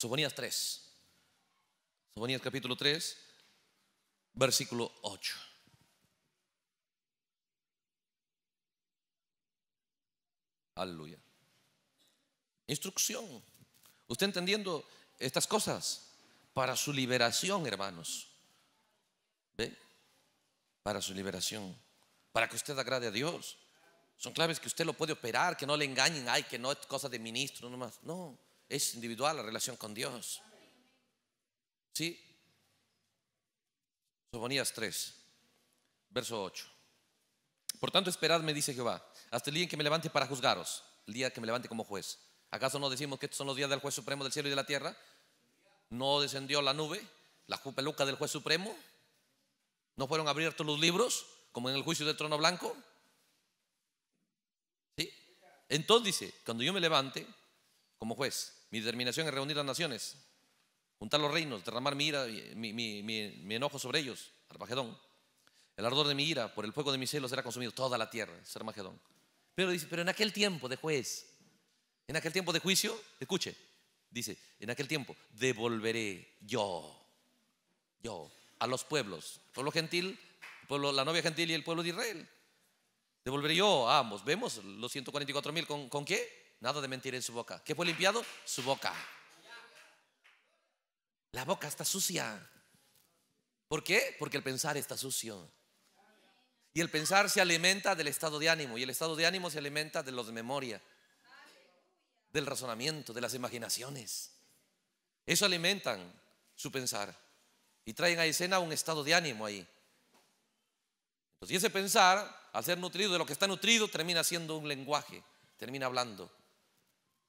Sofonías 3. Sofonías capítulo 3, versículo 8. Aleluya. Instrucción. Usted entendiendo estas cosas para su liberación, hermanos. ¿Ve? Para su liberación para que usted agrade a Dios. Son claves que usted lo puede operar, que no le engañen, ay, que no es cosa de ministro nomás. No, es individual la relación con Dios. ¿Sí? Sofonías 3, verso 8. Por tanto, esperadme, dice Jehová, hasta el día en que me levante para juzgaros, el día que me levante como juez. ¿Acaso no decimos que estos son los días del juez supremo del cielo y de la tierra? ¿No descendió la nube, la peluca del juez supremo? ¿No fueron abiertos los libros? como en el juicio del trono blanco? ¿Sí? Entonces dice, cuando yo me levante como juez, mi determinación es reunir las naciones, juntar los reinos, derramar mi ira, mi, enojo sobre ellos, Armagedón. El ardor de mi ira por el fuego de mis celos será consumido toda la tierra, es Armagedón. Pero dice, pero en aquel tiempo de juez, en aquel tiempo de juicio, escuche, dice, en aquel tiempo devolveré yo, yo, a los pueblos, pueblo gentil, pueblo, la novia gentil y el pueblo de Israel. Devolveré yo a ambos. Vemos los 144 mil. ¿con, ¿Con qué? Nada de mentir en su boca. ¿Qué fue limpiado? Su boca. La boca está sucia. ¿Por qué? Porque el pensar está sucio. Y el pensar se alimenta del estado de ánimo. Y el estado de ánimo se alimenta de los de memoria, del razonamiento, de las imaginaciones. Eso alimentan su pensar. Y traen a escena un estado de ánimo ahí. Entonces, y ese pensar, al ser nutrido de lo que está nutrido, termina siendo un lenguaje, termina hablando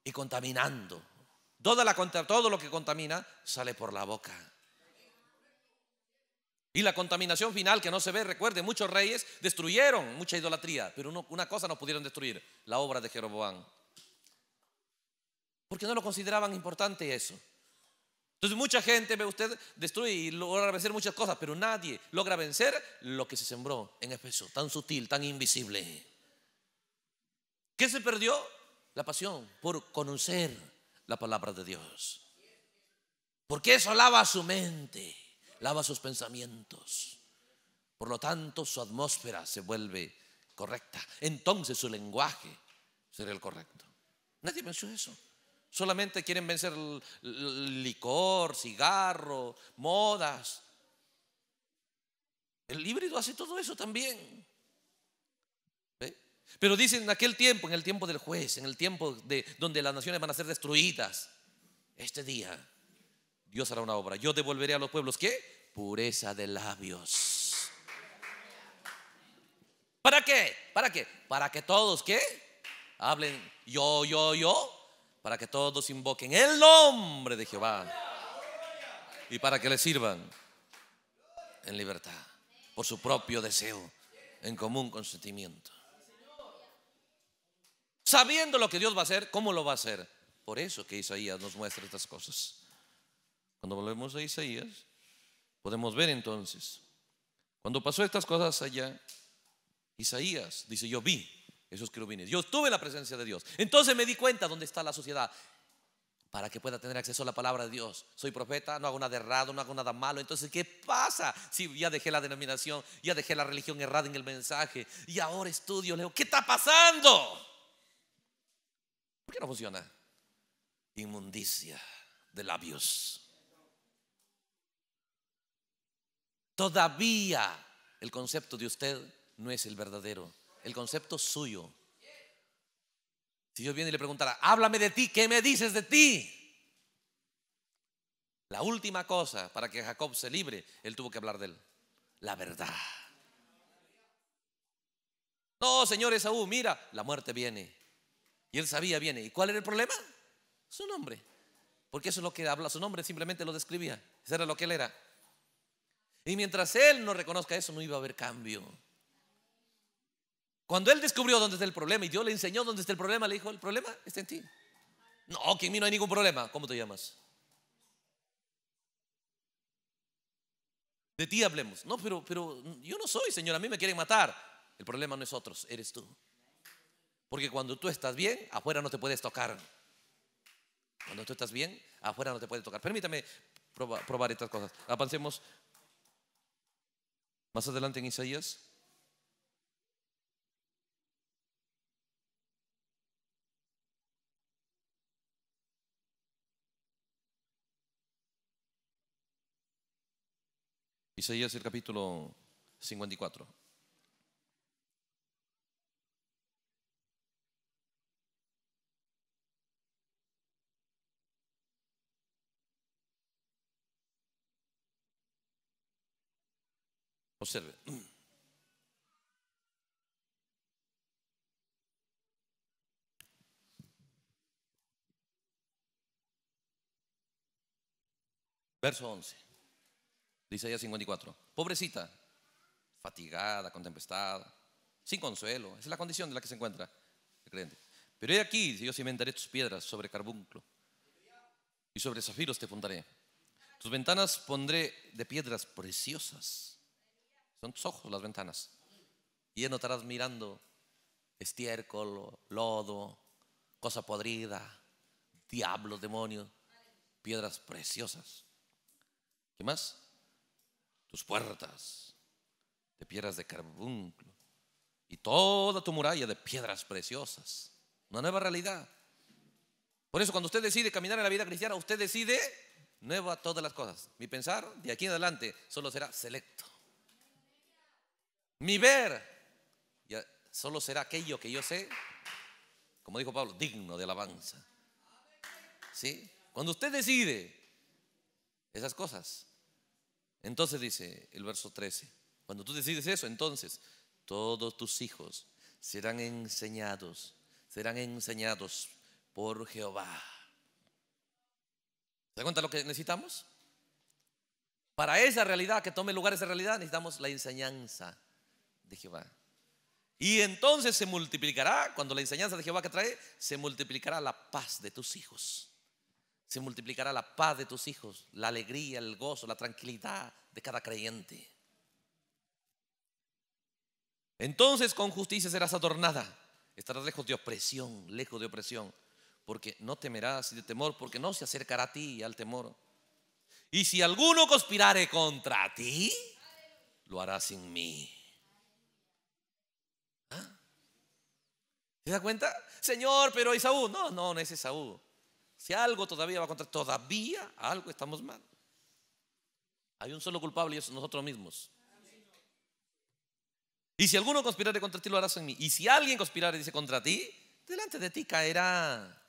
y contaminando. todo lo que contamina sale por la boca. Y la contaminación final que no se ve, recuerde, muchos reyes destruyeron mucha idolatría, pero una cosa no pudieron destruir, la obra de Jeroboam. Porque no lo consideraban importante eso. Entonces mucha gente, ve usted, destruye y logra vencer muchas cosas, pero nadie logra vencer lo que se sembró en Efeso, tan sutil, tan invisible. ¿Qué se perdió? La pasión por conocer la palabra de Dios. Porque eso lava su mente, lava sus pensamientos. Por lo tanto, su atmósfera se vuelve correcta. Entonces su lenguaje será el correcto. Nadie pensó eso. Solamente quieren vencer licor, cigarro, modas. El híbrido hace todo eso también. Pero dicen en aquel tiempo, en el tiempo del juez, en el tiempo de donde las naciones van a ser destruidas, este día Dios hará una obra. Yo devolveré a los pueblos qué? Pureza de labios. ¿Para qué? ¿Para qué? Para que todos qué? Hablen yo, yo, yo para que todos invoquen el nombre de Jehová y para que le sirvan en libertad, por su propio deseo, en común consentimiento. Sabiendo lo que Dios va a hacer, ¿cómo lo va a hacer? Por eso que Isaías nos muestra estas cosas. Cuando volvemos a Isaías, podemos ver entonces, cuando pasó estas cosas allá, Isaías dice, yo vi esos querubines. Yo estuve en la presencia de Dios. Entonces me di cuenta dónde está la sociedad para que pueda tener acceso a la palabra de Dios. Soy profeta, no hago nada errado, no hago nada malo. Entonces, ¿qué pasa? Si ya dejé la denominación, ya dejé la religión errada en el mensaje y ahora estudio, leo, ¿qué está pasando? ¿Por qué no funciona? Inmundicia de labios. Todavía el concepto de usted no es el verdadero el concepto suyo. Si Dios viene y le preguntara, háblame de ti, ¿qué me dices de ti? La última cosa para que Jacob se libre, él tuvo que hablar de él. La verdad. No, señor Esaú, mira, la muerte viene. Y él sabía, viene. ¿Y cuál era el problema? Su nombre. Porque eso es lo que habla, su nombre simplemente lo describía. Eso era lo que él era. Y mientras él no reconozca eso, no iba a haber cambio. Cuando él descubrió dónde está el problema y Dios le enseñó dónde está el problema, le dijo, el problema está en ti. No, que en mí no hay ningún problema. ¿Cómo te llamas? De ti hablemos. No, pero, pero yo no soy, Señor, a mí me quieren matar. El problema no es otros, eres tú. Porque cuando tú estás bien, afuera no te puedes tocar. Cuando tú estás bien, afuera no te puedes tocar. Permítame probar, probar estas cosas. Avancemos más adelante en Isaías. Isaías el capítulo 54. Observe. Verso 11. Dice Isaías 54. Pobrecita, fatigada, con tempestad, sin consuelo. Esa es la condición de la que se encuentra el creyente. Pero he aquí, yo cimentaré tus piedras sobre carbunclo y sobre zafiros te fundaré. Tus ventanas pondré de piedras preciosas. Son tus ojos las ventanas. Y ya no estarás mirando estiércol, lodo, cosa podrida, diablo, demonio. piedras preciosas. ¿Qué más? tus puertas de piedras de carbunclo y toda tu muralla de piedras preciosas. Una nueva realidad. Por eso cuando usted decide caminar en la vida cristiana, usted decide nueva todas las cosas. Mi pensar de aquí en adelante solo será selecto. Mi ver ya solo será aquello que yo sé, como dijo Pablo, digno de alabanza. ¿Sí? Cuando usted decide esas cosas, entonces dice el verso 13, cuando tú decides eso, entonces todos tus hijos serán enseñados, serán enseñados por Jehová. ¿Se da cuenta lo que necesitamos? Para esa realidad, que tome lugar esa realidad, necesitamos la enseñanza de Jehová. Y entonces se multiplicará, cuando la enseñanza de Jehová que trae, se multiplicará la paz de tus hijos se multiplicará la paz de tus hijos, la alegría, el gozo, la tranquilidad de cada creyente. Entonces con justicia serás adornada, estarás lejos de opresión, lejos de opresión, porque no temerás de temor, porque no se acercará a ti al temor. Y si alguno conspirare contra ti, lo hará sin mí. ¿Te ¿Ah? das cuenta? Señor, pero Saúl. no, no, no es Esaú. Si algo todavía va contra todavía algo estamos mal. Hay un solo culpable y es nosotros mismos. Y si alguno conspirare contra ti, lo harás en mí. Y si alguien conspirare, dice contra ti, delante de ti caerá.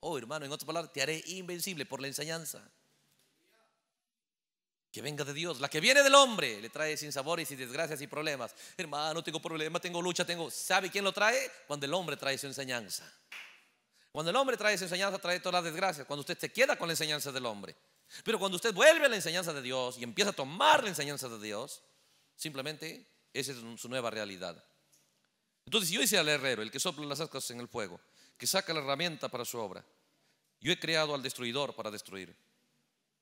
Oh, hermano, en otras palabras, te haré invencible por la enseñanza. Que venga de Dios. La que viene del hombre le trae sin sabores y desgracias y problemas. Hermano, tengo problemas, tengo lucha, tengo. ¿Sabe quién lo trae? Cuando el hombre trae su enseñanza. Cuando el hombre trae esa enseñanza, trae todas las desgracias. Cuando usted se queda con la enseñanza del hombre. Pero cuando usted vuelve a la enseñanza de Dios y empieza a tomar la enseñanza de Dios, simplemente esa es su nueva realidad. Entonces yo hice al herrero, el que sopla las ascas en el fuego, que saca la herramienta para su obra. Yo he creado al destruidor para destruir.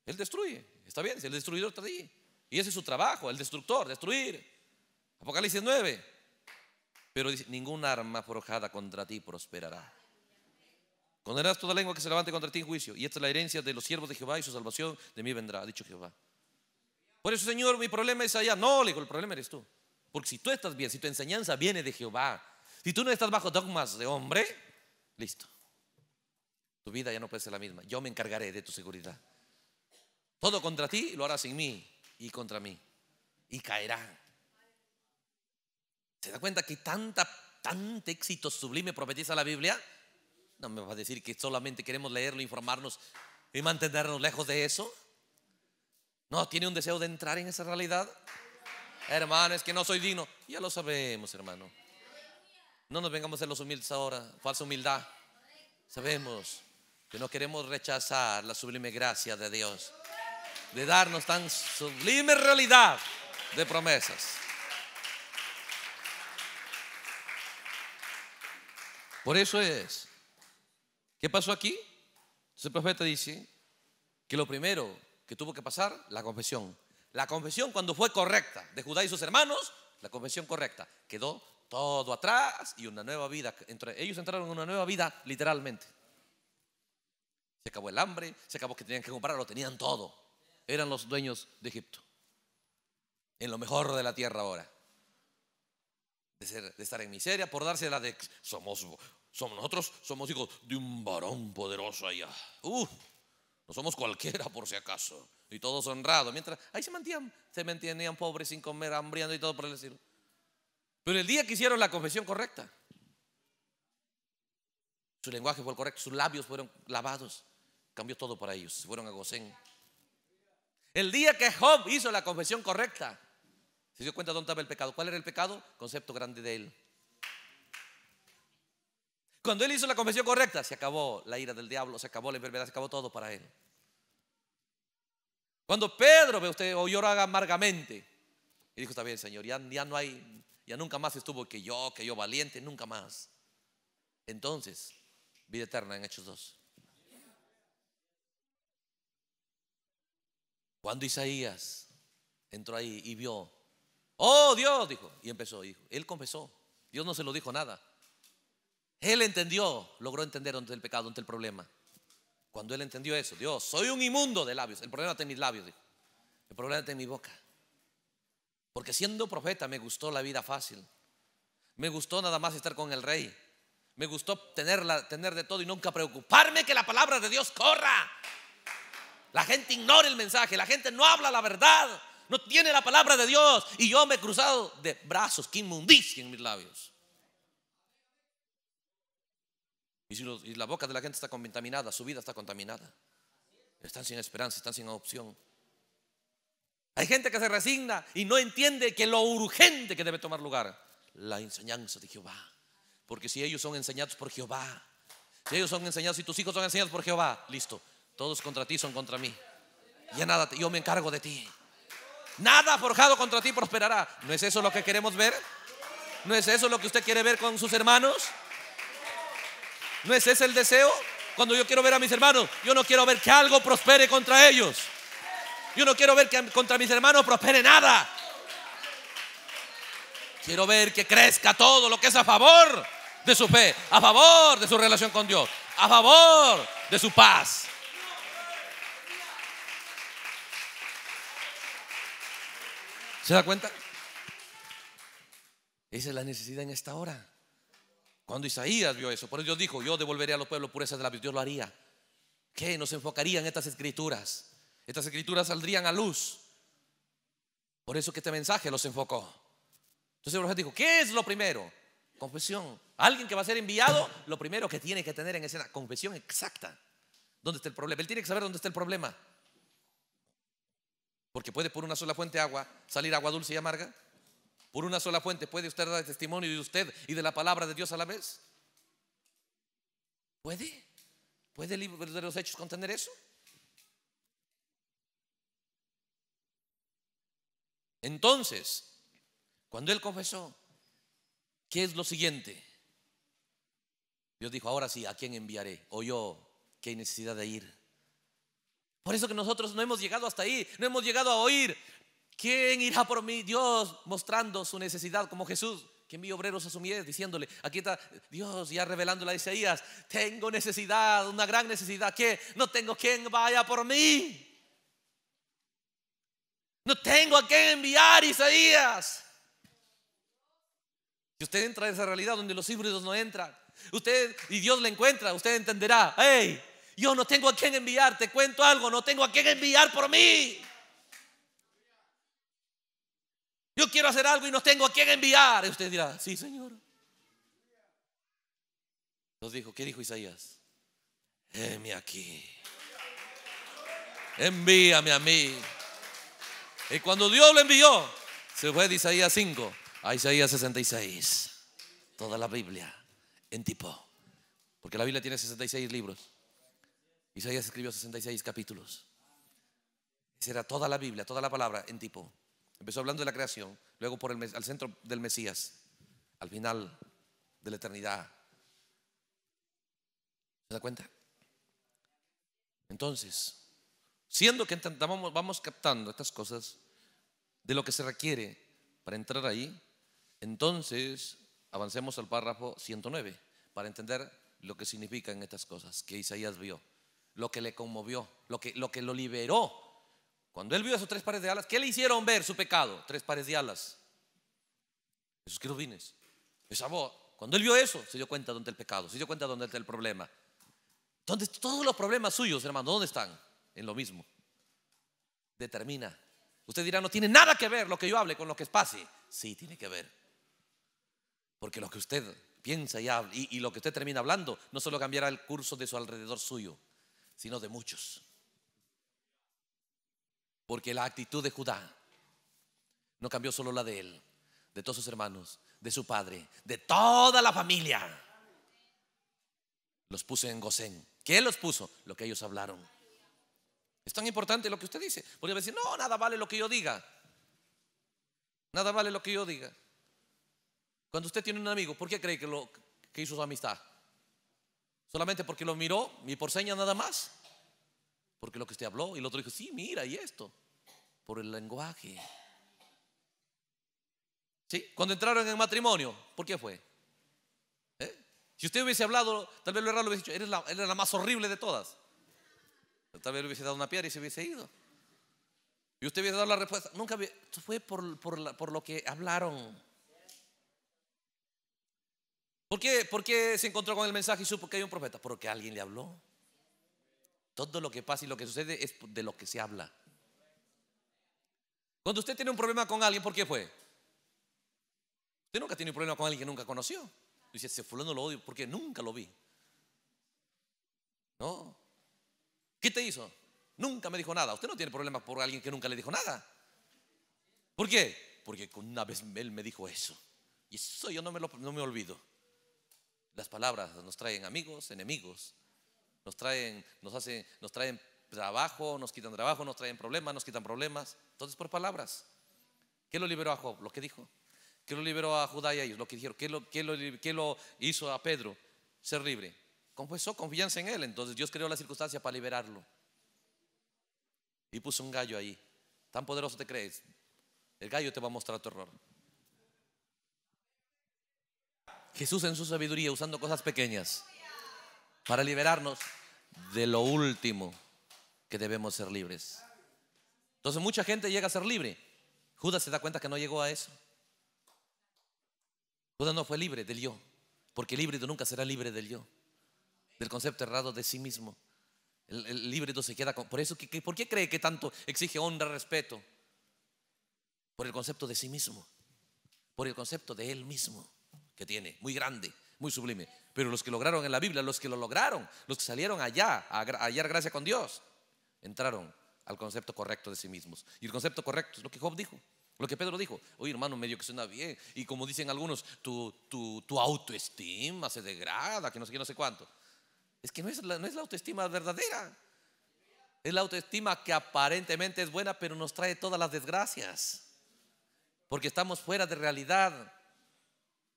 Él destruye, está bien, si el destruidor está ahí. Y ese es su trabajo, el destructor, destruir. Apocalipsis 9. Pero dice, ningún arma forjada contra ti prosperará. Condenarás toda lengua que se levante contra ti en juicio. Y esta es la herencia de los siervos de Jehová y su salvación de mí vendrá, ha dicho Jehová. Por eso, Señor, mi problema es allá. No, le digo, el problema eres tú. Porque si tú estás bien, si tu enseñanza viene de Jehová, si tú no estás bajo dogmas de hombre, listo. Tu vida ya no puede ser la misma. Yo me encargaré de tu seguridad. Todo contra ti lo harás sin mí y contra mí. Y caerá. ¿Se da cuenta que tanta, tanto éxito sublime profetiza la Biblia? No me va a decir que solamente queremos leerlo, informarnos y mantenernos lejos de eso. No, tiene un deseo de entrar en esa realidad. Hermano, es que no soy digno. Ya lo sabemos, hermano. No nos vengamos a los humildes ahora. Falsa humildad. Sabemos que no queremos rechazar la sublime gracia de Dios. De darnos tan sublime realidad de promesas. Por eso es ¿Qué pasó aquí? Entonces el profeta dice que lo primero que tuvo que pasar, la confesión. La confesión cuando fue correcta de Judá y sus hermanos, la confesión correcta. Quedó todo atrás y una nueva vida. ellos entraron en una nueva vida literalmente. Se acabó el hambre, se acabó que tenían que comprar, lo tenían todo. Eran los dueños de Egipto. En lo mejor de la tierra ahora. De, de estar en miseria por darse la de somos somos, nosotros somos hijos de un varón poderoso allá. Uh, no somos cualquiera por si acaso. Y todos honrados. Mientras ahí se mantenían, se mantenían pobres sin comer, hambriando y todo por el estilo. Pero el día que hicieron la confesión correcta, su lenguaje fue el correcto, sus labios fueron lavados. Cambió todo para ellos. fueron a Gosén. El día que Job hizo la confesión correcta, se dio cuenta de dónde estaba el pecado. ¿Cuál era el pecado? Concepto grande de él cuando él hizo la confesión correcta, se acabó la ira del diablo, se acabó la enfermedad, se acabó todo para él. Cuando Pedro, ve usted, o llora amargamente, y dijo, está bien, Señor, ya, no hay, ya nunca más estuvo que yo, que yo valiente, nunca más. Entonces, vida eterna en Hechos 2. Cuando Isaías entró ahí y vio, oh Dios, dijo, y empezó, dijo, él confesó, Dios no se lo dijo nada. Él entendió, logró entender ante el pecado, ante el problema. Cuando él entendió eso, Dios, soy un inmundo de labios. El problema está en mis labios, El problema está en mi boca. Porque siendo profeta me gustó la vida fácil. Me gustó nada más estar con el rey. Me gustó tener, tener de todo y nunca preocuparme que la palabra de Dios corra. La gente ignora el mensaje, la gente no habla la verdad, no tiene la palabra de Dios. Y yo me he cruzado de brazos, que inmundicia en mis labios. Y, si la boca de la gente está contaminada, su vida está contaminada. Están sin esperanza, están sin opción. Hay gente que se resigna y no entiende que lo urgente que debe tomar lugar, la enseñanza de Jehová. Porque si ellos son enseñados por Jehová, si ellos son enseñados, si tus hijos son enseñados por Jehová, listo, todos contra ti son contra mí. Ya nada, yo me encargo de ti. Nada forjado contra ti prosperará. ¿No es eso lo que queremos ver? ¿No es eso lo que usted quiere ver con sus hermanos? ¿No es ese el deseo? Cuando yo quiero ver a mis hermanos, yo no quiero ver que algo prospere contra ellos. Yo no quiero ver que contra mis hermanos prospere nada. Quiero ver que crezca todo lo que es a favor de su fe, a favor de su relación con Dios, a favor de su paz. ¿Se da cuenta? Esa es la necesidad en esta hora. Cuando Isaías vio eso, por eso Dios dijo, yo devolveré a los pueblos pureza de la vida. Dios lo haría. ¿Qué? Nos enfocarían en estas escrituras. Estas escrituras saldrían a luz. Por eso que este mensaje los enfocó. Entonces el profeta dijo, ¿qué es lo primero? Confesión. Alguien que va a ser enviado, lo primero que tiene que tener en escena, confesión exacta. ¿Dónde está el problema? Él tiene que saber dónde está el problema. Porque puede por una sola fuente de agua salir agua dulce y amarga. Por una sola fuente puede usted dar testimonio de usted y de la palabra de Dios a la vez. ¿Puede? ¿Puede el libro de los hechos contener eso? Entonces, cuando él confesó, ¿qué es lo siguiente? Dios dijo, ahora sí, ¿a quién enviaré? O yo, ¿qué hay necesidad de ir? Por eso que nosotros no hemos llegado hasta ahí, no hemos llegado a oír, ¿Quién irá por mí? Dios mostrando su necesidad como Jesús que envió obreros a su diciéndole, aquí está Dios ya revelándole a Isaías, tengo necesidad, una gran necesidad, que no tengo quien vaya por mí. No tengo a quien enviar Isaías. Si usted entra en esa realidad donde los híbridos no entran, usted y Dios le encuentra, usted entenderá, hey, yo no tengo a quien enviar, te cuento algo, no tengo a quien enviar por mí. Yo quiero hacer algo y no tengo a quién enviar. Y usted dirá, sí, Señor. Nos dijo, ¿qué dijo Isaías? Heme aquí. Envíame a mí. Y cuando Dios lo envió, se fue de Isaías 5 a Isaías 66. Toda la Biblia en tipo. Porque la Biblia tiene 66 libros. Isaías escribió 66 capítulos. era toda la Biblia, toda la palabra en tipo. Empezó hablando de la creación, luego por el, al centro del Mesías, al final de la eternidad. ¿Se da cuenta? Entonces, siendo que vamos, vamos captando estas cosas de lo que se requiere para entrar ahí, entonces avancemos al párrafo 109 para entender lo que significan estas cosas que Isaías vio, lo que le conmovió, lo, que lo liberó cuando él vio esos tres pares de alas, ¿qué le hicieron ver su pecado? Tres pares de alas. Esos querubines. Esa voz. Cuando él vio eso, se dio cuenta dónde está el pecado, se dio cuenta dónde está el problema. están todos los problemas suyos, hermano, ¿dónde están? En lo mismo. Determina. Usted dirá, no tiene nada que ver lo que yo hable con lo que es pase. Sí, tiene que ver. Porque lo que usted piensa y, habla, y lo que usted termina hablando no solo cambiará el curso de su alrededor suyo, sino de muchos. Porque la actitud de Judá no cambió solo la de él, de todos sus hermanos, de su padre, de toda la familia. Los puso en Gosén. ¿qué los puso? Lo que ellos hablaron. Es tan importante lo que usted dice. Porque decir, no, nada vale lo que yo diga. Nada vale lo que yo diga. Cuando usted tiene un amigo, ¿por qué cree que, lo, que hizo su amistad? ¿Solamente porque lo miró y por seña nada más? Porque lo que usted habló y el otro dijo, sí, mira, y esto, por el lenguaje. ¿Sí? Cuando entraron en matrimonio, ¿por qué fue? ¿Eh? Si usted hubiese hablado, tal vez lo errado lo hubiese dicho, eres la, la más horrible de todas. Tal vez le hubiese dado una piedra y se hubiese ido. Y usted hubiese dado la respuesta. Nunca había, Esto fue por, por, por, lo que hablaron. ¿Por qué, ¿Por qué se encontró con el mensaje y supo que hay un profeta? Porque alguien le habló. Todo lo que pasa y lo que sucede es de lo que se habla. Cuando usted tiene un problema con alguien, ¿por qué fue? Usted nunca tiene un problema con alguien que nunca conoció. Dice, se fulano lo odio porque nunca lo vi. ¿No? ¿Qué te hizo? Nunca me dijo nada. Usted no tiene problemas por alguien que nunca le dijo nada. ¿Por qué? Porque una vez él me dijo eso. Y eso yo no me olvido. Las palabras nos traen amigos, enemigos, nos traen, nos hacen, nos traen trabajo, nos quitan trabajo, nos traen problemas, nos quitan problemas. Entonces, por palabras. ¿Qué lo liberó a Job? Lo que dijo. ¿Qué lo liberó a Judá y a ellos? Lo que dijeron. ¿Qué lo, hizo a Pedro? Ser libre. Confesó confianza en él. Entonces, Dios creó la circunstancia para liberarlo. Y puso un gallo ahí. Tan poderoso te crees. El gallo te va a mostrar tu error. Jesús en su sabiduría usando cosas pequeñas para liberarnos de lo último que debemos ser libres. Entonces mucha gente llega a ser libre. Judas se da cuenta que no llegó a eso. Judas no fue libre del yo, porque el híbrido nunca será libre del yo, del concepto errado de sí mismo. El, híbrido se queda con... Por eso, ¿por qué cree que tanto exige honra, respeto? Por el concepto de sí mismo, por el concepto de él mismo que tiene, muy grande muy sublime. Pero los que lograron en la Biblia, los que lo lograron, los que salieron allá a hallar gracia con Dios, entraron al concepto correcto de sí mismos. Y el concepto correcto es lo que Job dijo, lo que Pedro dijo. Oye, hermano, medio que suena bien. Y como dicen algunos, tu, tu, autoestima se degrada, que no sé qué, no sé cuánto. Es que no es, la, no es la autoestima verdadera. Es la autoestima que aparentemente es buena, pero nos trae todas las desgracias. Porque estamos fuera de realidad.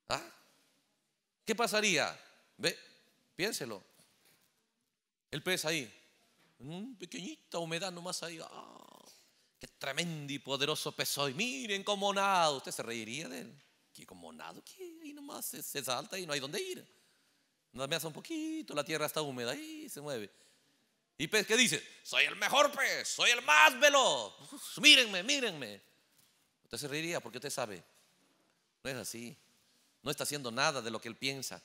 ¿Ah? ¿Qué pasaría? Ve, piénselo. El pez ahí, un mm, pequeñita humedad nomás ahí. Ah, ¡Qué tremendo y poderoso pez soy! Miren cómo nado. Usted se reiría de él. ¿Qué como nado? ¿Qué? Ahí nomás se, salta y no hay dónde ir. Nada me hace un poquito, la tierra está húmeda Ahí se mueve. ¿Y pez qué dice? Soy el mejor pez, soy el más veloz. mírenme, mírenme. Usted se reiría porque usted sabe. No es así no está haciendo nada de lo que él piensa.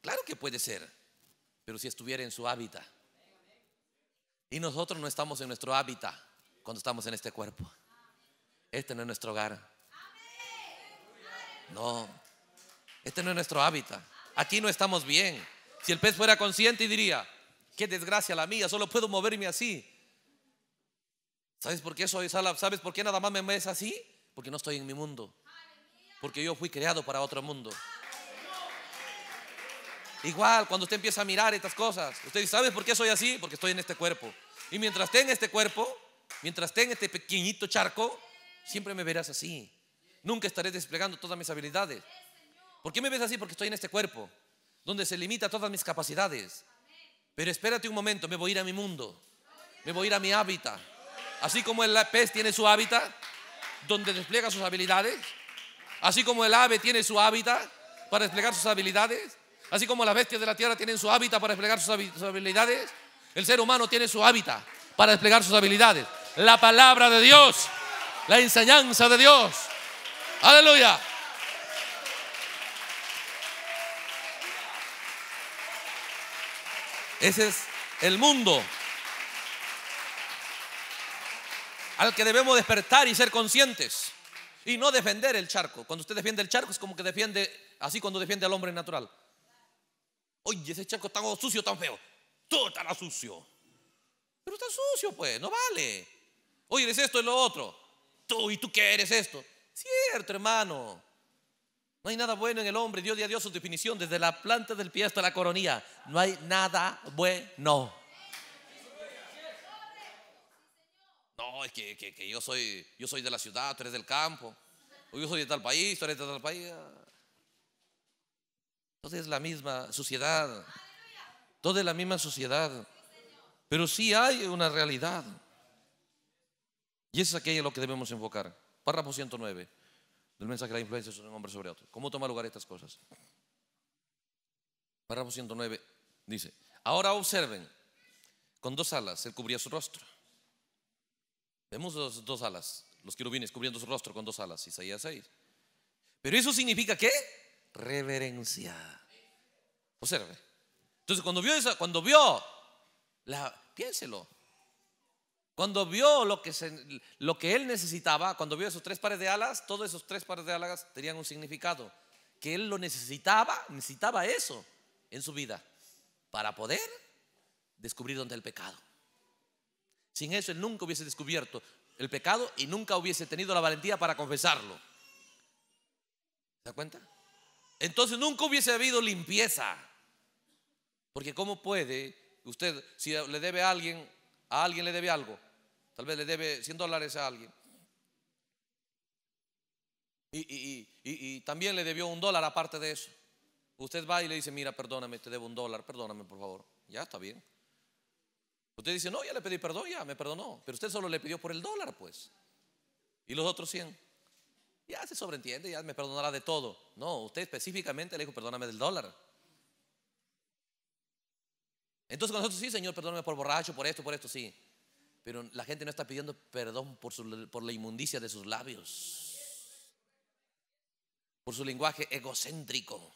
Claro que puede ser, pero si estuviera en su hábitat. Y nosotros no estamos en nuestro hábitat cuando estamos en este cuerpo. Este no es nuestro hogar. No, este no es nuestro hábitat. Aquí no estamos bien. Si el pez fuera consciente y diría, qué desgracia la mía, solo puedo moverme así. ¿Sabes por qué soy sala ¿Sabes por qué nada más me ves así? Porque no estoy en mi mundo. Porque yo fui creado para otro mundo. Igual, cuando usted empieza a mirar estas cosas, usted dice, ¿sabe por qué soy así? Porque estoy en este cuerpo. Y mientras esté en este cuerpo, mientras esté en este pequeñito charco, siempre me verás así. Nunca estaré desplegando todas mis habilidades. ¿Por qué me ves así? Porque estoy en este cuerpo, donde se limita todas mis capacidades. Pero espérate un momento, me voy a ir a mi mundo, me voy a ir a mi hábitat. Así como el pez tiene su hábitat, donde despliega sus habilidades, Así como el ave tiene su hábitat para desplegar sus habilidades, así como las bestias de la tierra tienen su hábitat para desplegar sus habilidades, el ser humano tiene su hábitat para desplegar sus habilidades. La palabra de Dios, la enseñanza de Dios. Aleluya. Ese es el mundo al que debemos despertar y ser conscientes y no defender el charco. Cuando usted defiende el charco es como que defiende, así cuando defiende al hombre natural. Oye, ese charco tan sucio, tan feo. Todo está sucio. Pero está sucio, pues, no vale. Oye, eres esto y lo otro. Tú, ¿y tú qué eres esto? Cierto, hermano. No hay nada bueno en el hombre. Dios dio a Dios su definición, desde la planta del pie hasta la coronilla. No hay nada bueno. es que, yo, soy, yo soy de la ciudad, tú eres del campo, o yo soy de tal país, tú eres de tal país. entonces es la misma sociedad, todo es la misma sociedad, pero sí hay una realidad. Y es aquello lo que debemos enfocar. Párrafo 109 del mensaje de la influencia de un hombre sobre otro. ¿Cómo toma lugar estas cosas? Párrafo 109 dice, ahora observen, con dos alas él cubría su rostro Vemos dos alas, los querubines cubriendo su rostro con dos alas, Isaías 6. Pero eso significa qué? Reverencia. Observe. Entonces, cuando vio esa, cuando vio la, piénselo. Cuando vio lo que, lo que él necesitaba, cuando vio esos tres pares de alas, todos esos tres pares de alas tenían un significado. Que él lo necesitaba, necesitaba eso en su vida para poder descubrir dónde el pecado. Sin eso él nunca hubiese descubierto el pecado y nunca hubiese tenido la valentía para confesarlo. ¿Se da cuenta? Entonces nunca hubiese habido limpieza. Porque ¿cómo puede usted, si le debe a alguien, a alguien le debe algo, tal vez le debe 100 dólares a alguien, y, y, también le debió un dólar aparte de eso. Usted va y le dice, mira, perdóname, te debo un dólar, perdóname por favor. Ya está bien. Usted dice, no, ya le pedí perdón, ya me perdonó. Pero usted solo le pidió por el dólar, pues. Y los otros 100. Ya se sobreentiende, ya me perdonará de todo. No, usted específicamente le dijo, perdóname del dólar. Entonces nosotros sí, Señor, perdóname por borracho, por esto, por esto, sí. Pero la gente no está pidiendo perdón por, su, por la inmundicia de sus labios. Por su lenguaje egocéntrico.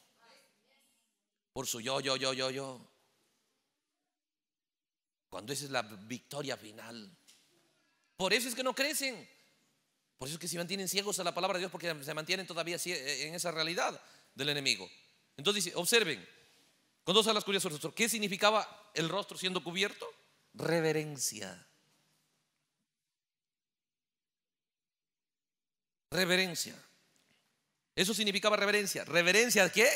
Por su yo, yo, yo, yo, yo. Cuando esa es la victoria final. Por eso es que no crecen. Por eso es que se mantienen ciegos a la palabra de Dios porque se mantienen todavía eh, en esa realidad del enemigo. Entonces dice, observen, con dos alas cubiertas rostro, ¿qué significaba el rostro siendo cubierto? Reverencia. Reverencia. Eso significaba reverencia. ¿Reverencia qué?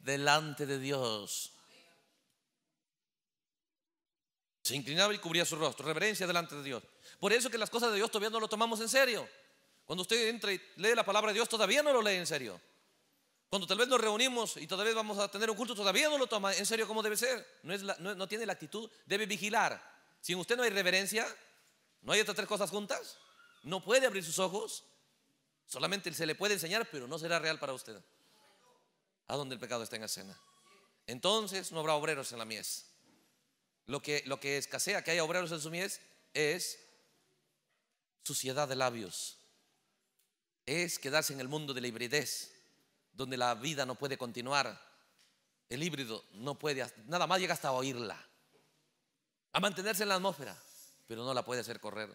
Delante de Dios. Se inclinaba y cubría su rostro, reverencia delante de Dios. Por eso que las cosas de Dios todavía no lo tomamos en serio. Cuando usted entra y lee la palabra de Dios, todavía no lo lee en serio. Cuando tal vez nos reunimos y vez vamos a tener un culto, todavía no lo toma en serio como debe ser. No, tiene la actitud, debe vigilar. Si usted no hay reverencia, no hay estas tres cosas juntas, no puede abrir sus ojos. Solamente se le puede enseñar, pero no será real para usted. A donde el pecado está en escena. Entonces no habrá obreros en la mies. Lo que, escasea, que haya obreros en su mies, es suciedad de labios. Es quedarse en el mundo de la hibridez, donde la vida no puede continuar. El híbrido no puede, nada más llega hasta oírla. A mantenerse en la atmósfera, pero no la puede hacer correr.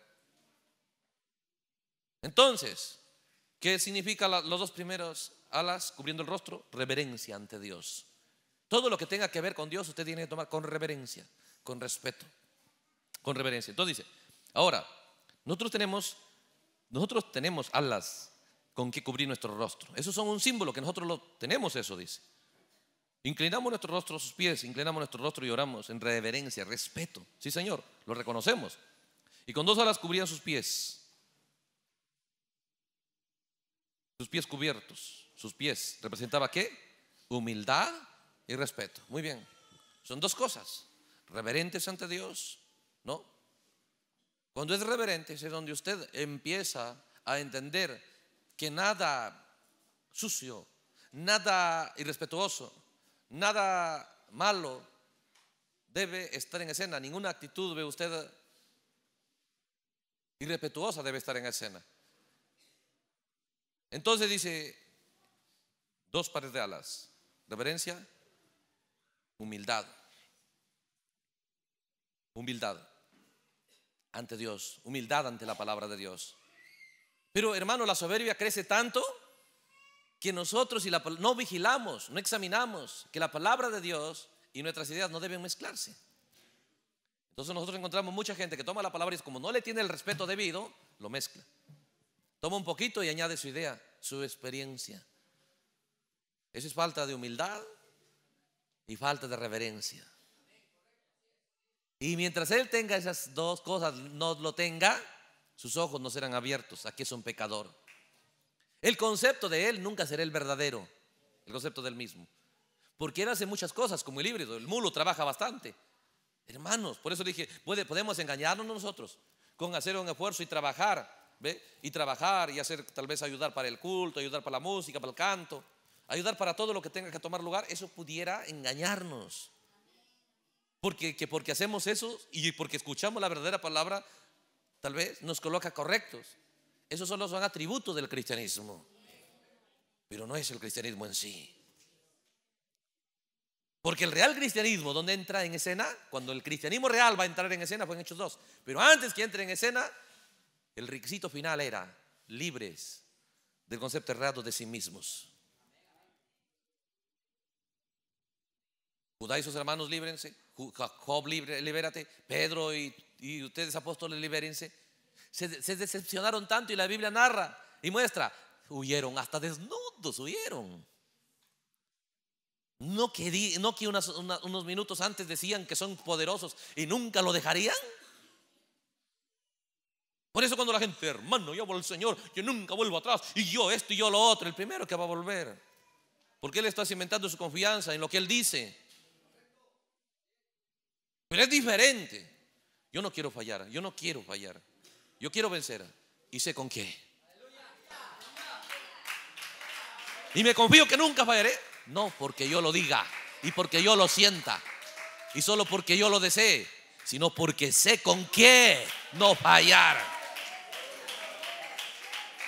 Entonces, ¿qué significa los dos primeros alas cubriendo el rostro? Reverencia ante Dios. Todo lo que tenga que ver con Dios, usted tiene que tomar con reverencia con respeto, con reverencia. Entonces dice, ahora, nosotros tenemos, nosotros tenemos alas con que cubrir nuestro rostro. Eso son un símbolo que nosotros tenemos, eso dice. Inclinamos nuestro rostro a sus pies, inclinamos nuestro rostro y oramos en reverencia, respeto. Sí, Señor, lo reconocemos. Y con dos alas cubrían sus pies. Sus pies cubiertos, sus pies. ¿Representaba qué? Humildad y respeto. Muy bien. Son dos cosas reverentes ante Dios, ¿no? Cuando es reverente es donde usted empieza a entender que nada sucio, nada irrespetuoso, nada malo debe estar en escena, ninguna actitud ve usted irrespetuosa debe estar en escena. Entonces dice, dos pares de alas, reverencia, humildad. Humildad ante Dios, humildad ante la palabra de Dios. Pero hermano, la soberbia crece tanto que nosotros y la, no vigilamos, no examinamos que la palabra de Dios y nuestras ideas no deben mezclarse. Entonces nosotros encontramos mucha gente que toma la palabra y como no le tiene el respeto debido, lo mezcla. Toma un poquito y añade su idea, su experiencia. Eso es falta de humildad y falta de reverencia. Y mientras él tenga esas dos cosas, no lo tenga, sus ojos no serán abiertos. Aquí es un pecador. El concepto de él nunca será el verdadero, el concepto del mismo. Porque él hace muchas cosas como el híbrido, el mulo trabaja bastante. Hermanos, por eso dije, puede, podemos engañarnos nosotros con hacer un esfuerzo y trabajar, y trabajar y hacer tal vez ayudar para el culto, ayudar para la música, para el canto, ayudar para todo lo que tenga que tomar lugar, eso pudiera engañarnos. Porque, porque hacemos eso y porque escuchamos la verdadera palabra, tal vez nos coloca correctos. Esos solo son atributos del cristianismo. Pero no es el cristianismo en sí. Porque el real cristianismo, donde entra en escena? Cuando el cristianismo real va a entrar en escena, fue Hechos 2. Pero antes que entre en escena, el requisito final era libres del concepto errado de sí mismos. Judá y sus hermanos, líbrense. Jacob, libérate. Pedro y, ustedes, apóstoles, libérense. Se, decepcionaron tanto y la Biblia narra y muestra. Huyeron, hasta desnudos huyeron. No que, no que unos minutos antes decían que son poderosos y nunca lo dejarían. Por eso cuando la gente, hermano, yo voy al Señor, yo nunca vuelvo atrás, y yo esto y yo lo otro, el primero que va a volver. Porque Él está cimentando su confianza en lo que Él dice. Pero es diferente. Yo no quiero fallar, yo no quiero fallar. Yo quiero vencer. ¿Y sé con qué? Y me confío que nunca fallaré. No porque yo lo diga y porque yo lo sienta y solo porque yo lo desee, sino porque sé con qué no fallar.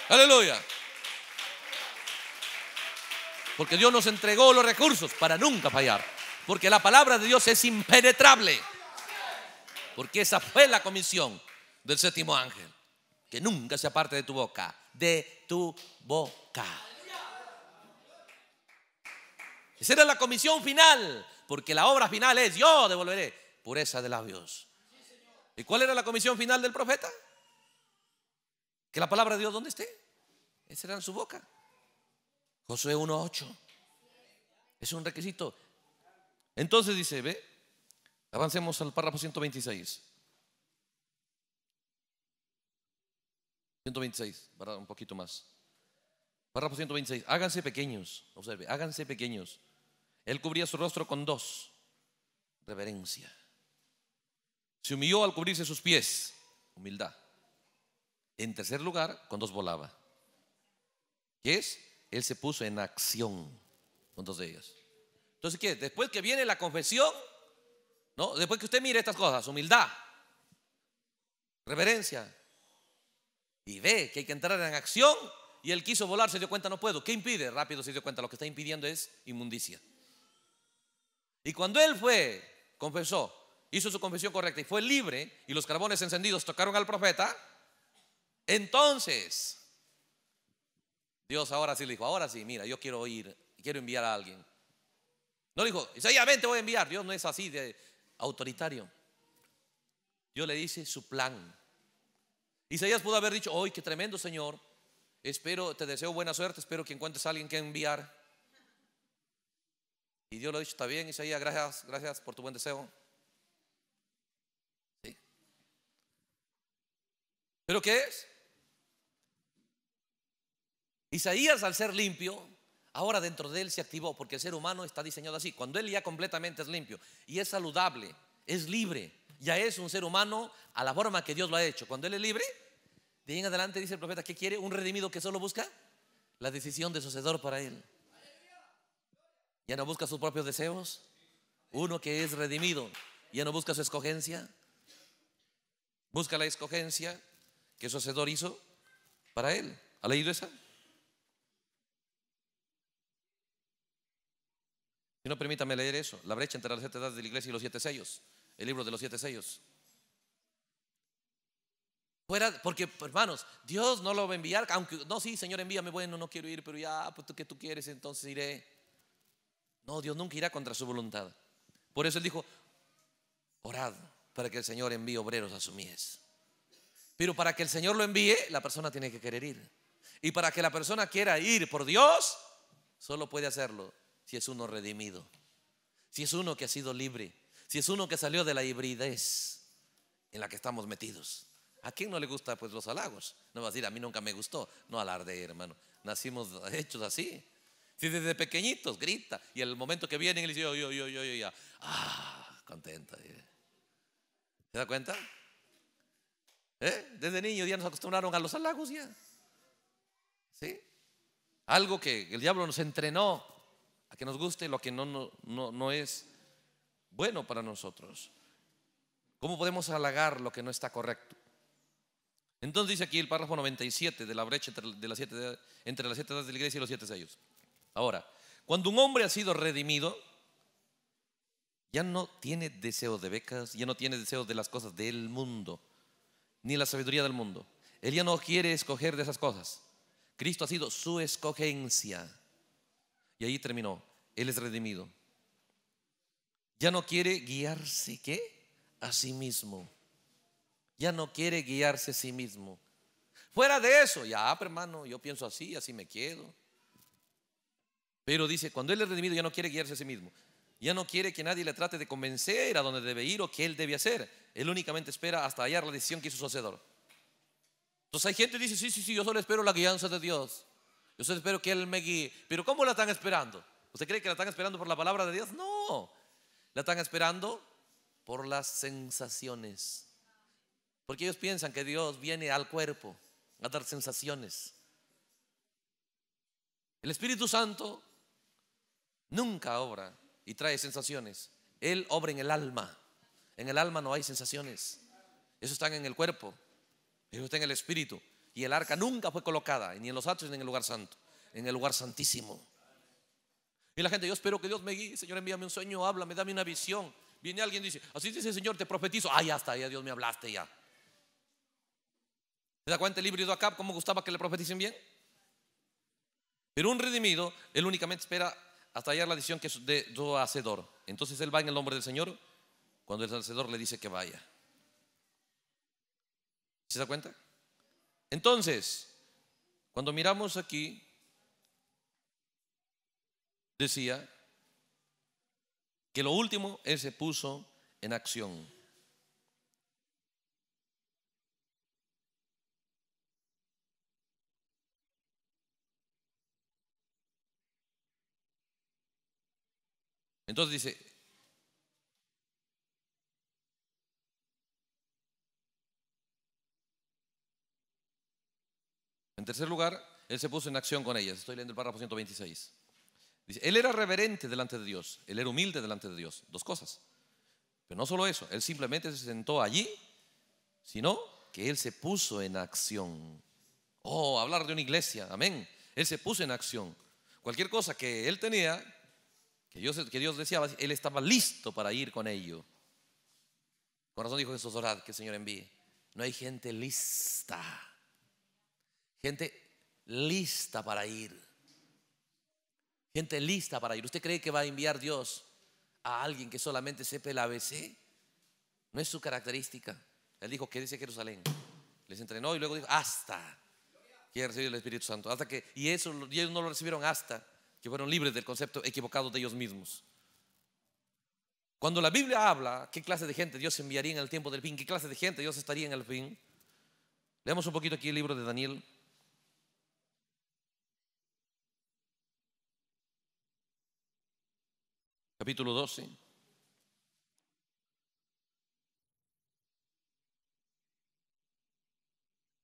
Aleluya. Porque Dios nos entregó los recursos para nunca fallar. Porque la palabra de Dios es impenetrable porque esa fue la comisión del séptimo ángel. Que nunca se aparte de tu boca, de tu boca. Esa era la comisión final, porque la obra final es yo devolveré pureza de labios. ¿Y cuál era la comisión final del profeta? Que la palabra de Dios donde esté. Esa era en su boca. Josué 1.8. Es un requisito. Entonces dice, ve, Avancemos al párrafo 126. 126, Un poquito más. Párrafo 126. Háganse pequeños. Observe, háganse pequeños. Él cubría su rostro con dos. Reverencia. Se humilló al cubrirse sus pies. Humildad. En tercer lugar, con dos volaba. ¿Qué es? Él se puso en acción con dos de ellas. Entonces, ¿qué? Después que viene la confesión, ¿No? Después que usted mire estas cosas, humildad, reverencia, y ve que hay que entrar en acción, y él quiso volar, se dio cuenta, no puedo. ¿Qué impide? Rápido se dio cuenta, lo que está impidiendo es inmundicia. Y cuando él fue, confesó, hizo su confesión correcta y fue libre, y los carbones encendidos tocaron al profeta, entonces Dios ahora sí le dijo, ahora sí, mira, yo quiero ir, quiero enviar a alguien. No dijo, Isaías, ven, te voy a enviar. Dios no es así de, autoritario. Dios le dice su plan. Isaías pudo haber dicho, hoy qué tremendo Señor! Espero, te deseo buena suerte, espero que encuentres a alguien que enviar. Y Dios lo ha dicho, está bien Isaías, gracias, gracias por tu buen deseo. ¿Pero qué es? Isaías al ser limpio, Ahora dentro de él se activó, porque el ser humano está diseñado así. Cuando él ya completamente es limpio y es saludable, es libre, ya es un ser humano a la forma que Dios lo ha hecho. Cuando él es libre, de ahí en adelante dice el profeta, ¿qué quiere? Un redimido que solo busca la decisión de sucedor para él. Ya no busca sus propios deseos. Uno que es redimido, ya no busca su escogencia. Busca la escogencia que su sucedor hizo para él. ¿Ha leído esa? Si no, permítame leer eso. La brecha entre las siete edades de la iglesia y los siete sellos. El libro de los siete sellos. Fuera, porque hermanos, Dios no lo va a enviar, aunque no, sí, Señor, envíame, bueno, no quiero ir, pero ya, pues tú que tú quieres, entonces iré. No, Dios nunca irá contra su voluntad. Por eso Él dijo, orad para que el Señor envíe obreros a su mies. Pero para que el Señor lo envíe, la persona tiene que querer ir. Y para que la persona quiera ir por Dios, solo puede hacerlo si es uno redimido, si es uno que ha sido libre, si es uno que salió de la hibridez en la que estamos metidos. ¿A quién no le gusta pues los halagos? No vas a decir, a mí nunca me gustó. No alarde, hermano. Nacimos hechos así. Si desde pequeñitos grita y el momento que viene él dice, yo, yo, yo, yo, yo, ah, contenta. ¿Se da cuenta? ¿Eh? Desde niño ya nos acostumbraron a los halagos ya. ¿Sí? Algo que el diablo nos entrenó que nos guste lo que no, no, no, es bueno para nosotros. ¿Cómo podemos halagar lo que no está correcto? Entonces dice aquí el párrafo 97 de la brecha entre, de las siete, entre las siete edades de la iglesia y los siete sellos. Ahora, cuando un hombre ha sido redimido, ya no tiene deseo de becas, ya no tiene deseo de las cosas del mundo, ni la sabiduría del mundo. Él ya no quiere escoger de esas cosas. Cristo ha sido su escogencia. Y ahí terminó. Él es redimido. Ya no quiere guiarse, ¿qué? A sí mismo. Ya no quiere guiarse a sí mismo. Fuera de eso, ya, ah, hermano, yo pienso así, así me quedo. Pero dice, cuando Él es redimido, ya no quiere guiarse a sí mismo. Ya no quiere que nadie le trate de convencer a dónde debe ir o qué Él debe hacer. Él únicamente espera hasta hallar la decisión que hizo su hacedor. Entonces hay gente que dice, sí, sí, sí, yo solo espero la guianza de Dios. Yo solo espero que Él me guíe. Pero ¿cómo la están esperando? ¿Usted cree que la están esperando por la palabra de Dios? No, la están esperando por las sensaciones. Porque ellos piensan que Dios viene al cuerpo a dar sensaciones. El Espíritu Santo nunca obra y trae sensaciones. Él obra en el alma. En el alma no hay sensaciones. Eso están en el cuerpo. Eso está en el espíritu. Y el arca nunca fue colocada, ni en los atrios ni en el lugar santo, en el lugar santísimo. Y la gente, yo espero que Dios me guíe, Señor, envíame un sueño, háblame, dame una visión. Viene alguien y dice, así dice el Señor, te profetizo. Ah, ya está, ya Dios me hablaste ya. ¿se da cuenta el libro de Acab? ¿Cómo gustaba que le profeticen bien? Pero un redimido, él únicamente espera hasta hallar la visión que es de su hacedor. Entonces él va en el nombre del Señor cuando el hacedor le dice que vaya. ¿Se da cuenta? Entonces, cuando miramos aquí, decía que lo último él se puso en acción. Entonces dice, en tercer lugar, él se puso en acción con ellas. Estoy leyendo el párrafo 126 él era reverente delante de Dios, él era humilde delante de Dios, dos cosas. Pero no solo eso, él simplemente se sentó allí, sino que él se puso en acción. Oh, hablar de una iglesia, amén. Él se puso en acción. Cualquier cosa que él tenía, que Dios, que decía, él estaba listo para ir con ello. Con razón dijo Jesús, orad que el Señor envíe. No hay gente lista. Gente lista para ir. Gente lista para ir. ¿Usted cree que va a enviar Dios a alguien que solamente sepa el ABC? No es su característica. Él dijo, que dice Jerusalén. Les entrenó y luego dijo, hasta que recibido el Espíritu Santo. Hasta que, y, eso, ellos no lo recibieron hasta que fueron libres del concepto equivocado de ellos mismos. Cuando la Biblia habla qué clase de gente Dios enviaría en el tiempo del fin, qué clase de gente Dios estaría en el fin, Leemos un poquito aquí el libro de Daniel capítulo 12.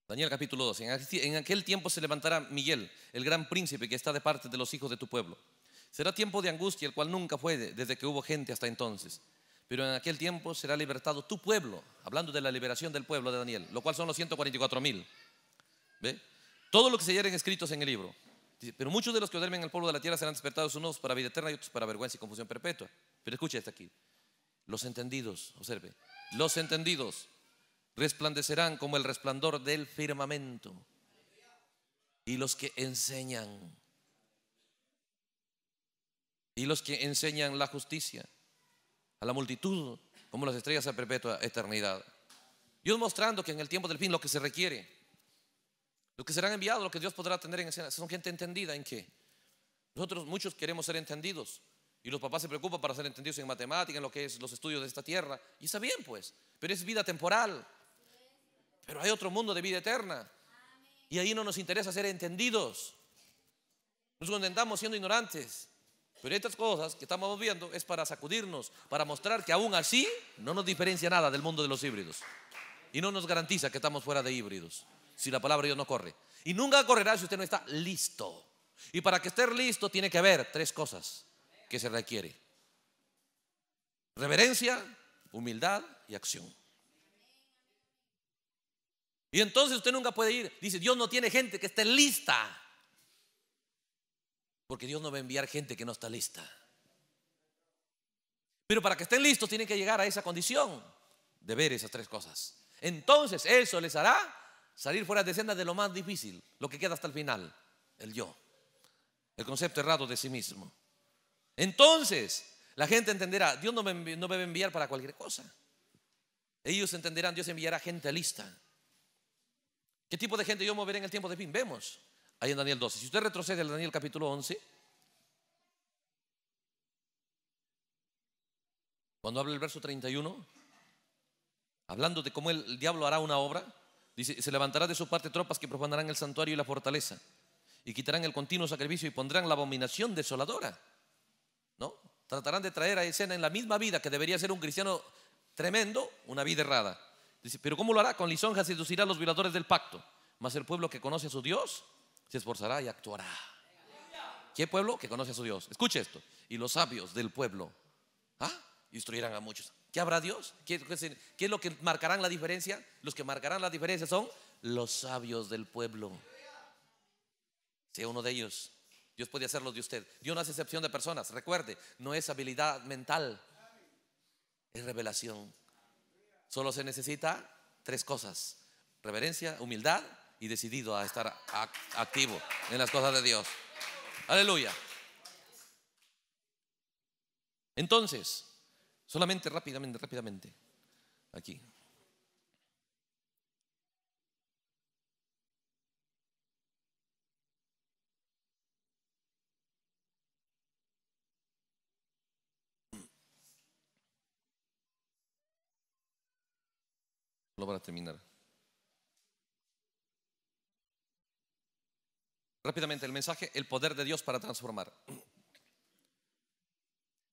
Daniel capítulo 12. En aquel tiempo se levantará Miguel, el gran príncipe que está de parte de los hijos de tu pueblo. Será tiempo de angustia, el cual nunca fue desde que hubo gente hasta entonces. Pero en aquel tiempo será libertado tu pueblo, hablando de la liberación del pueblo de Daniel, lo cual son los 144 mil. ¿Ve? Todo lo que se hayan escritos en el libro, pero muchos de los que duermen en el pueblo de la tierra serán despertados unos para vida eterna y otros para vergüenza y confusión perpetua. Pero escuche esto aquí. Los entendidos, observe, los entendidos resplandecerán como el resplandor del firmamento. Y los que enseñan, y los que enseñan la justicia a la multitud, como las estrellas a perpetua eternidad. Dios mostrando que en el tiempo del fin lo que se requiere los que serán enviados, Lo que Dios podrá tener en escena, son gente entendida en qué. Nosotros muchos queremos ser entendidos y los papás se preocupan para ser entendidos en matemática, en lo que es los estudios de esta tierra. Y está bien, pues, pero es vida temporal. Pero hay otro mundo de vida eterna. Y ahí no nos interesa ser entendidos. Nos contentamos siendo ignorantes. Pero estas cosas que estamos viendo es para sacudirnos, para mostrar que aún así no nos diferencia nada del mundo de los híbridos. Y no nos garantiza que estamos fuera de híbridos si la palabra de Dios no corre. Y nunca correrá si usted no está listo. Y para que esté listo tiene que haber tres cosas que se requiere. Reverencia, humildad y acción. Y entonces usted nunca puede ir. Dice, Dios no tiene gente que esté lista. Porque Dios no va a enviar gente que no está lista. Pero para que estén listos tienen que llegar a esa condición de ver esas tres cosas. Entonces eso les hará Salir fuera de escena de lo más difícil, lo que queda hasta el final, el yo, el concepto errado de sí mismo. Entonces, la gente entenderá, Dios no me, no va a enviar para cualquier cosa. Ellos entenderán, Dios enviará gente lista. ¿Qué tipo de gente yo moveré en el tiempo de fin? Vemos ahí en Daniel 12. Si usted retrocede en Daniel capítulo 11, cuando habla el verso 31, hablando de cómo el diablo hará una obra, Dice, se levantará de su parte tropas que profanarán el santuario y la fortaleza, y quitarán el continuo sacrificio y pondrán la abominación desoladora. ¿No? Tratarán de traer a escena en la misma vida que debería ser un cristiano tremendo, una vida errada. Dice, pero ¿cómo lo hará? Con lisonjas seducirá a los violadores del pacto. Mas el pueblo que conoce a su Dios se esforzará y actuará. ¿Qué pueblo? Que conoce a su Dios. Escuche esto. Y los sabios del pueblo ¿ah? instruirán a muchos. ¿Qué habrá Dios? ¿Qué, qué, es lo que marcarán la diferencia? Los que marcarán la diferencia son los sabios del pueblo. Sea uno de ellos. Dios puede hacerlo de usted. Dios no hace excepción de personas. Recuerde, no es habilidad mental, es revelación. Solo se necesita tres cosas. Reverencia, humildad y decidido a estar activo en las cosas de Dios. Aleluya. Entonces, Solamente rápidamente, rápidamente. Aquí. Lo para terminar. Rápidamente el mensaje, el poder de Dios para transformar.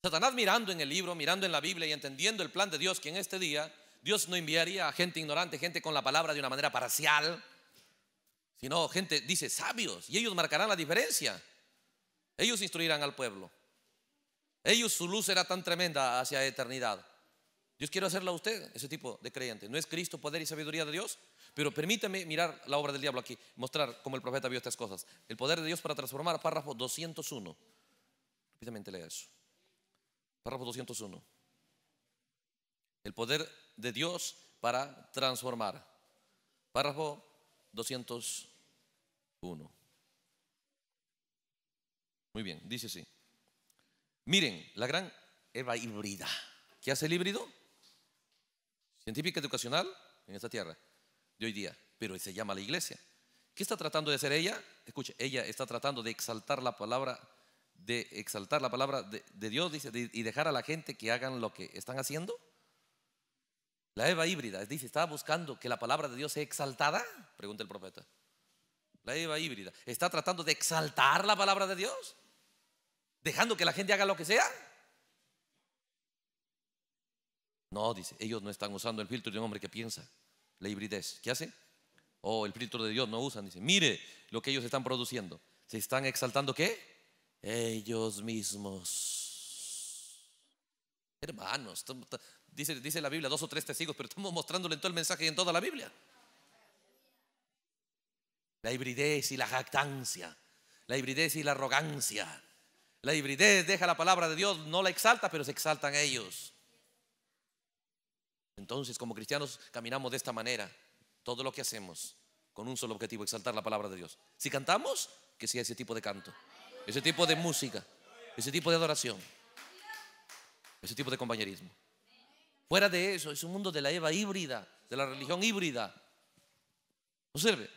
Satanás mirando en el libro, mirando en la Biblia y entendiendo el plan de Dios que en este día Dios no enviaría a gente ignorante, gente con la palabra de una manera parcial, sino gente, dice, sabios, y ellos marcarán la diferencia. Ellos instruirán al pueblo. Ellos su luz será tan tremenda hacia eternidad. Dios quiere hacerla a usted, ese tipo de creyente. ¿No es Cristo poder y sabiduría de Dios? Pero permítame mirar la obra del diablo aquí, mostrar cómo el profeta vio estas cosas. El poder de Dios para transformar, párrafo 201. Rápidamente lea eso. Párrafo 201. El poder de Dios para transformar. Párrafo 201. Muy bien, dice así. Miren, la gran Eva híbrida. ¿Qué hace el híbrido? Científica educacional en esta tierra de hoy día, pero se llama la iglesia. ¿Qué está tratando de hacer ella? Escuche, ella está tratando de exaltar la palabra de exaltar la palabra de, Dios dice, y dejar a la gente que hagan lo que están haciendo? La Eva híbrida, dice, está buscando que la palabra de Dios sea exaltada? Pregunta el profeta. La Eva híbrida, ¿está tratando de exaltar la palabra de Dios? ¿Dejando que la gente haga lo que sea? No, dice, ellos no están usando el filtro de un hombre que piensa. La hibridez, ¿qué hace? O oh, el filtro de Dios no usan, dice, mire lo que ellos están produciendo. ¿Se están exaltando qué? ellos mismos. Hermanos, dice, dice la Biblia dos o tres testigos, pero estamos mostrándole en todo el mensaje y en toda la Biblia. La hibridez y la jactancia, la hibridez y la arrogancia. La hibridez deja la palabra de Dios, no la exalta, pero se exaltan ellos. Entonces, como cristianos, caminamos de esta manera. Todo lo que hacemos con un solo objetivo, exaltar la palabra de Dios. Si cantamos, que sea ese tipo de canto ese tipo de música, ese tipo de adoración, ese tipo de compañerismo. Fuera de eso, es un mundo de la Eva híbrida, de la religión híbrida. Observe.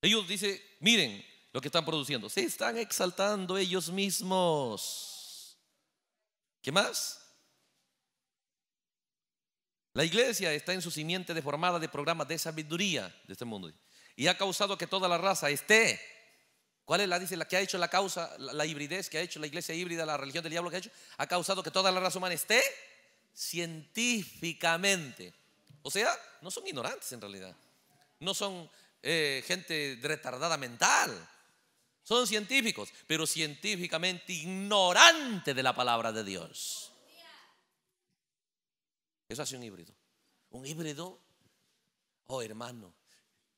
Ellos dicen, miren lo que están produciendo. Se están exaltando ellos mismos. ¿Qué más? La iglesia está en su simiente deformada de programas de sabiduría de este mundo y ha causado que toda la raza esté ¿Cuál es la, dice, la que ha hecho la causa, la, hibridez que ha hecho la iglesia híbrida, la religión del diablo que ha hecho? Ha causado que toda la raza humana esté científicamente. O sea, no son ignorantes en realidad. No son eh, gente retardada mental. Son científicos, pero científicamente ignorantes de la palabra de Dios. Eso hace un híbrido. Un híbrido, oh hermano,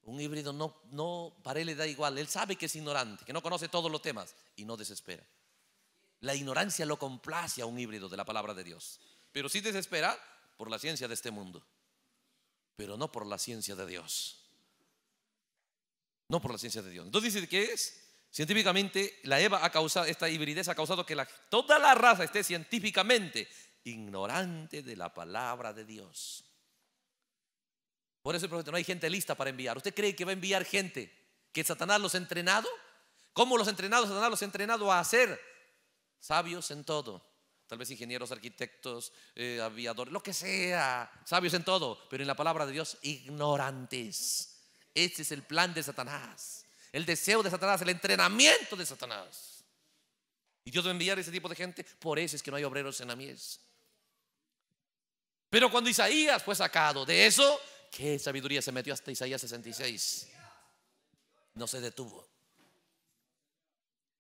un híbrido no, no, para él le da igual. Él sabe que es ignorante, que no conoce todos los temas y no desespera. La ignorancia lo complace a un híbrido de la palabra de Dios. Pero sí desespera por la ciencia de este mundo, pero no por la ciencia de Dios. No por la ciencia de Dios. Entonces dice que es científicamente la Eva ha causado esta hibridez ha causado que toda la raza esté científicamente ignorante de la palabra de Dios. Por eso el profeta, no hay gente lista para enviar. ¿Usted cree que va a enviar gente que Satanás los ha entrenado? ¿Cómo los ha entrenado? Satanás los ha entrenado a hacer sabios en todo. Tal vez ingenieros, arquitectos, eh, aviadores, lo que sea. Sabios en todo, pero en la palabra de Dios, ignorantes. Este es el plan de Satanás. El deseo de Satanás, el entrenamiento de Satanás. Y Dios va a enviar a ese tipo de gente. Por eso es que no hay obreros en la mies. Pero cuando Isaías fue sacado de eso, Qué sabiduría se metió hasta Isaías 66. No se detuvo.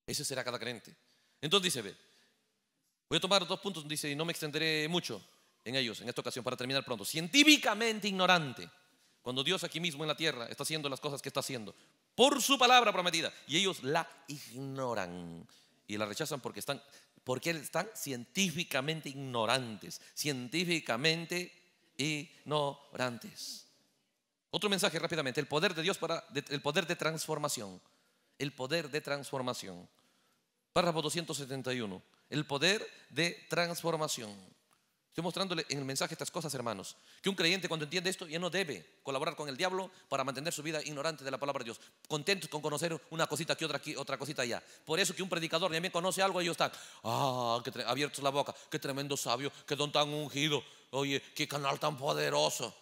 Ese será cada creyente. Entonces dice, voy a tomar dos puntos, dice, y no me extenderé mucho en ellos en esta ocasión para terminar pronto. Científicamente ignorante, cuando Dios aquí mismo en la tierra está haciendo las cosas que está haciendo, por su palabra prometida, y ellos la ignoran y la rechazan porque están, porque están científicamente ignorantes, científicamente ignorantes. Otro mensaje rápidamente, el poder de Dios para el poder de transformación. El poder de transformación. Párrafo 271. El poder de transformación. Estoy mostrándole en el mensaje estas cosas, hermanos. Que un creyente cuando entiende esto ya no debe colaborar con el diablo para mantener su vida ignorante de la palabra de Dios. Contentos con conocer una cosita aquí, otra aquí, otra cosita allá. Por eso que un predicador me conoce algo, ellos están, ah, que abiertos la boca, qué tremendo sabio, qué don tan ungido, oye, qué canal tan poderoso.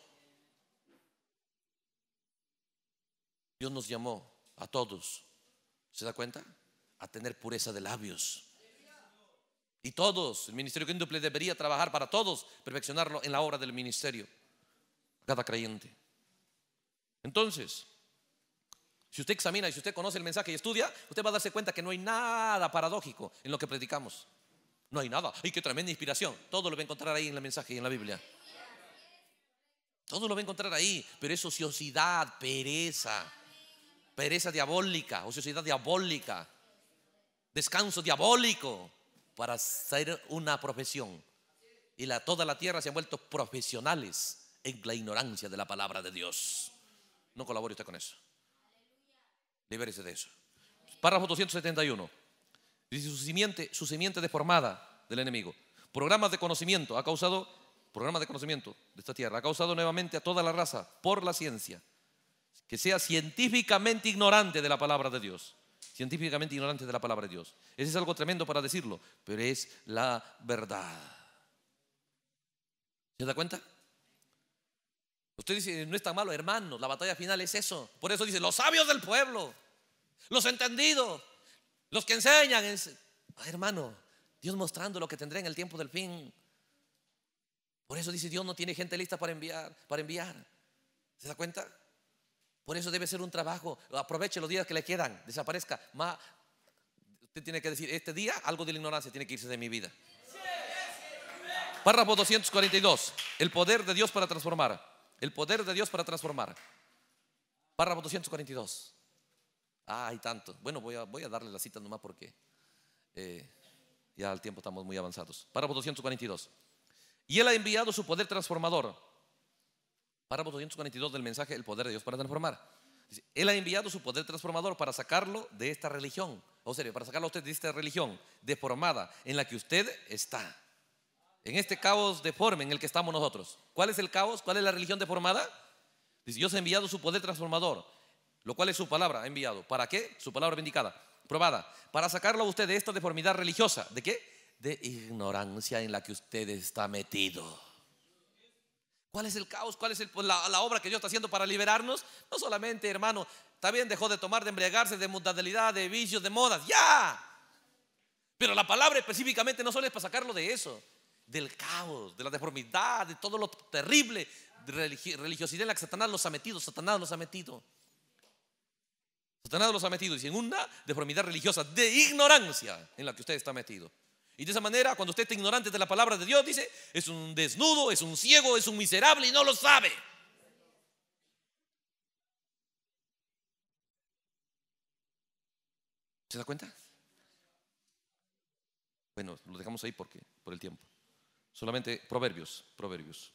Dios nos llamó a todos, ¿se da cuenta? A tener pureza de labios. Y todos, el ministerio quíntuple debería trabajar para todos, perfeccionarlo en la obra del ministerio, cada creyente. Entonces, si usted examina y si usted conoce el mensaje y estudia, usted va a darse cuenta que no hay nada paradójico en lo que predicamos. No hay nada. ¡Ay, qué tremenda inspiración! Todo lo va a encontrar ahí en el mensaje y en la Biblia. Todo lo va a encontrar ahí, pero es ociosidad, pereza, pereza diabólica, ociosidad diabólica, descanso diabólico para hacer una profesión. Y toda la tierra se han vuelto profesionales en la ignorancia de la palabra de Dios. No colabore usted con eso. Libérese de eso. Párrafo 271. Dice su simiente, su simiente deformada del enemigo. Programas de conocimiento ha causado, programas de conocimiento de esta tierra, ha causado nuevamente a toda la raza por la ciencia que sea científicamente ignorante de la palabra de Dios científicamente ignorantes de la palabra de Dios. ese es algo tremendo para decirlo, pero es la verdad. ¿Se da cuenta? Usted dice, no es tan malo, hermano, la batalla final es eso. Por eso dice, los sabios del pueblo, los entendidos, los que enseñan. Es... Ah, hermano, Dios mostrando lo que tendrá en el tiempo del fin. Por eso dice, Dios no tiene gente lista para enviar, para enviar. ¿Se da cuenta? Por eso debe ser un trabajo. Aproveche los días que le quedan, desaparezca. usted tiene que decir, este día algo de la ignorancia tiene que irse de mi vida. Párrafo 242. El poder de Dios para transformar. El poder de Dios para transformar. Párrafo 242. Ah, hay tanto. Bueno, voy a, darle la cita nomás porque eh, ya al tiempo estamos muy avanzados. Párrafo 242. Y Él ha enviado su poder transformador Párrafo 242 del mensaje El poder de Dios para transformar. Él ha enviado su poder transformador para sacarlo de esta religión. O serio, para sacarlo a usted de esta religión deformada en la que usted está. En este caos deforme en el que estamos nosotros. ¿Cuál es el caos? ¿Cuál es la religión deformada? Dice, Dios ha enviado su poder transformador, lo cual es su palabra, ha enviado. ¿Para qué? Su palabra vindicada, probada. Para sacarlo a usted de esta deformidad religiosa. ¿De qué? De ignorancia en la que usted está metido. ¿Cuál es el caos? ¿Cuál es pues, la, obra que Dios está haciendo para liberarnos? No solamente, hermano, también dejó de tomar, de embriagarse, de mundanalidad, de vicios, de modas. ¡Ya! Pero la palabra específicamente no solo es para sacarlo de eso, del caos, de la deformidad, de todo lo terrible, de religiosidad en la que Satanás los ha metido. Satanás los ha metido. Satanás los ha metido. Y en una deformidad religiosa, de ignorancia en la que usted está metido. Y de esa manera, cuando usted está ignorante de la palabra de Dios, dice, es un desnudo, es un ciego, es un miserable y no lo sabe. ¿Se da cuenta? Bueno, lo dejamos ahí porque por el tiempo. Solamente Proverbios, Proverbios.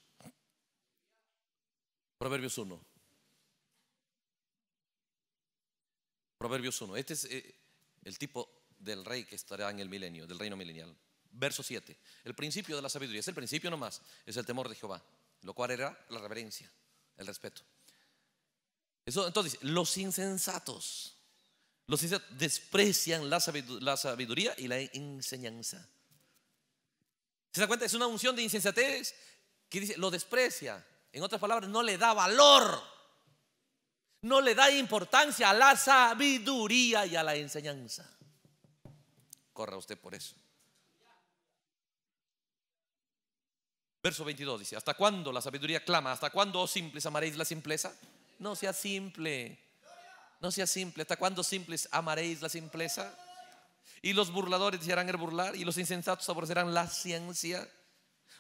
Proverbios 1. Proverbios 1. Este es eh, el tipo del rey que estará en el milenio, del reino milenial. Verso 7. El principio de la sabiduría, es el principio nomás, es el temor de Jehová, lo cual era la reverencia, el respeto. Eso, entonces, los insensatos, los insensatos desprecian la sabiduría, y la enseñanza. ¿Se da cuenta? Es una unción de insensatez que dice, lo desprecia. En otras palabras, no le da valor. No le da importancia a la sabiduría y a la enseñanza corra usted por eso. Verso 22 dice, ¿hasta cuándo la sabiduría clama? ¿Hasta cuándo, oh simples, amaréis la simpleza? No sea simple. No sea simple. ¿Hasta cuándo, simples, amaréis la simpleza? Y los burladores se el burlar y los insensatos aborrecerán la ciencia.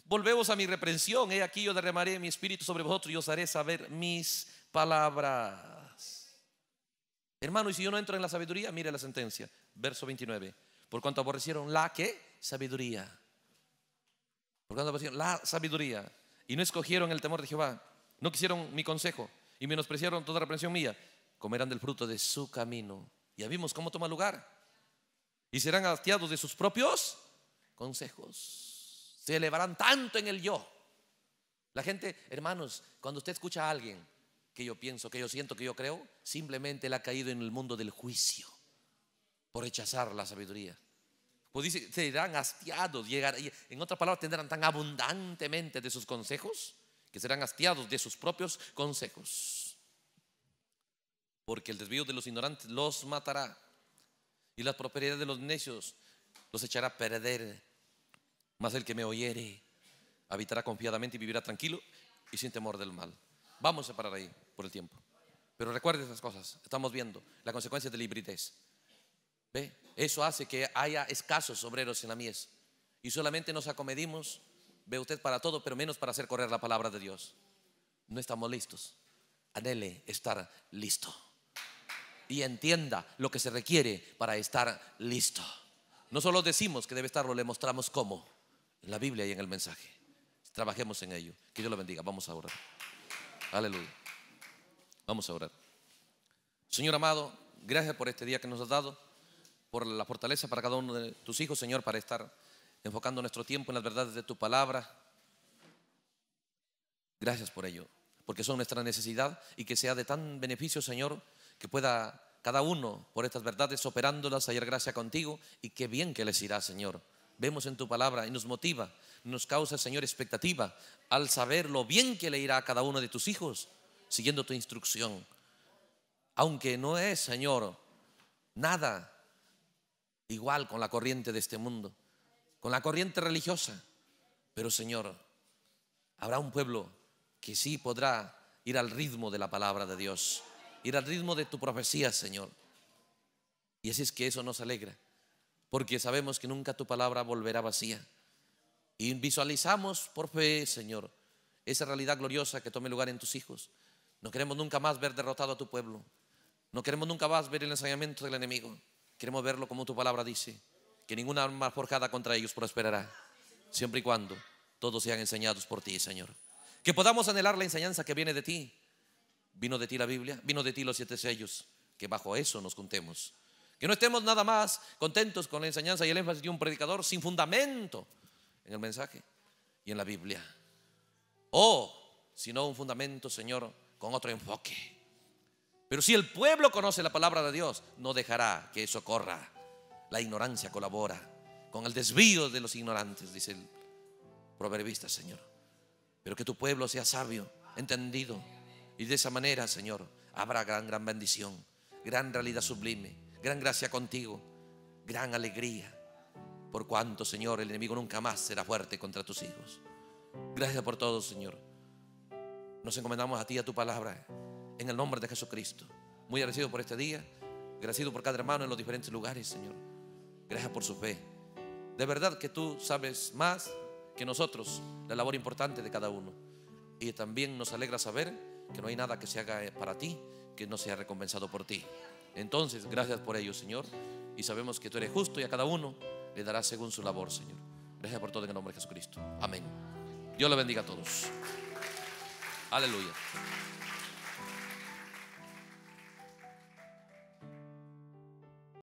Volvemos a mi reprensión. He aquí yo derramaré mi espíritu sobre vosotros y os haré saber mis palabras. Hermano, y si yo no entro en la sabiduría, mire la sentencia. Verso 29. Por cuanto aborrecieron la que sabiduría. Por cuanto aborrecieron la sabiduría. Y no escogieron el temor de Jehová. No quisieron mi consejo. Y menospreciaron toda reprensión mía. Comerán del fruto de su camino. Ya vimos cómo toma lugar. Y serán hastiados de sus propios consejos. Se elevarán tanto en el yo. La gente, hermanos, cuando usted escucha a alguien que yo pienso, que yo siento, que yo creo, simplemente le ha caído en el mundo del juicio por rechazar la sabiduría. Pues dice, serán hastiados, llegar, en otra palabra tendrán tan abundantemente de sus consejos que serán hastiados de sus propios consejos. Porque el desvío de los ignorantes los matará y las propiedades de los necios los echará a perder. Mas el que me oyere habitará confiadamente y vivirá tranquilo y sin temor del mal. Vamos a parar ahí por el tiempo. Pero recuerde esas cosas. Estamos viendo la consecuencia de la hibridez. Eso hace que haya escasos obreros en la mies. Y solamente nos acomedimos, ve usted, para todo, pero menos para hacer correr la palabra de Dios. No estamos listos. Anhele estar listo. Y entienda lo que se requiere para estar listo. No solo decimos que debe estarlo, le mostramos cómo. En la Biblia y en el mensaje. Trabajemos en ello. Que Dios lo bendiga. Vamos a orar. Aleluya. Vamos a orar. Señor amado, gracias por este día que nos has dado por la fortaleza para cada uno de tus hijos, Señor, para estar enfocando nuestro tiempo en las verdades de tu palabra. Gracias por ello, porque son nuestra necesidad y que sea de tan beneficio, Señor, que pueda cada uno por estas verdades operándolas hallar gracia contigo y qué bien que les irá, Señor. Vemos en tu palabra y nos motiva, nos causa, Señor, expectativa al saber lo bien que le irá a cada uno de tus hijos siguiendo tu instrucción. Aunque no es, Señor, nada igual con la corriente de este mundo, con la corriente religiosa. Pero Señor, habrá un pueblo que sí podrá ir al ritmo de la palabra de Dios, ir al ritmo de tu profecía, Señor. Y así es que eso nos alegra, porque sabemos que nunca tu palabra volverá vacía. Y visualizamos por fe, Señor, esa realidad gloriosa que tome lugar en tus hijos. No queremos nunca más ver derrotado a tu pueblo. No queremos nunca más ver el ensañamiento del enemigo. Queremos verlo como tu palabra dice, que ninguna arma forjada contra ellos prosperará, siempre y cuando todos sean enseñados por ti, Señor. Que podamos anhelar la enseñanza que viene de ti. Vino de ti la Biblia, vino de ti los siete sellos, que bajo eso nos contemos. Que no estemos nada más contentos con la enseñanza y el énfasis de un predicador sin fundamento en el mensaje y en la Biblia. O, si no un fundamento, Señor, con otro enfoque pero si el pueblo conoce la palabra de Dios, no dejará que eso corra. La ignorancia colabora con el desvío de los ignorantes, dice el proverbista, Señor. Pero que tu pueblo sea sabio, entendido. Y de esa manera, Señor, habrá gran, gran bendición, gran realidad sublime, gran gracia contigo, gran alegría. Por cuanto, Señor, el enemigo nunca más será fuerte contra tus hijos. Gracias por todo, Señor. Nos encomendamos a ti y a tu palabra en el nombre de Jesucristo. Muy agradecido por este día, agradecido por cada hermano en los diferentes lugares, Señor. Gracias por su fe. De verdad que tú sabes más que nosotros la labor importante de cada uno. Y también nos alegra saber que no hay nada que se haga eh, para ti que no sea recompensado por ti. Entonces, gracias por ello, Señor. Y sabemos que tú eres justo y a cada uno le darás según su labor, Señor. Gracias por todo en el nombre de Jesucristo. Amén. Dios le bendiga a todos. Aleluya.